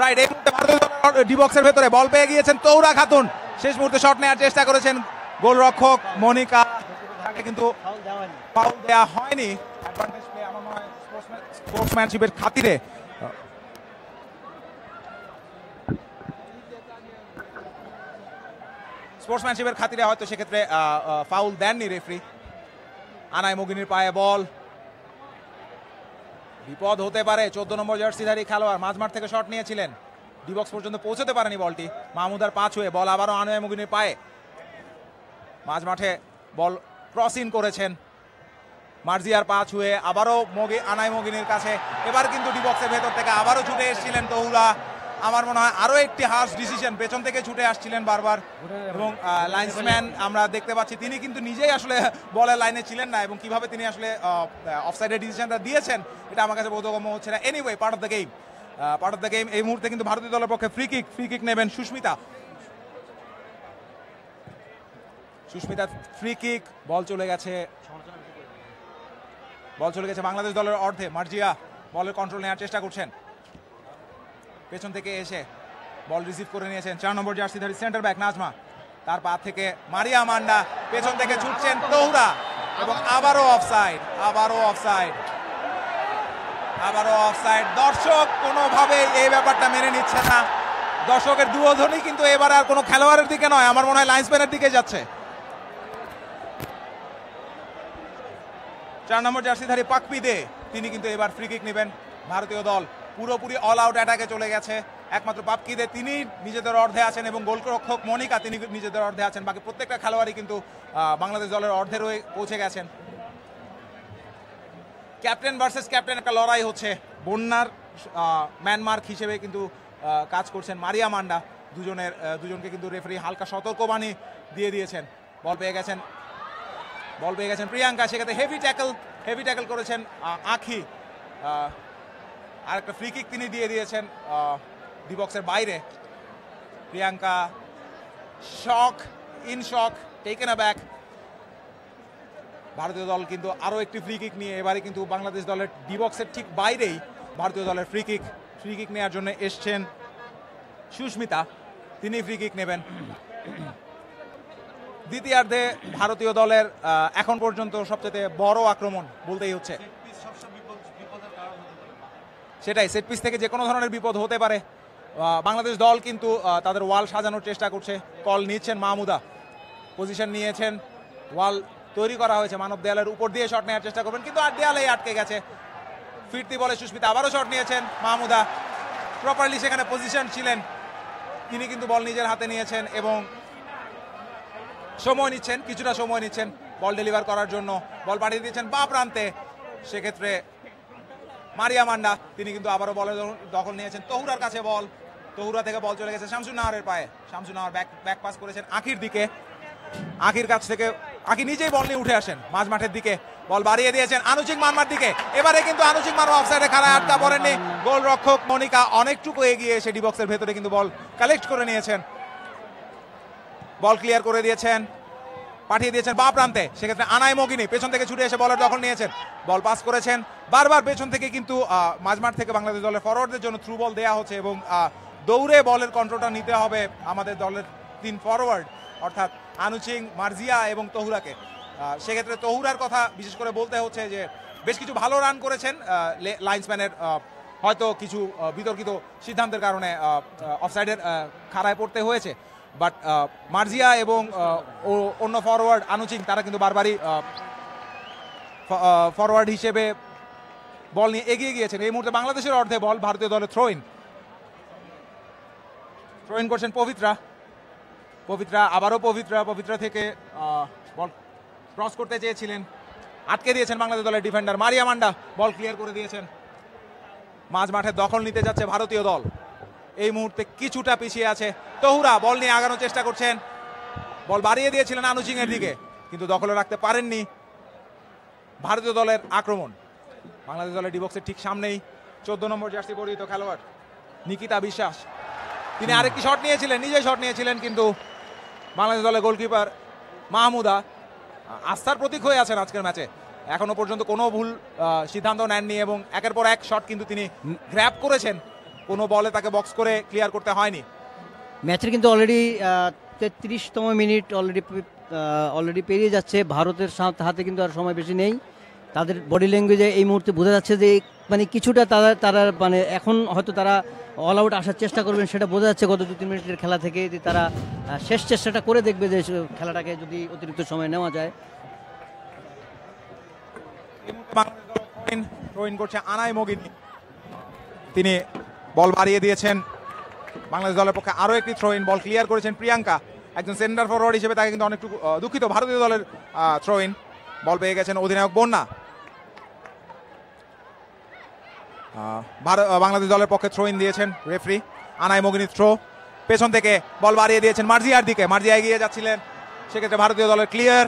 রাইট এই মুহূর্তে ভারতীয় দলের ডিবক্সের ভেতরে বল পেয়ে গিয়েছেন তৌরা খাতুন শেষ মুহূর্তে শট নেওয়ার চেষ্টা করেছেন গোলরক্ষক মনিকা তাকে কিন্তু ফাউল দেওয়া হয়নি অ্যাডভান্টেজ প্লে আমার মনে হয় স্পোর্টসম্যানশিপের খাতিরে স্পোর্টসম্যানশিপের খাতিরে হয়তো সেক্ষেত্রে ফাউল দেননি রেফরি আনায় মুগিনীর পায়ে বল বিপদ হতে পারে চোদ্দ নম্বর জার্সিধারী খেলোয়াড় মাঝমাঠ থেকে শট নিয়েছিলেন ডিবক্স পর্যন্ত পৌঁছতে পারেনি বলটি মাহমুদার পাঁচ হয়ে বল আবারও আনোয় মুগিনীর পায়ে মাঝমাঠে বল ক্রসিং করেছেন মার্জিয়ার পা হয়ে আবারও মগি আনাই মগিনের কাছে এবার কিন্তু ডিবক্সের ভেতর থেকে আবারও ছুটে এসেছিলেন তহুরা আমার মনে হয় আরও একটি হার্স ডিসিশন পেছন থেকে ছুটে আসছিলেন বারবার এবং লাইন্সম্যান আমরা দেখতে পাচ্ছি তিনি কিন্তু নিজেই আসলে বলের লাইনে ছিলেন না এবং কিভাবে তিনি আসলে অফসাইডের ডিসিশনটা দিয়েছেন এটা আমার কাছে বোধগম্য হচ্ছে না anyway part of the game part of the game এই মুহূর্তে কিন্তু ভারতীয় দলের পক্ষে ফ্রি কিক ফ্রি কিক নেবেন Susmita Susmita free kick ball চলে গেছে বল চলে গেছে বাংলাদেশ দলের অর্ধে মার্জিয়া বলের কন্ট্রোল নেওয়ার চেষ্টা করছেন পেছন থেকে এসে বল রিসিভ করে নিয়েছেন চার নম্বর জার্সিধারী সেন্টার ব্যাক নাজমা তার পা থেকে মারিয়া মান্ডা পেছন থেকে ছুটছেন তহুরা এবং আবারও অফসাইড আবারও অফসাইড আবারও অফসাইড দর্শক কোনোভাবে এই ব্যাপারটা মেনে নিচ্ছে না দর্শকের দুয়োধনই কিন্তু এবার আর কোনো খেলোয়াড়ের দিকে নয় আমার মনে হয় লাইন্সম্যানের দিকে যাচ্ছে চার নম্বর জার্সিধারী পাকপি দে তিনি কিন্তু এবার ফ্রি কিক নেবেন ভারতীয় দল পুরোপুরি অল আউট অ্যাটাকে চলে গেছে একমাত্র পাপকিদে তিনি নিজেদের অর্ধে আছেন এবং গোলরক্ষক মনিকা তিনি নিজেদের অর্ধে আছেন বাকি প্রত্যেকটা খেলোয়াড়ই কিন্তু বাংলাদেশ দলের অর্ধে রয়ে পৌঁছে গেছেন ক্যাপ্টেন ভার্সেস ক্যাপ্টেন একটা লড়াই হচ্ছে বন্যার ম্যানমার্ক হিসেবে কিন্তু কাজ করছেন মারিয়া মান্ডা দুজনের দুজনকে কিন্তু রেফারি হালকা সতর্কবাণী দিয়ে দিয়েছেন বল পেয়ে গেছেন বল পেয়ে গেছেন প্রিয়াঙ্কা সেক্ষেত্রে হেভি ট্যাকল হেভি ট্যাকল করেছেন আখি আর একটা ফ্রি কিক তিনি দিয়ে দিয়েছেন ডিবক্সের বাইরে Priyanka shock in shock taken a back ভারতীয় দল কিন্তু আরও একটি ফ্রি কিক নিয়ে এবারে কিন্তু বাংলাদেশ দলের ডিবক্সের ঠিক বাইরেই ভারতীয় দলের ফ্রি কিক ফ্রি কিক নেওয়ার জন্য এসছেন সুস্মিতা তিনি ফ্রি কিক নেবেন দ্বিতীয়ার্ধে ভারতীয় দলের এখন পর্যন্ত সবচেয়ে বড় আক্রমণ বলতেই হচ্ছে সেটাই সেট পিস থেকে যে কোনো ধরনের বিপদ হতে পারে বাংলাদেশ দল কিন্তু তাদের ওয়াল সাজানোর চেষ্টা করছে কল নিচ্ছেন মাহমুদা পজিশন নিয়েছেন ওয়াল তৈরি করা হয়েছে মানব দেয়ালের উপর দিয়ে শট নেওয়ার চেষ্টা করবেন কিন্তু আর দেয়ালেই আটকে গেছে ফিরতি বলে সুস্মিতা আবারও শট নিয়েছেন মাহমুদা প্রপারলি সেখানে পজিশন ছিলেন তিনি কিন্তু বল নিজের হাতে নিয়েছেন এবং সময় নিচ্ছেন কিছুটা সময় নিচ্ছেন বল ডেলিভার করার জন্য বল পাঠিয়ে দিয়েছেন বা প্রান্তে সেক্ষেত্রে মারিয়া মান্ডা তিনি কিন্তু আবারও বলে দখল নিয়েছেন তহুরার কাছে বল তহুরা থেকে বল চলে গেছে শামসুন নাহারের পায়ে Shamsun Nahar back back pass করেছেন আখির দিকে আখির কাছ থেকে আখি নিজেই বল নিয়ে উঠে আসেন মাঝ মাঠের দিকে বল বাড়িয়ে দিয়েছেন আনুচিক মারমার দিকে এবারে কিন্তু আনুচিক অফ অফসাইডে খেলায় আটকা পড়েননি রক্ষক মনিকা অনেকটুকু এগিয়ে এসে ডিবক্সের ভেতরে কিন্তু বল কালেক্ট করে নিয়েছেন বল ক্লিয়ার করে দিয়েছেন পাঠিয়ে দিয়েছেন বা প্রান্তে সেক্ষেত্রে আনায় মগিনী পেছন থেকে ছুটে এসে বলের দখল নিয়েছেন বল পাস করেছেন বারবার পেছন থেকে কিন্তু মাঝমাঠ থেকে বাংলাদেশ দলের ফরওয়ার্ডদের জন্য থ্রু বল দেওয়া হচ্ছে এবং দৌড়ে বলের কন্ট্রোলটা নিতে হবে আমাদের দলের তিন ফরওয়ার্ড অর্থাৎ আনুচিং মার্জিয়া এবং তহুরাকে সেক্ষেত্রে তহুরার কথা বিশেষ করে বলতে হচ্ছে যে বেশ কিছু ভালো রান করেছেন লাইন্সম্যানের হয়তো কিছু বিতর্কিত সিদ্ধান্তের কারণে অফসাইডের খাড়ায় পড়তে হয়েছে বাট মার্জিয়া uh, এবং uh, অন্য ফরওয়ার্ড আনুচিং তারা কিন্তু বারবারই ফরওয়ার্ড uh, হিসেবে বল নিয়ে এগিয়ে গিয়েছেন এই মুহূর্তে বাংলাদেশের অর্ধে বল ভারতীয় দলে থ্রো ইন করছেন পবিত্রা পবিত্রা আবারও পবিত্রা পবিত্রা থেকে বল ক্রস করতে চেয়েছিলেন আটকে দিয়েছেন বাংলাদেশ দলের ডিফেন্ডার মারিয়া মান্ডা বল ক্লিয়ার করে দিয়েছেন মাঝ মাঠে দখল নিতে যাচ্ছে ভারতীয় দল এই মুহূর্তে কিছুটা পিছিয়ে আছে তহুরা বল নিয়ে আগানোর চেষ্টা করছেন বল বাড়িয়ে দিয়েছিলেন এর দিকে কিন্তু দখলে রাখতে পারেননি ভারতীয় দলের আক্রমণ বাংলাদেশ দলের ডিবক্সের ঠিক সামনেই চোদ্দ নম্বর জার্সি পরিহিত খেলোয়াড় নিকিতা বিশ্বাস তিনি আরেকটি শট নিয়েছিলেন নিজে শট নিয়েছিলেন কিন্তু বাংলাদেশ দলের গোলকিপার মাহমুদা আস্থার প্রতীক হয়ে আছেন আজকের ম্যাচে এখনো পর্যন্ত কোনো ভুল সিদ্ধান্ত নেননি এবং একের পর এক শট কিন্তু তিনি গ্র্যাপ করেছেন কোনো বলে তাকে বক্স করে ক্লিয়ার করতে হয়নি ম্যাচের কিন্তু অলরেডি তেত্রিশতম মিনিট অলরেডি অলরেডি পেরিয়ে যাচ্ছে ভারতের হাতে কিন্তু আর সময় বেশি নেই তাদের বডি ল্যাঙ্গুয়েজে এই মুহূর্তে বোঝা যাচ্ছে যে মানে কিছুটা তারা তারা মানে এখন হয়তো তারা অল আউট আসার চেষ্টা করবেন সেটা বোঝা যাচ্ছে গত দু তিন মিনিটের খেলা থেকে যে তারা শেষ চেষ্টাটা করে দেখবে যে খেলাটাকে যদি অতিরিক্ত সময় নেওয়া যায় রোহিন করছে আনায় মগিনী তিনি বল বাড়িয়ে দিয়েছেন বাংলাদেশ দলের পক্ষে আরও একটি থ্রো ইন বল ক্লিয়ার করেছেন প্রিয়াঙ্কা একজন সেন্টার ফরওয়ার্ড হিসেবে তাকে কিন্তু অনেকটুকু দুঃখিত ভারতীয় দলের থ্রো ইন বল পেয়ে গেছেন অধিনায়ক বন্যা বাংলাদেশ দলের পক্ষে থ্রো ইন দিয়েছেন রেফরি আনাই মগিনী থ্রো পেছন থেকে বল বাড়িয়ে দিয়েছেন মার্জিয়ার দিকে মার্জিয়া এগিয়ে যাচ্ছিলেন সেক্ষেত্রে ভারতীয় দলের ক্লিয়ার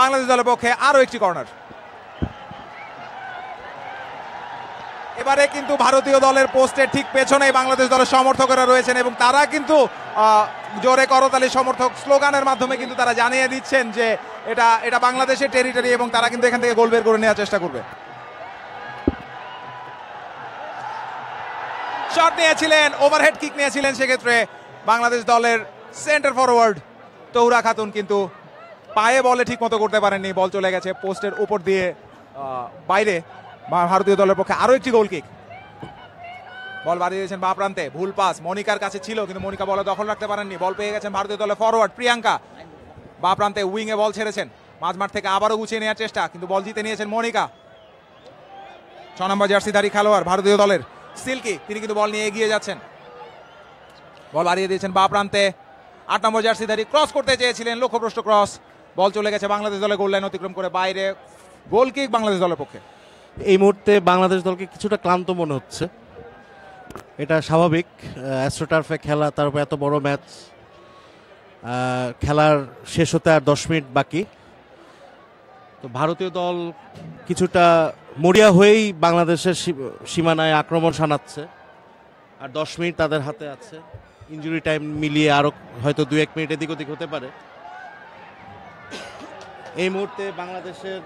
বাংলাদেশ দলের পক্ষে আরও একটি কর্নার এবারে কিন্তু ভারতীয় দলের পোস্টের ঠিক পেছনেই বাংলাদেশ দলের সমর্থকরা রয়েছেন এবং তারা কিন্তু জোরে করতালি সমর্থক স্লোগানের মাধ্যমে কিন্তু তারা জানিয়ে দিচ্ছেন যে এটা এটা বাংলাদেশের টেরিটরি এবং তারা কিন্তু এখান থেকে গোল বের করে নেওয়ার চেষ্টা করবে শট নিয়েছিলেন ওভারহেড কিক নিয়েছিলেন সেক্ষেত্রে বাংলাদেশ দলের সেন্টার ফরওয়ার্ড তৌরা খাতুন কিন্তু পায়ে বলে ঠিক মতো করতে পারেননি বল চলে গেছে পোস্টের উপর দিয়ে বাইরে ভারতীয় দলের পক্ষে আরও একটি গোল কিক বল বাড়িয়ে দিয়েছেন বা প্রান্তে ভুল পাস মনিকার কাছে ছিল কিন্তু মনিকা বলে দখল রাখতে পারেননি বল পেয়ে গেছেন ভারতীয় দলের ফরওয়ার্ড প্রিয়াঙ্কা বা প্রান্তে উইংয়ে বল ছেড়েছেন মাঝ মাঠ থেকে আবারও গুছিয়ে নেওয়ার চেষ্টা কিন্তু বল জিতে নিয়েছেন মনিকা ছ নম্বর জার্সিধারী খেলোয়াড় ভারতীয় দলের সিল্কি তিনি কিন্তু বল নিয়ে এগিয়ে যাচ্ছেন বল বাড়িয়ে দিয়েছেন বা প্রান্তে আট নম্বর জার্সিধারী ক্রস করতে চেয়েছিলেন লক্ষ্যভ্রষ্ট ক্রস বল চলে গেছে বাংলাদেশ দলে গোল লাইন অতিক্রম করে বাইরে গোল কিক বাংলাদেশ দলের পক্ষে এই মুহূর্তে বাংলাদেশ দলকে কিছুটা ক্লান্ত মনে হচ্ছে এটা স্বাভাবিক অ্যাস্ট্রোটার্ফে খেলা তারপর এত বড় ম্যাচ খেলার শেষ হতে আর দশ মিনিট বাকি তো ভারতীয় দল কিছুটা মরিয়া হয়েই বাংলাদেশের সীমানায় আক্রমণ শানাচ্ছে আর দশ মিনিট তাদের হাতে আছে ইঞ্জুরি টাইম মিলিয়ে আরও হয়তো দু এক মিনিট এদিক ওদিক হতে পারে এই মুহূর্তে বাংলাদেশের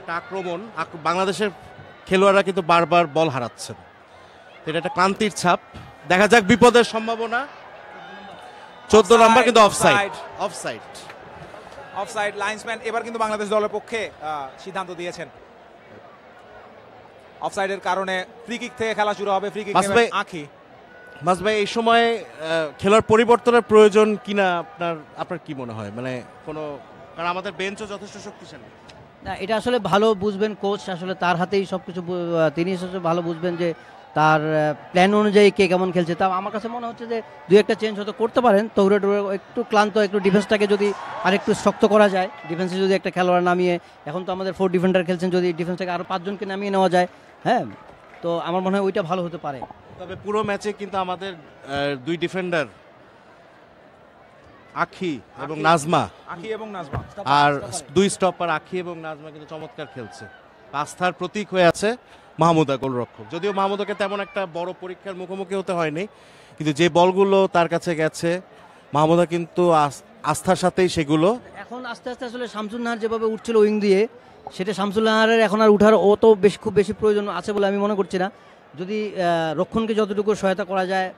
একটা আক্রমণ বাংলাদেশের খেলোয়াড়রা কিন্তু বারবার বল হারাচ্ছেন এটা একটা ক্লান্তির ছাপ দেখা যাক বিপদের সম্ভাবনা চোদ্দ নম্বর কিন্তু অফসাইড অফসাইড অফসাইড লাইনসম্যান এবার কিন্তু বাংলাদেশ দলের পক্ষে সিদ্ধান্ত দিয়েছেন অফসাইডের কারণে ফ্রি কিক থেকে খেলা শুরু হবে ফ্রি কিক আঁখি মাস ভাই এই সময় খেলার পরিবর্তনের প্রয়োজন কিনা আপনার আপনার কি মনে হয় মানে কোনো কারণ আমাদের বেঞ্চও যথেষ্ট শক্তিশালী না এটা আসলে ভালো বুঝবেন কোচ আসলে তার হাতেই সব কিছু তিনি ভালো বুঝবেন যে তার প্ল্যান অনুযায়ী কে কেমন খেলছে তা আমার কাছে মনে হচ্ছে যে দু একটা চেঞ্জ হয়তো করতে পারেন তৌরে টৌরে একটু ক্লান্ত একটু ডিফেন্সটাকে যদি আর একটু শক্ত করা যায় ডিফেন্সে যদি একটা খেলোয়াড় নামিয়ে এখন তো আমাদের ফোর ডিফেন্ডার খেলছেন যদি ডিফেন্সটাকে আরও পাঁচজনকে নামিয়ে নেওয়া যায় হ্যাঁ তো আমার মনে হয় ওইটা ভালো হতে পারে তবে পুরো ম্যাচে কিন্তু আমাদের দুই ডিফেন্ডার আখি এবং নাজমা আখি এবং নাজমা আর দুই স্টপার আখি এবং নাজমা কিন্তু চমৎকার খেলছে আস্থার প্রতীক হয়ে আছে মাহমুদা গোলরক্ষক যদিও মাহমুদাকে তেমন একটা বড় পরীক্ষার মুখোমুখি হতে হয়নি কিন্তু যে বলগুলো তার কাছে গেছে মাহমুদা কিন্তু আস্থার সাথেই সেগুলো এখন আস্তে আস্তে আসলে শামসুল নাহার যেভাবে উঠছিল উইং দিয়ে সেটা শামসুল নাহারের এখন আর উঠার অত বেশ খুব বেশি প্রয়োজন আছে বলে আমি মনে করছি না যদি রক্ষণকে যতটুকু সহায়তা করা যায়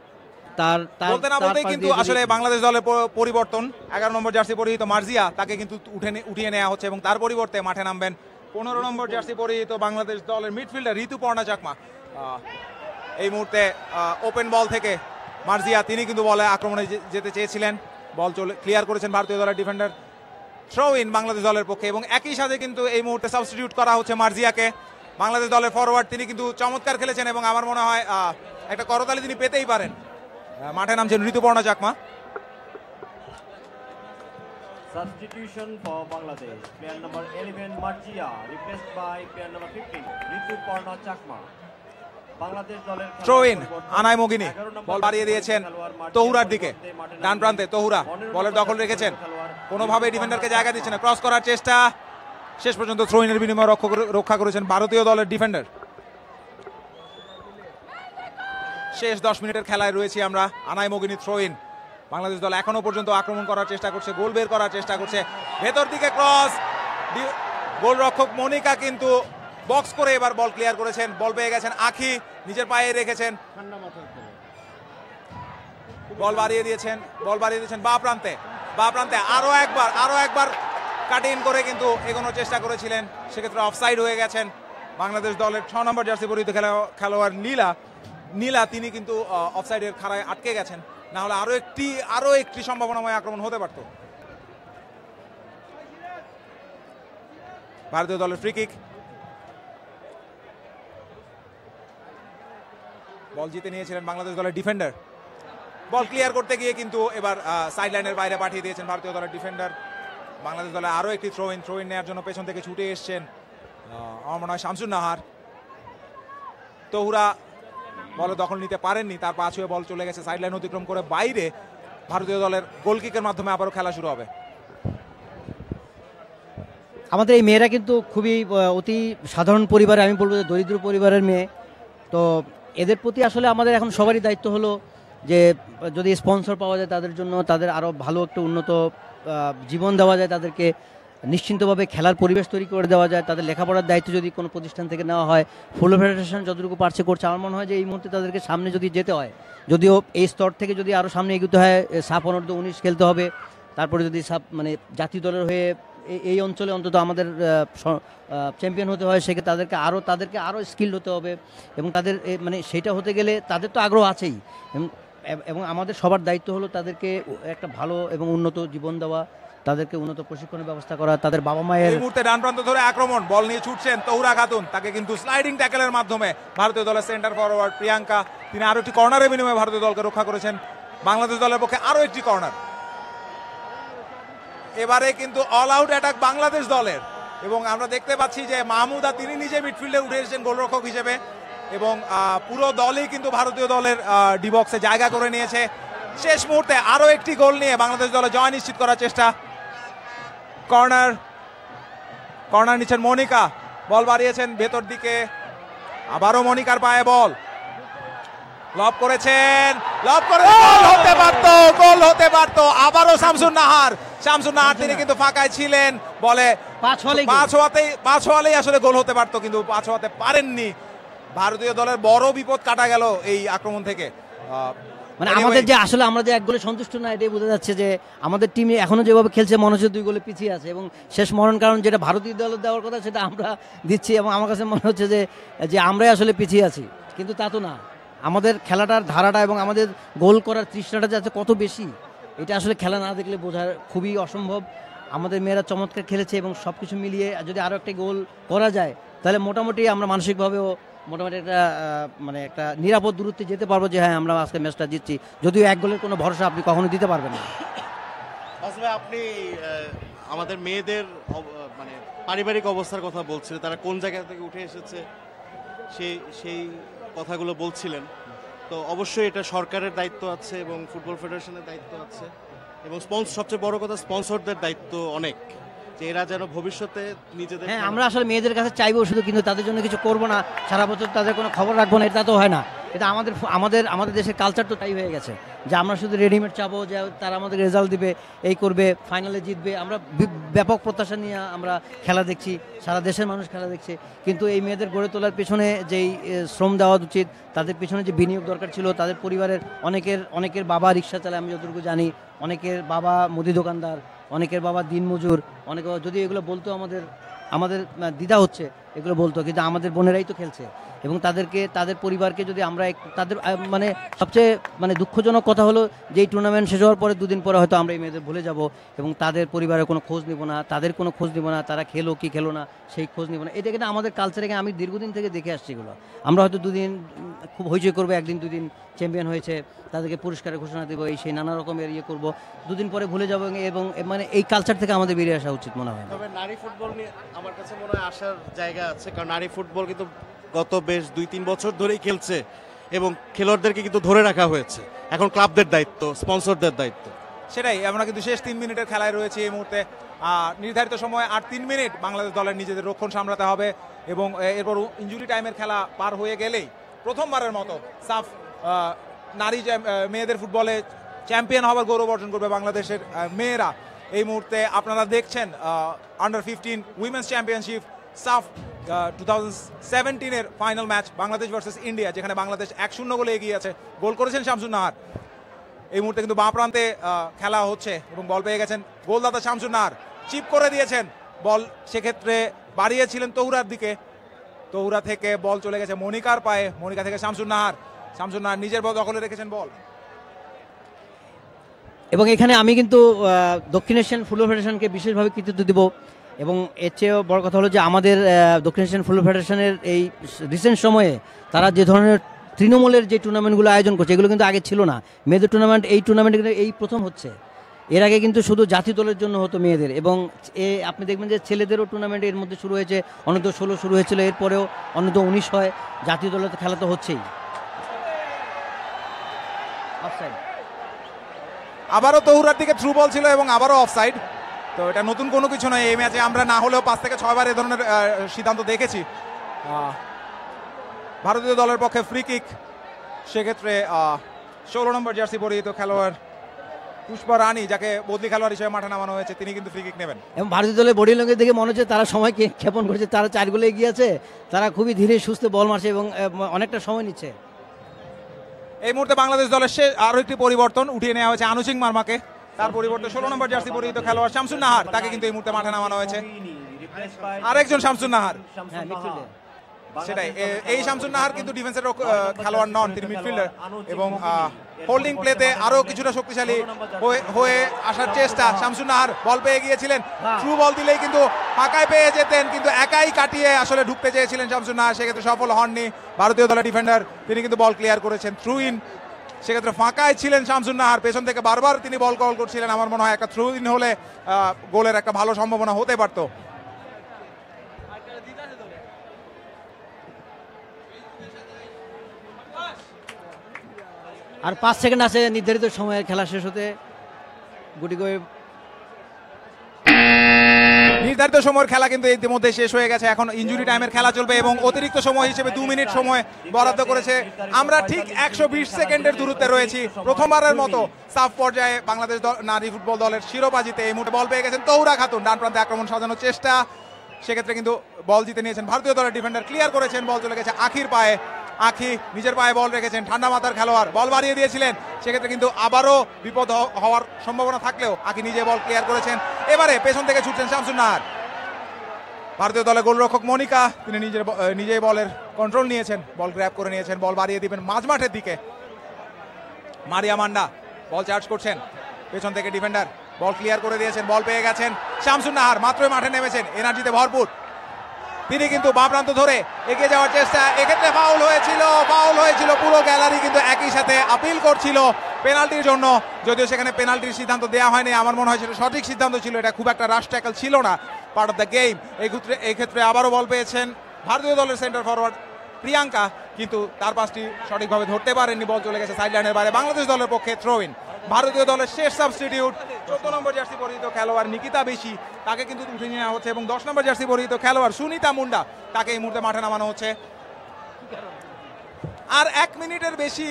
তার বলতে না বলতে কিন্তু আসলে বাংলাদেশ দলের পরিবর্তন এগারো নম্বর জার্সি পরিহিত মার্জিয়া তাকে কিন্তু উঠে উঠিয়ে নেওয়া হচ্ছে এবং তার পরিবর্তে মাঠে নামবেন পনেরো নম্বর জার্সি পরিহিত বাংলাদেশ দলের মিডফিল্ডার ঋতুপর্ণা চাকমা এই মুহূর্তে ওপেন বল থেকে মার্জিয়া তিনি কিন্তু বলে আক্রমণে যেতে চেয়েছিলেন বল চলে ক্লিয়ার করেছেন ভারতীয় দলের ডিফেন্ডার থ্রো ইন বাংলাদেশ দলের পক্ষে এবং একই সাথে কিন্তু এই মুহূর্তে সাবস্টিটিউট করা হচ্ছে মার্জিয়াকে বাংলাদেশ দলের ফরওয়ার্ড তিনি কিন্তু চমৎকার খেলেছেন এবং আমার মনে হয় একটা করতালি তিনি পেতেই পারেন মাঠে নামছেন ঋতুপর্ণা চাকমা Substitution for আনায় বল বাড়িয়ে দিয়েছেন তহুরার দিকে ডান প্রান্তে তহুরা বলের দখল রেখেছেন কোনোভাবে ডিফেন্ডারকে জায়গা দিচ্ছে না ক্রস করার চেষ্টা শেষ পর্যন্ত রক্ষা করেছেন ভারতীয় দলের ডিফেন্ডার শেষ দশ মিনিটের খেলায় রয়েছি আমরা আনায় মগিনী থ্রো ইন বাংলাদেশ দল এখনও পর্যন্ত আক্রমণ করার চেষ্টা করছে গোল বের করার চেষ্টা করছে ভেতর দিকে ক্রস গোলরক্ষক মনিকা কিন্তু বক্স করে এবার বল ক্লিয়ার করেছেন বল পেয়ে গেছেন আখি নিজের পায়ে রেখেছেন বল বাড়িয়ে দিয়েছেন বল বাড়িয়ে দিয়েছেন বা প্রান্তে বা প্রান্তে আরও একবার আরও একবার কাটিং করে কিন্তু এগোনোর চেষ্টা করেছিলেন সেক্ষেত্রে অফসাইড হয়ে গেছেন বাংলাদেশ দলের ছ নম্বর জার্সি পরিহিত খেলা খেলোয়াড় নীলা নীলা তিনি কিন্তু অফসাইডের খাড়ায় আটকে গেছেন না হলে আরও একটি আরও একটি সম্ভাবনাময় আক্রমণ হতে পারত ভারতীয় দলের ফ্রি কিক বল জিতে নিয়েছিলেন বাংলাদেশ দলের ডিফেন্ডার বল ক্লিয়ার করতে গিয়ে কিন্তু এবার সাইড লাইনের বাইরে পাঠিয়ে দিয়েছেন ভারতীয় দলের ডিফেন্ডার বাংলাদেশ দলে আরও একটি থ্রো ইন থ্রো ইন নেওয়ার জন্য পেছন থেকে ছুটে এসছেন আমার মনে হয় শামসুন নাহার তহুরা বলে দখল নিতে পারেননি তার পাঁচ হয়ে বল চলে গেছে সাইডলাইন অতিক্রম করে বাইরে ভারতীয় দলের গোলকিকের মাধ্যমে আবারও খেলা শুরু হবে আমাদের এই মেয়েরা কিন্তু খুবই অতি সাধারণ পরিবারে আমি বলবো যে দরিদ্র পরিবারের মেয়ে তো এদের প্রতি আসলে আমাদের এখন সবারই দায়িত্ব হলো যে যদি স্পন্সর পাওয়া যায় তাদের জন্য তাদের আরও ভালো একটা উন্নত জীবন দেওয়া যায় তাদেরকে নিশ্চিন্তভাবে খেলার পরিবেশ তৈরি করে দেওয়া যায় তাদের লেখাপড়ার দায়িত্ব যদি কোনো প্রতিষ্ঠান থেকে নেওয়া হয় ফুটবল ফেডারেশন যতটুকু পারছে করছে আমার মনে হয় যে এই মুহূর্তে তাদেরকে সামনে যদি যেতে হয় যদিও এই স্তর থেকে যদি আরও সামনে এগোতে হয় সাফ অনর্ধ উনিশ খেলতে হবে তারপরে যদি সাপ মানে জাতীয় দলের হয়ে এই অঞ্চলে অন্তত আমাদের চ্যাম্পিয়ন হতে হয় সেক্ষেত্রে তাদেরকে আরও তাদেরকে আরও স্কিল হতে হবে এবং তাদের মানে সেটা হতে গেলে তাদের তো আগ্রহ আছেই এবং আমাদের সবার দায়িত্ব হলো তাদেরকে একটা ভালো এবং উন্নত জীবন দেওয়া তাদেরকে উন্নত প্রশিক্ষণের ব্যবস্থা করা তাদের বাবা মায়ের এই মুহূর্তে ডান প্রান্ত ধরে আক্রমণ বল নিয়ে ছুটছেন তৌরা খাতুন তাকে কিন্তু স্লাইডিং ট্যাকেলের মাধ্যমে ভারতীয় দলের সেন্টার ফরওয়ার্ড প্রিয়াঙ্কা তিনি আরও একটি কর্নারের বিনিময়ে ভারতীয় দলকে রক্ষা করেছেন বাংলাদেশ দলের পক্ষে আরও একটি কর্নার এবারে কিন্তু অল আউট অ্যাটাক বাংলাদেশ দলের এবং আমরা দেখতে পাচ্ছি যে মাহমুদা তিনি নিজে মিডফিল্ডে উঠে এসেছেন গোলরক্ষক হিসেবে এবং পুরো দলই কিন্তু ভারতীয় দলের ডিবক্সে জায়গা করে নিয়েছে শেষ মুহূর্তে আরও একটি গোল নিয়ে বাংলাদেশ দলে জয় নিশ্চিত করার চেষ্টা কর্নার কর্নার নিচ্ছেন মনিকা বল বাড়িয়েছেন ভেতর দিকে আবারও মনিকার পায়ে বল লব করেছেন লব করে গোল হতে পারত গোল হতে পারত আবারও শামসুন নাহার শামসুন নাহার তিনি কিন্তু ফাঁকায় ছিলেন বলে পাঁচ হওয়াতেই পাঁচ হওয়ালেই আসলে গোল হতে পারত কিন্তু পাঁচ হওয়াতে পারেননি ভারতীয় দলের বড় বিপদ কাটা গেল এই আক্রমণ থেকে মানে আমাদের যে আসলে আমরা যে এক গোলে সন্তুষ্ট না এটাই বোঝা যাচ্ছে যে আমাদের টিমে এখনো যেভাবে খেলছে মনে হচ্ছে দুই গোলে পিছিয়ে আছে এবং শেষ মরণ কারণ যেটা ভারতীয় দল দেওয়ার কথা সেটা আমরা দিচ্ছি এবং আমার কাছে মনে হচ্ছে যে যে আমরাই আসলে পিছিয়ে আছি কিন্তু তা তো না আমাদের খেলাটার ধারাটা এবং আমাদের গোল করার তৃষ্ণাটা যাতে কত বেশি এটা আসলে খেলা না দেখলে বোঝার খুবই অসম্ভব আমাদের মেয়েরা চমৎকার খেলেছে এবং সব কিছু মিলিয়ে যদি আরও একটা গোল করা যায় তাহলে মোটামুটি আমরা মানসিকভাবেও মোটামুটি একটা মানে একটা নিরাপদ দূরত্বে যেতে পারবো যে হ্যাঁ আমরা আজকে ম্যাচটা জিতছি যদিও এক গোলের কোনো ভরসা আপনি কখনো দিতে পারবেন না আসলে আপনি আমাদের মেয়েদের মানে পারিবারিক অবস্থার কথা বলছিলেন তারা কোন জায়গা থেকে উঠে এসেছে সেই সেই কথাগুলো বলছিলেন তো অবশ্যই এটা সরকারের দায়িত্ব আছে এবং ফুটবল ফেডারেশনের দায়িত্ব আছে এবং স্পন্স সবচেয়ে বড় কথা স্পন্সরদের দায়িত্ব অনেক এরা যেন ভবিষ্যতে নিজেদের হ্যাঁ আমরা আসলে মেয়েদের কাছে চাইবো শুধু কিন্তু তাদের জন্য কিছু করবো না সারা বছর তাদের কোনো খবর রাখবো না এটা তো হয় না এটা আমাদের আমাদের আমাদের দেশের কালচার তো তাই হয়ে গেছে যে আমরা শুধু রেডিমেড চাবো যে তারা আমাদের রেজাল্ট দিবে এই করবে ফাইনালে জিতবে আমরা ব্যাপক প্রত্যাশা নিয়ে আমরা খেলা দেখছি সারা দেশের মানুষ খেলা দেখছে কিন্তু এই মেয়েদের গড়ে তোলার পেছনে যেই শ্রম দেওয়া উচিত তাদের পেছনে যে বিনিয়োগ দরকার ছিল তাদের পরিবারের অনেকের অনেকের বাবা রিক্সা চালায় আমি যতটুকু জানি অনেকের বাবা মুদি দোকানদার অনেকের বাবা দিনমজুর অনেকে যদি এগুলো বলতো আমাদের আমাদের দ্বিধা হচ্ছে এগুলো বলতো কিন্তু আমাদের বোনেরাই তো খেলছে এবং তাদেরকে তাদের পরিবারকে যদি আমরা তাদের মানে সবচেয়ে মানে দুঃখজনক কথা হলো যে এই টুর্নামেন্ট শেষ হওয়ার পরে দুদিন পরে হয়তো আমরা এই মেয়েদের ভুলে যাব এবং তাদের পরিবারের কোনো খোঁজ নিব না তাদের কোনো খোঁজ নিব না তারা খেলো কি খেলো না সেই খোঁজ নিব না এটা কিন্তু আমাদের কালচারে আমি দীর্ঘদিন থেকে দেখে আসছি এগুলো আমরা হয়তো দুদিন খুব হইচই করবো একদিন দুদিন চ্যাম্পিয়ন হয়েছে তাদেরকে পুরস্কারের ঘোষণা দেবো এই সেই নানা রকমের ইয়ে করবো দুদিন পরে ভুলে যাবো এবং মানে এই কালচার থেকে আমাদের বেরিয়ে আসা উচিত মনে হয় নারী ফুটবল নিয়ে আমার কাছে মনে হয় আসার জায়গা জায়গা আছে কারণ নারী ফুটবল কিন্তু গত বেশ দুই তিন বছর ধরেই খেলছে এবং খেলোয়াড়দেরকে কিন্তু ধরে রাখা হয়েছে এখন ক্লাবদের দায়িত্ব স্পন্সরদের দায়িত্ব সেটাই আমরা কিন্তু শেষ তিন মিনিটের খেলায় রয়েছে এই মুহূর্তে নির্ধারিত সময় আর তিন মিনিট বাংলাদেশ দলের নিজেদের রক্ষণ সামলাতে হবে এবং এরপর ইঞ্জুরি টাইমের খেলা পার হয়ে গেলেই প্রথমবারের মতো সাফ নারী মেয়েদের ফুটবলে চ্যাম্পিয়ন হবার গৌরব অর্জন করবে বাংলাদেশের মেয়েরা এই মুহূর্তে আপনারা দেখছেন under fifteen women's championship SAFF two thousand সেভেন্টিনের final match Bangladesh versus India যেখানে বাংলাদেশ এক শূন্য গোলে এগিয়ে আছে গোল করেছেন শামসুন নাহার এই মুহূর্তে কিন্তু বাঁ প্রান্তে খেলা হচ্ছে এবং বল পেয়ে গেছেন গোলদাতা শামসুন নাহার চিপ করে দিয়েছেন বল সেক্ষেত্রে বাড়িয়েছিলেন তহুরার দিকে তহুরা থেকে বল চলে গেছে মনিকার পায়ে মনিকা থেকে শামসুন্নাহার নাহার নাহার নিজের বল দখলে রেখেছেন বল এবং এখানে আমি কিন্তু দক্ষিণ এশিয়ান ফুটবল ফেডারেশনকে বিশেষভাবে কৃতিত্ব দিব এবং এর চেয়েও বড় কথা হলো যে আমাদের দক্ষিণ এশিয়ান ফুটবল ফেডারেশনের এই রিসেন্ট সময়ে তারা যে ধরনের তৃণমূলের যে টুর্নামেন্টগুলো আয়োজন করছে এগুলো কিন্তু আগে ছিল না মেয়েদের টুর্নামেন্ট এই টুর্নামেন্ট এই প্রথম হচ্ছে এর আগে কিন্তু শুধু জাতীয় দলের জন্য হতো মেয়েদের এবং এ আপনি দেখবেন যে ছেলেদেরও টুর্নামেন্ট এর মধ্যে শুরু হয়েছে অনন্ত ষোলো শুরু হয়েছিল এরপরেও অনন্ত উনিশ হয় জাতীয় দলের খেলা তো হচ্ছেই আবারও তহুরার দিকে থ্রু বল ছিল এবং আবারও অফসাইড তো এটা নতুন কোনো কিছু নয় এই ম্যাচে আমরা না হলেও পাঁচ থেকে ছয়বার এ ধরনের সিদ্ধান্ত দেখেছি ভারতীয় দলের পক্ষে ফ্রি কিক সেক্ষেত্রে ষোলো নম্বর জার্সি পরিহিত খেলোয়াড় পুষ্পা রানী যাকে বদলি খেলোয়াড় হিসেবে মাঠে নামানো হয়েছে তিনি কিন্তু ফ্রি কিক নেবেন এবং ভারতীয় দলের বডি ল্যাঙ্গুয়েজ দেখে মনে হচ্ছে তারা সময় ক্ষেপণ করেছে তারা চার গোলে এগিয়ে আছে তারা খুবই ধীরে সুস্থে বল মারছে এবং অনেকটা সময় নিচ্ছে এই মুহূর্তে বাংলাদেশ দলের সে আরও একটি পরিবর্তন উঠিয়ে নেওয়া হয়েছে আনুসিং মার্মাকে তার পরিবর্তে ষোলো নম্বর জার্সি পরিহিত খেলোয়াড় শামসুন নাহার তাকে কিন্তু এই মুহূর্তে মাঠে নামানো হয়েছে আরেকজন শামসুন নাহার হ্যাঁ, সেটাই এই শামসুন নাহার কিন্তু ডিফেন্সের খেলোয়াড় নন তিনি মিডফিল্ডার এবং হোল্ডিং প্লেতে আরো কিছুটা শক্তিশালী হয়ে আসার চেষ্টা শামসুন নাহার বল পেয়ে গিয়েছিলেন থ্রু হ্যাঁ। বল দিলেই কিন্তু ফাঁকায় পেয়ে যেতেন কিন্তু একাই কাটিয়ে আসলে ঢুকতে চেয়েছিলেন শামসুন নাহার সেক্ষেত্রে সফল হননি ভারতীয় দলের ডিফেন্ডার তিনি কিন্তু বল ক্লিয়ার করেছেন থ্রু ইন সেক্ষেত্রে ফাঁকায় ছিলেন শামসুন নাহার পেছন থেকে বারবার তিনি বল কল করছিলেন আমার মনে হয় একটা থ্রু ইন হলে গোলের একটা ভালো সম্ভাবনা হতে পারত আর পাঁচ সেকেন্ড আছে নির্ধারিত সময়ে খেলা শেষ হতে গুটি হ্যাঁ। নির্ধারিত সময়ের খেলা কিন্তু ইতিমধ্যে শেষ হয়ে গেছে এখন ইঞ্জুরি টাইমের খেলা চলবে এবং অতিরিক্ত সময় হিসেবে দু মিনিট সময় বরাদ্দ করেছে আমরা ঠিক একশো সেকেন্ডের দূরত্বে রয়েছি প্রথমবারের মতো সাফ পর্যায়ে বাংলাদেশ নারী ফুটবল দলের শিরোপা জিতে এই মুহূর্তে বল পেয়ে গেছেন তৌরা খাতুন ডান প্রান্তে আক্রমণ সাজানোর চেষ্টা সেক্ষেত্রে কিন্তু বল জিতে নিয়েছেন ভারতীয় দলের ডিফেন্ডার ক্লিয়ার করেছেন বল চলে গেছে আখির পায়ে আখি নিজের পায়ে বল রেখেছেন ঠান্ডা মাথার খেলোয়াড় বল বাড়িয়ে দিয়েছিলেন সেক্ষেত্রে কিন্তু আবারও বিপদ হওয়ার সম্ভাবনা থাকলেও আখি নিজে বল ক্লিয়ার করেছেন এবারে পেছন থেকে ছুটছেন শামসুন নাহার ভারতীয় দলের গোলরক্ষক মনিকা তিনি নিজের নিজেই বলের কন্ট্রোল নিয়েছেন বল গ্র্যাপ করে নিয়েছেন বল বাড়িয়ে দিবেন মাঝ মাঠের দিকে মারিয়া মান্ডা বল চার্জ করছেন পেছন থেকে ডিফেন্ডার বল ক্লিয়ার করে দিয়েছেন বল পেয়ে গেছেন শামসুন নাহার মাত্রই মাঠে নেমেছেন এনার্জিতে ভরপুর তিনি কিন্তু প্রান্ত ধরে এগিয়ে যাওয়ার চেষ্টা এক্ষেত্রে ফাউল হয়েছিল ফাউল হয়েছিল পুরো গ্যালারি কিন্তু একই সাথে আপিল করছিল পেনাল্টির জন্য যদিও সেখানে পেনাল্টির সিদ্ধান্ত দেওয়া হয়নি আমার মনে হয় সঠিক সিদ্ধান্ত ছিল এটা খুব একটা রাশ ট্যাকল ছিল না পার্ট অফ দ্য গেম এই ক্ষেত্রে এই ক্ষেত্রে আবারও বল পেয়েছেন ভারতীয় দলের সেন্টার ফরওয়ার্ড প্রিয়াঙ্কা কিন্তু তার পাঁচটি সঠিকভাবে ধরতে পারেননি বল চলে গেছে লাইনের বাইরে বাংলাদেশ দলের পক্ষে থ্রোইন ভারতীয় দলের শেষ সাবস্টিটিউট চোদ্দ নম্বর জার্সি পরিহিত খেলোয়াড় নিকিতা বেশি তাকে কিন্তু উঠে নিয়ে হচ্ছে এবং দশ নম্বর জার্সি পরিহিত খেলোয়াড় সুনিতা মুন্ডা তাকে এই মুহূর্তে মাঠে নামানো হচ্ছে আর এক মিনিটের বেশি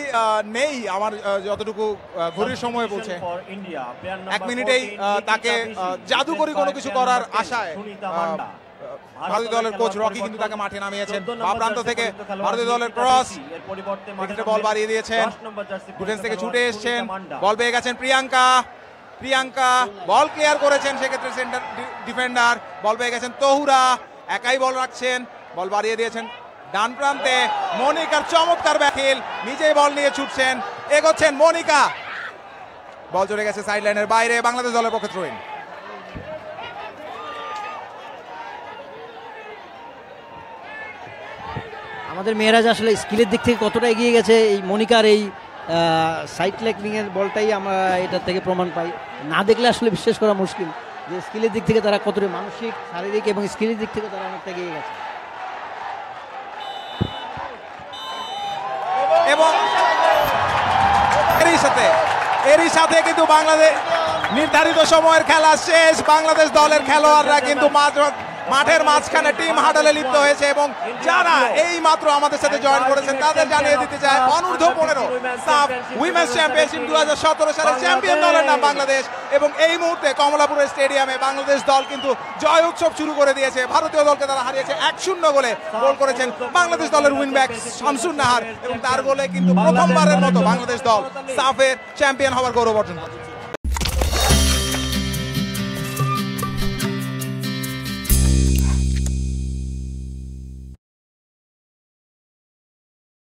নেই আমার যতটুকু ঘড়ির সময় পৌঁছে এক মিনিটেই তাকে জাদুকরি কোনো কিছু করার আশায় ভারতীয় দলের কোচ রকি কিন্তু তাকে মাঠে নামিয়েছেন বা প্রান্ত থেকে ভারতীয় দলের ক্রস এক্ষেত্রে বল বাড়িয়ে দিয়েছেন ডিফেন্স থেকে ছুটে এসছেন বল পেয়ে গেছেন প্রিয়াঙ্কা প্রিয়াঙ্কা বল ক্লিয়ার করেছেন সেক্ষেত্রে সেন্টার ডিফেন্ডার বল পেয়ে গেছেন তহুরা একাই বল রাখছেন বল বাড়িয়ে দিয়েছেন ডান প্রান্তে মনিকার চমৎকার ব্যাখিল নিজেই বল নিয়ে ছুটছেন এগোচ্ছেন মনিকা বল চলে গেছে সাইড লাইনের বাইরে বাংলাদেশ দলের পক্ষে থ্রোইন আমাদের মেয়েরা যে আসলে স্কিলের দিক থেকে কতটা এগিয়ে গেছে এই মনিকার এই সাইড লেকনিংয়ের বলটাই আমরা এটার থেকে প্রমাণ পাই না দেখলে আসলে বিশ্বাস করা মুশকিল যে স্কিলের দিক থেকে তারা কতটা মানসিক শারীরিক এবং স্কিলের দিক থেকে তারা অনেকটা এগিয়ে গেছে এবং এরই সাথে এরই সাথে কিন্তু বাংলাদেশ নির্ধারিত সময়ের খেলা শেষ বাংলাদেশ দলের খেলোয়াড়রা কিন্তু মাত্র মাঠের মাঝখানে টিম হাডালে লিপ্ত হয়েছে এবং যারা এই মাত্র আমাদের সাথে জয়েন করেছেন তাদের জানিয়ে দিতে চায় অনূর্ধ্ব পনেরো সাফ উইমেন্স চ্যাম্পিয়নশিপ দু হাজার সতেরো সালের চ্যাম্পিয়ন দলের নাম বাংলাদেশ এবং এই মুহূর্তে কমলাপুরের স্টেডিয়ামে বাংলাদেশ দল কিন্তু জয় উৎসব শুরু করে দিয়েছে ভারতীয় দলকে তারা হারিয়েছে এক শূন্য গোলে গোল করেছেন বাংলাদেশ দলের উইনব্যাক শামসুর নাহার এবং তার গোলে কিন্তু প্রথমবারের মতো বাংলাদেশ দল সাফের চ্যাম্পিয়ন হওয়ার গৌরব অর্জন করেছে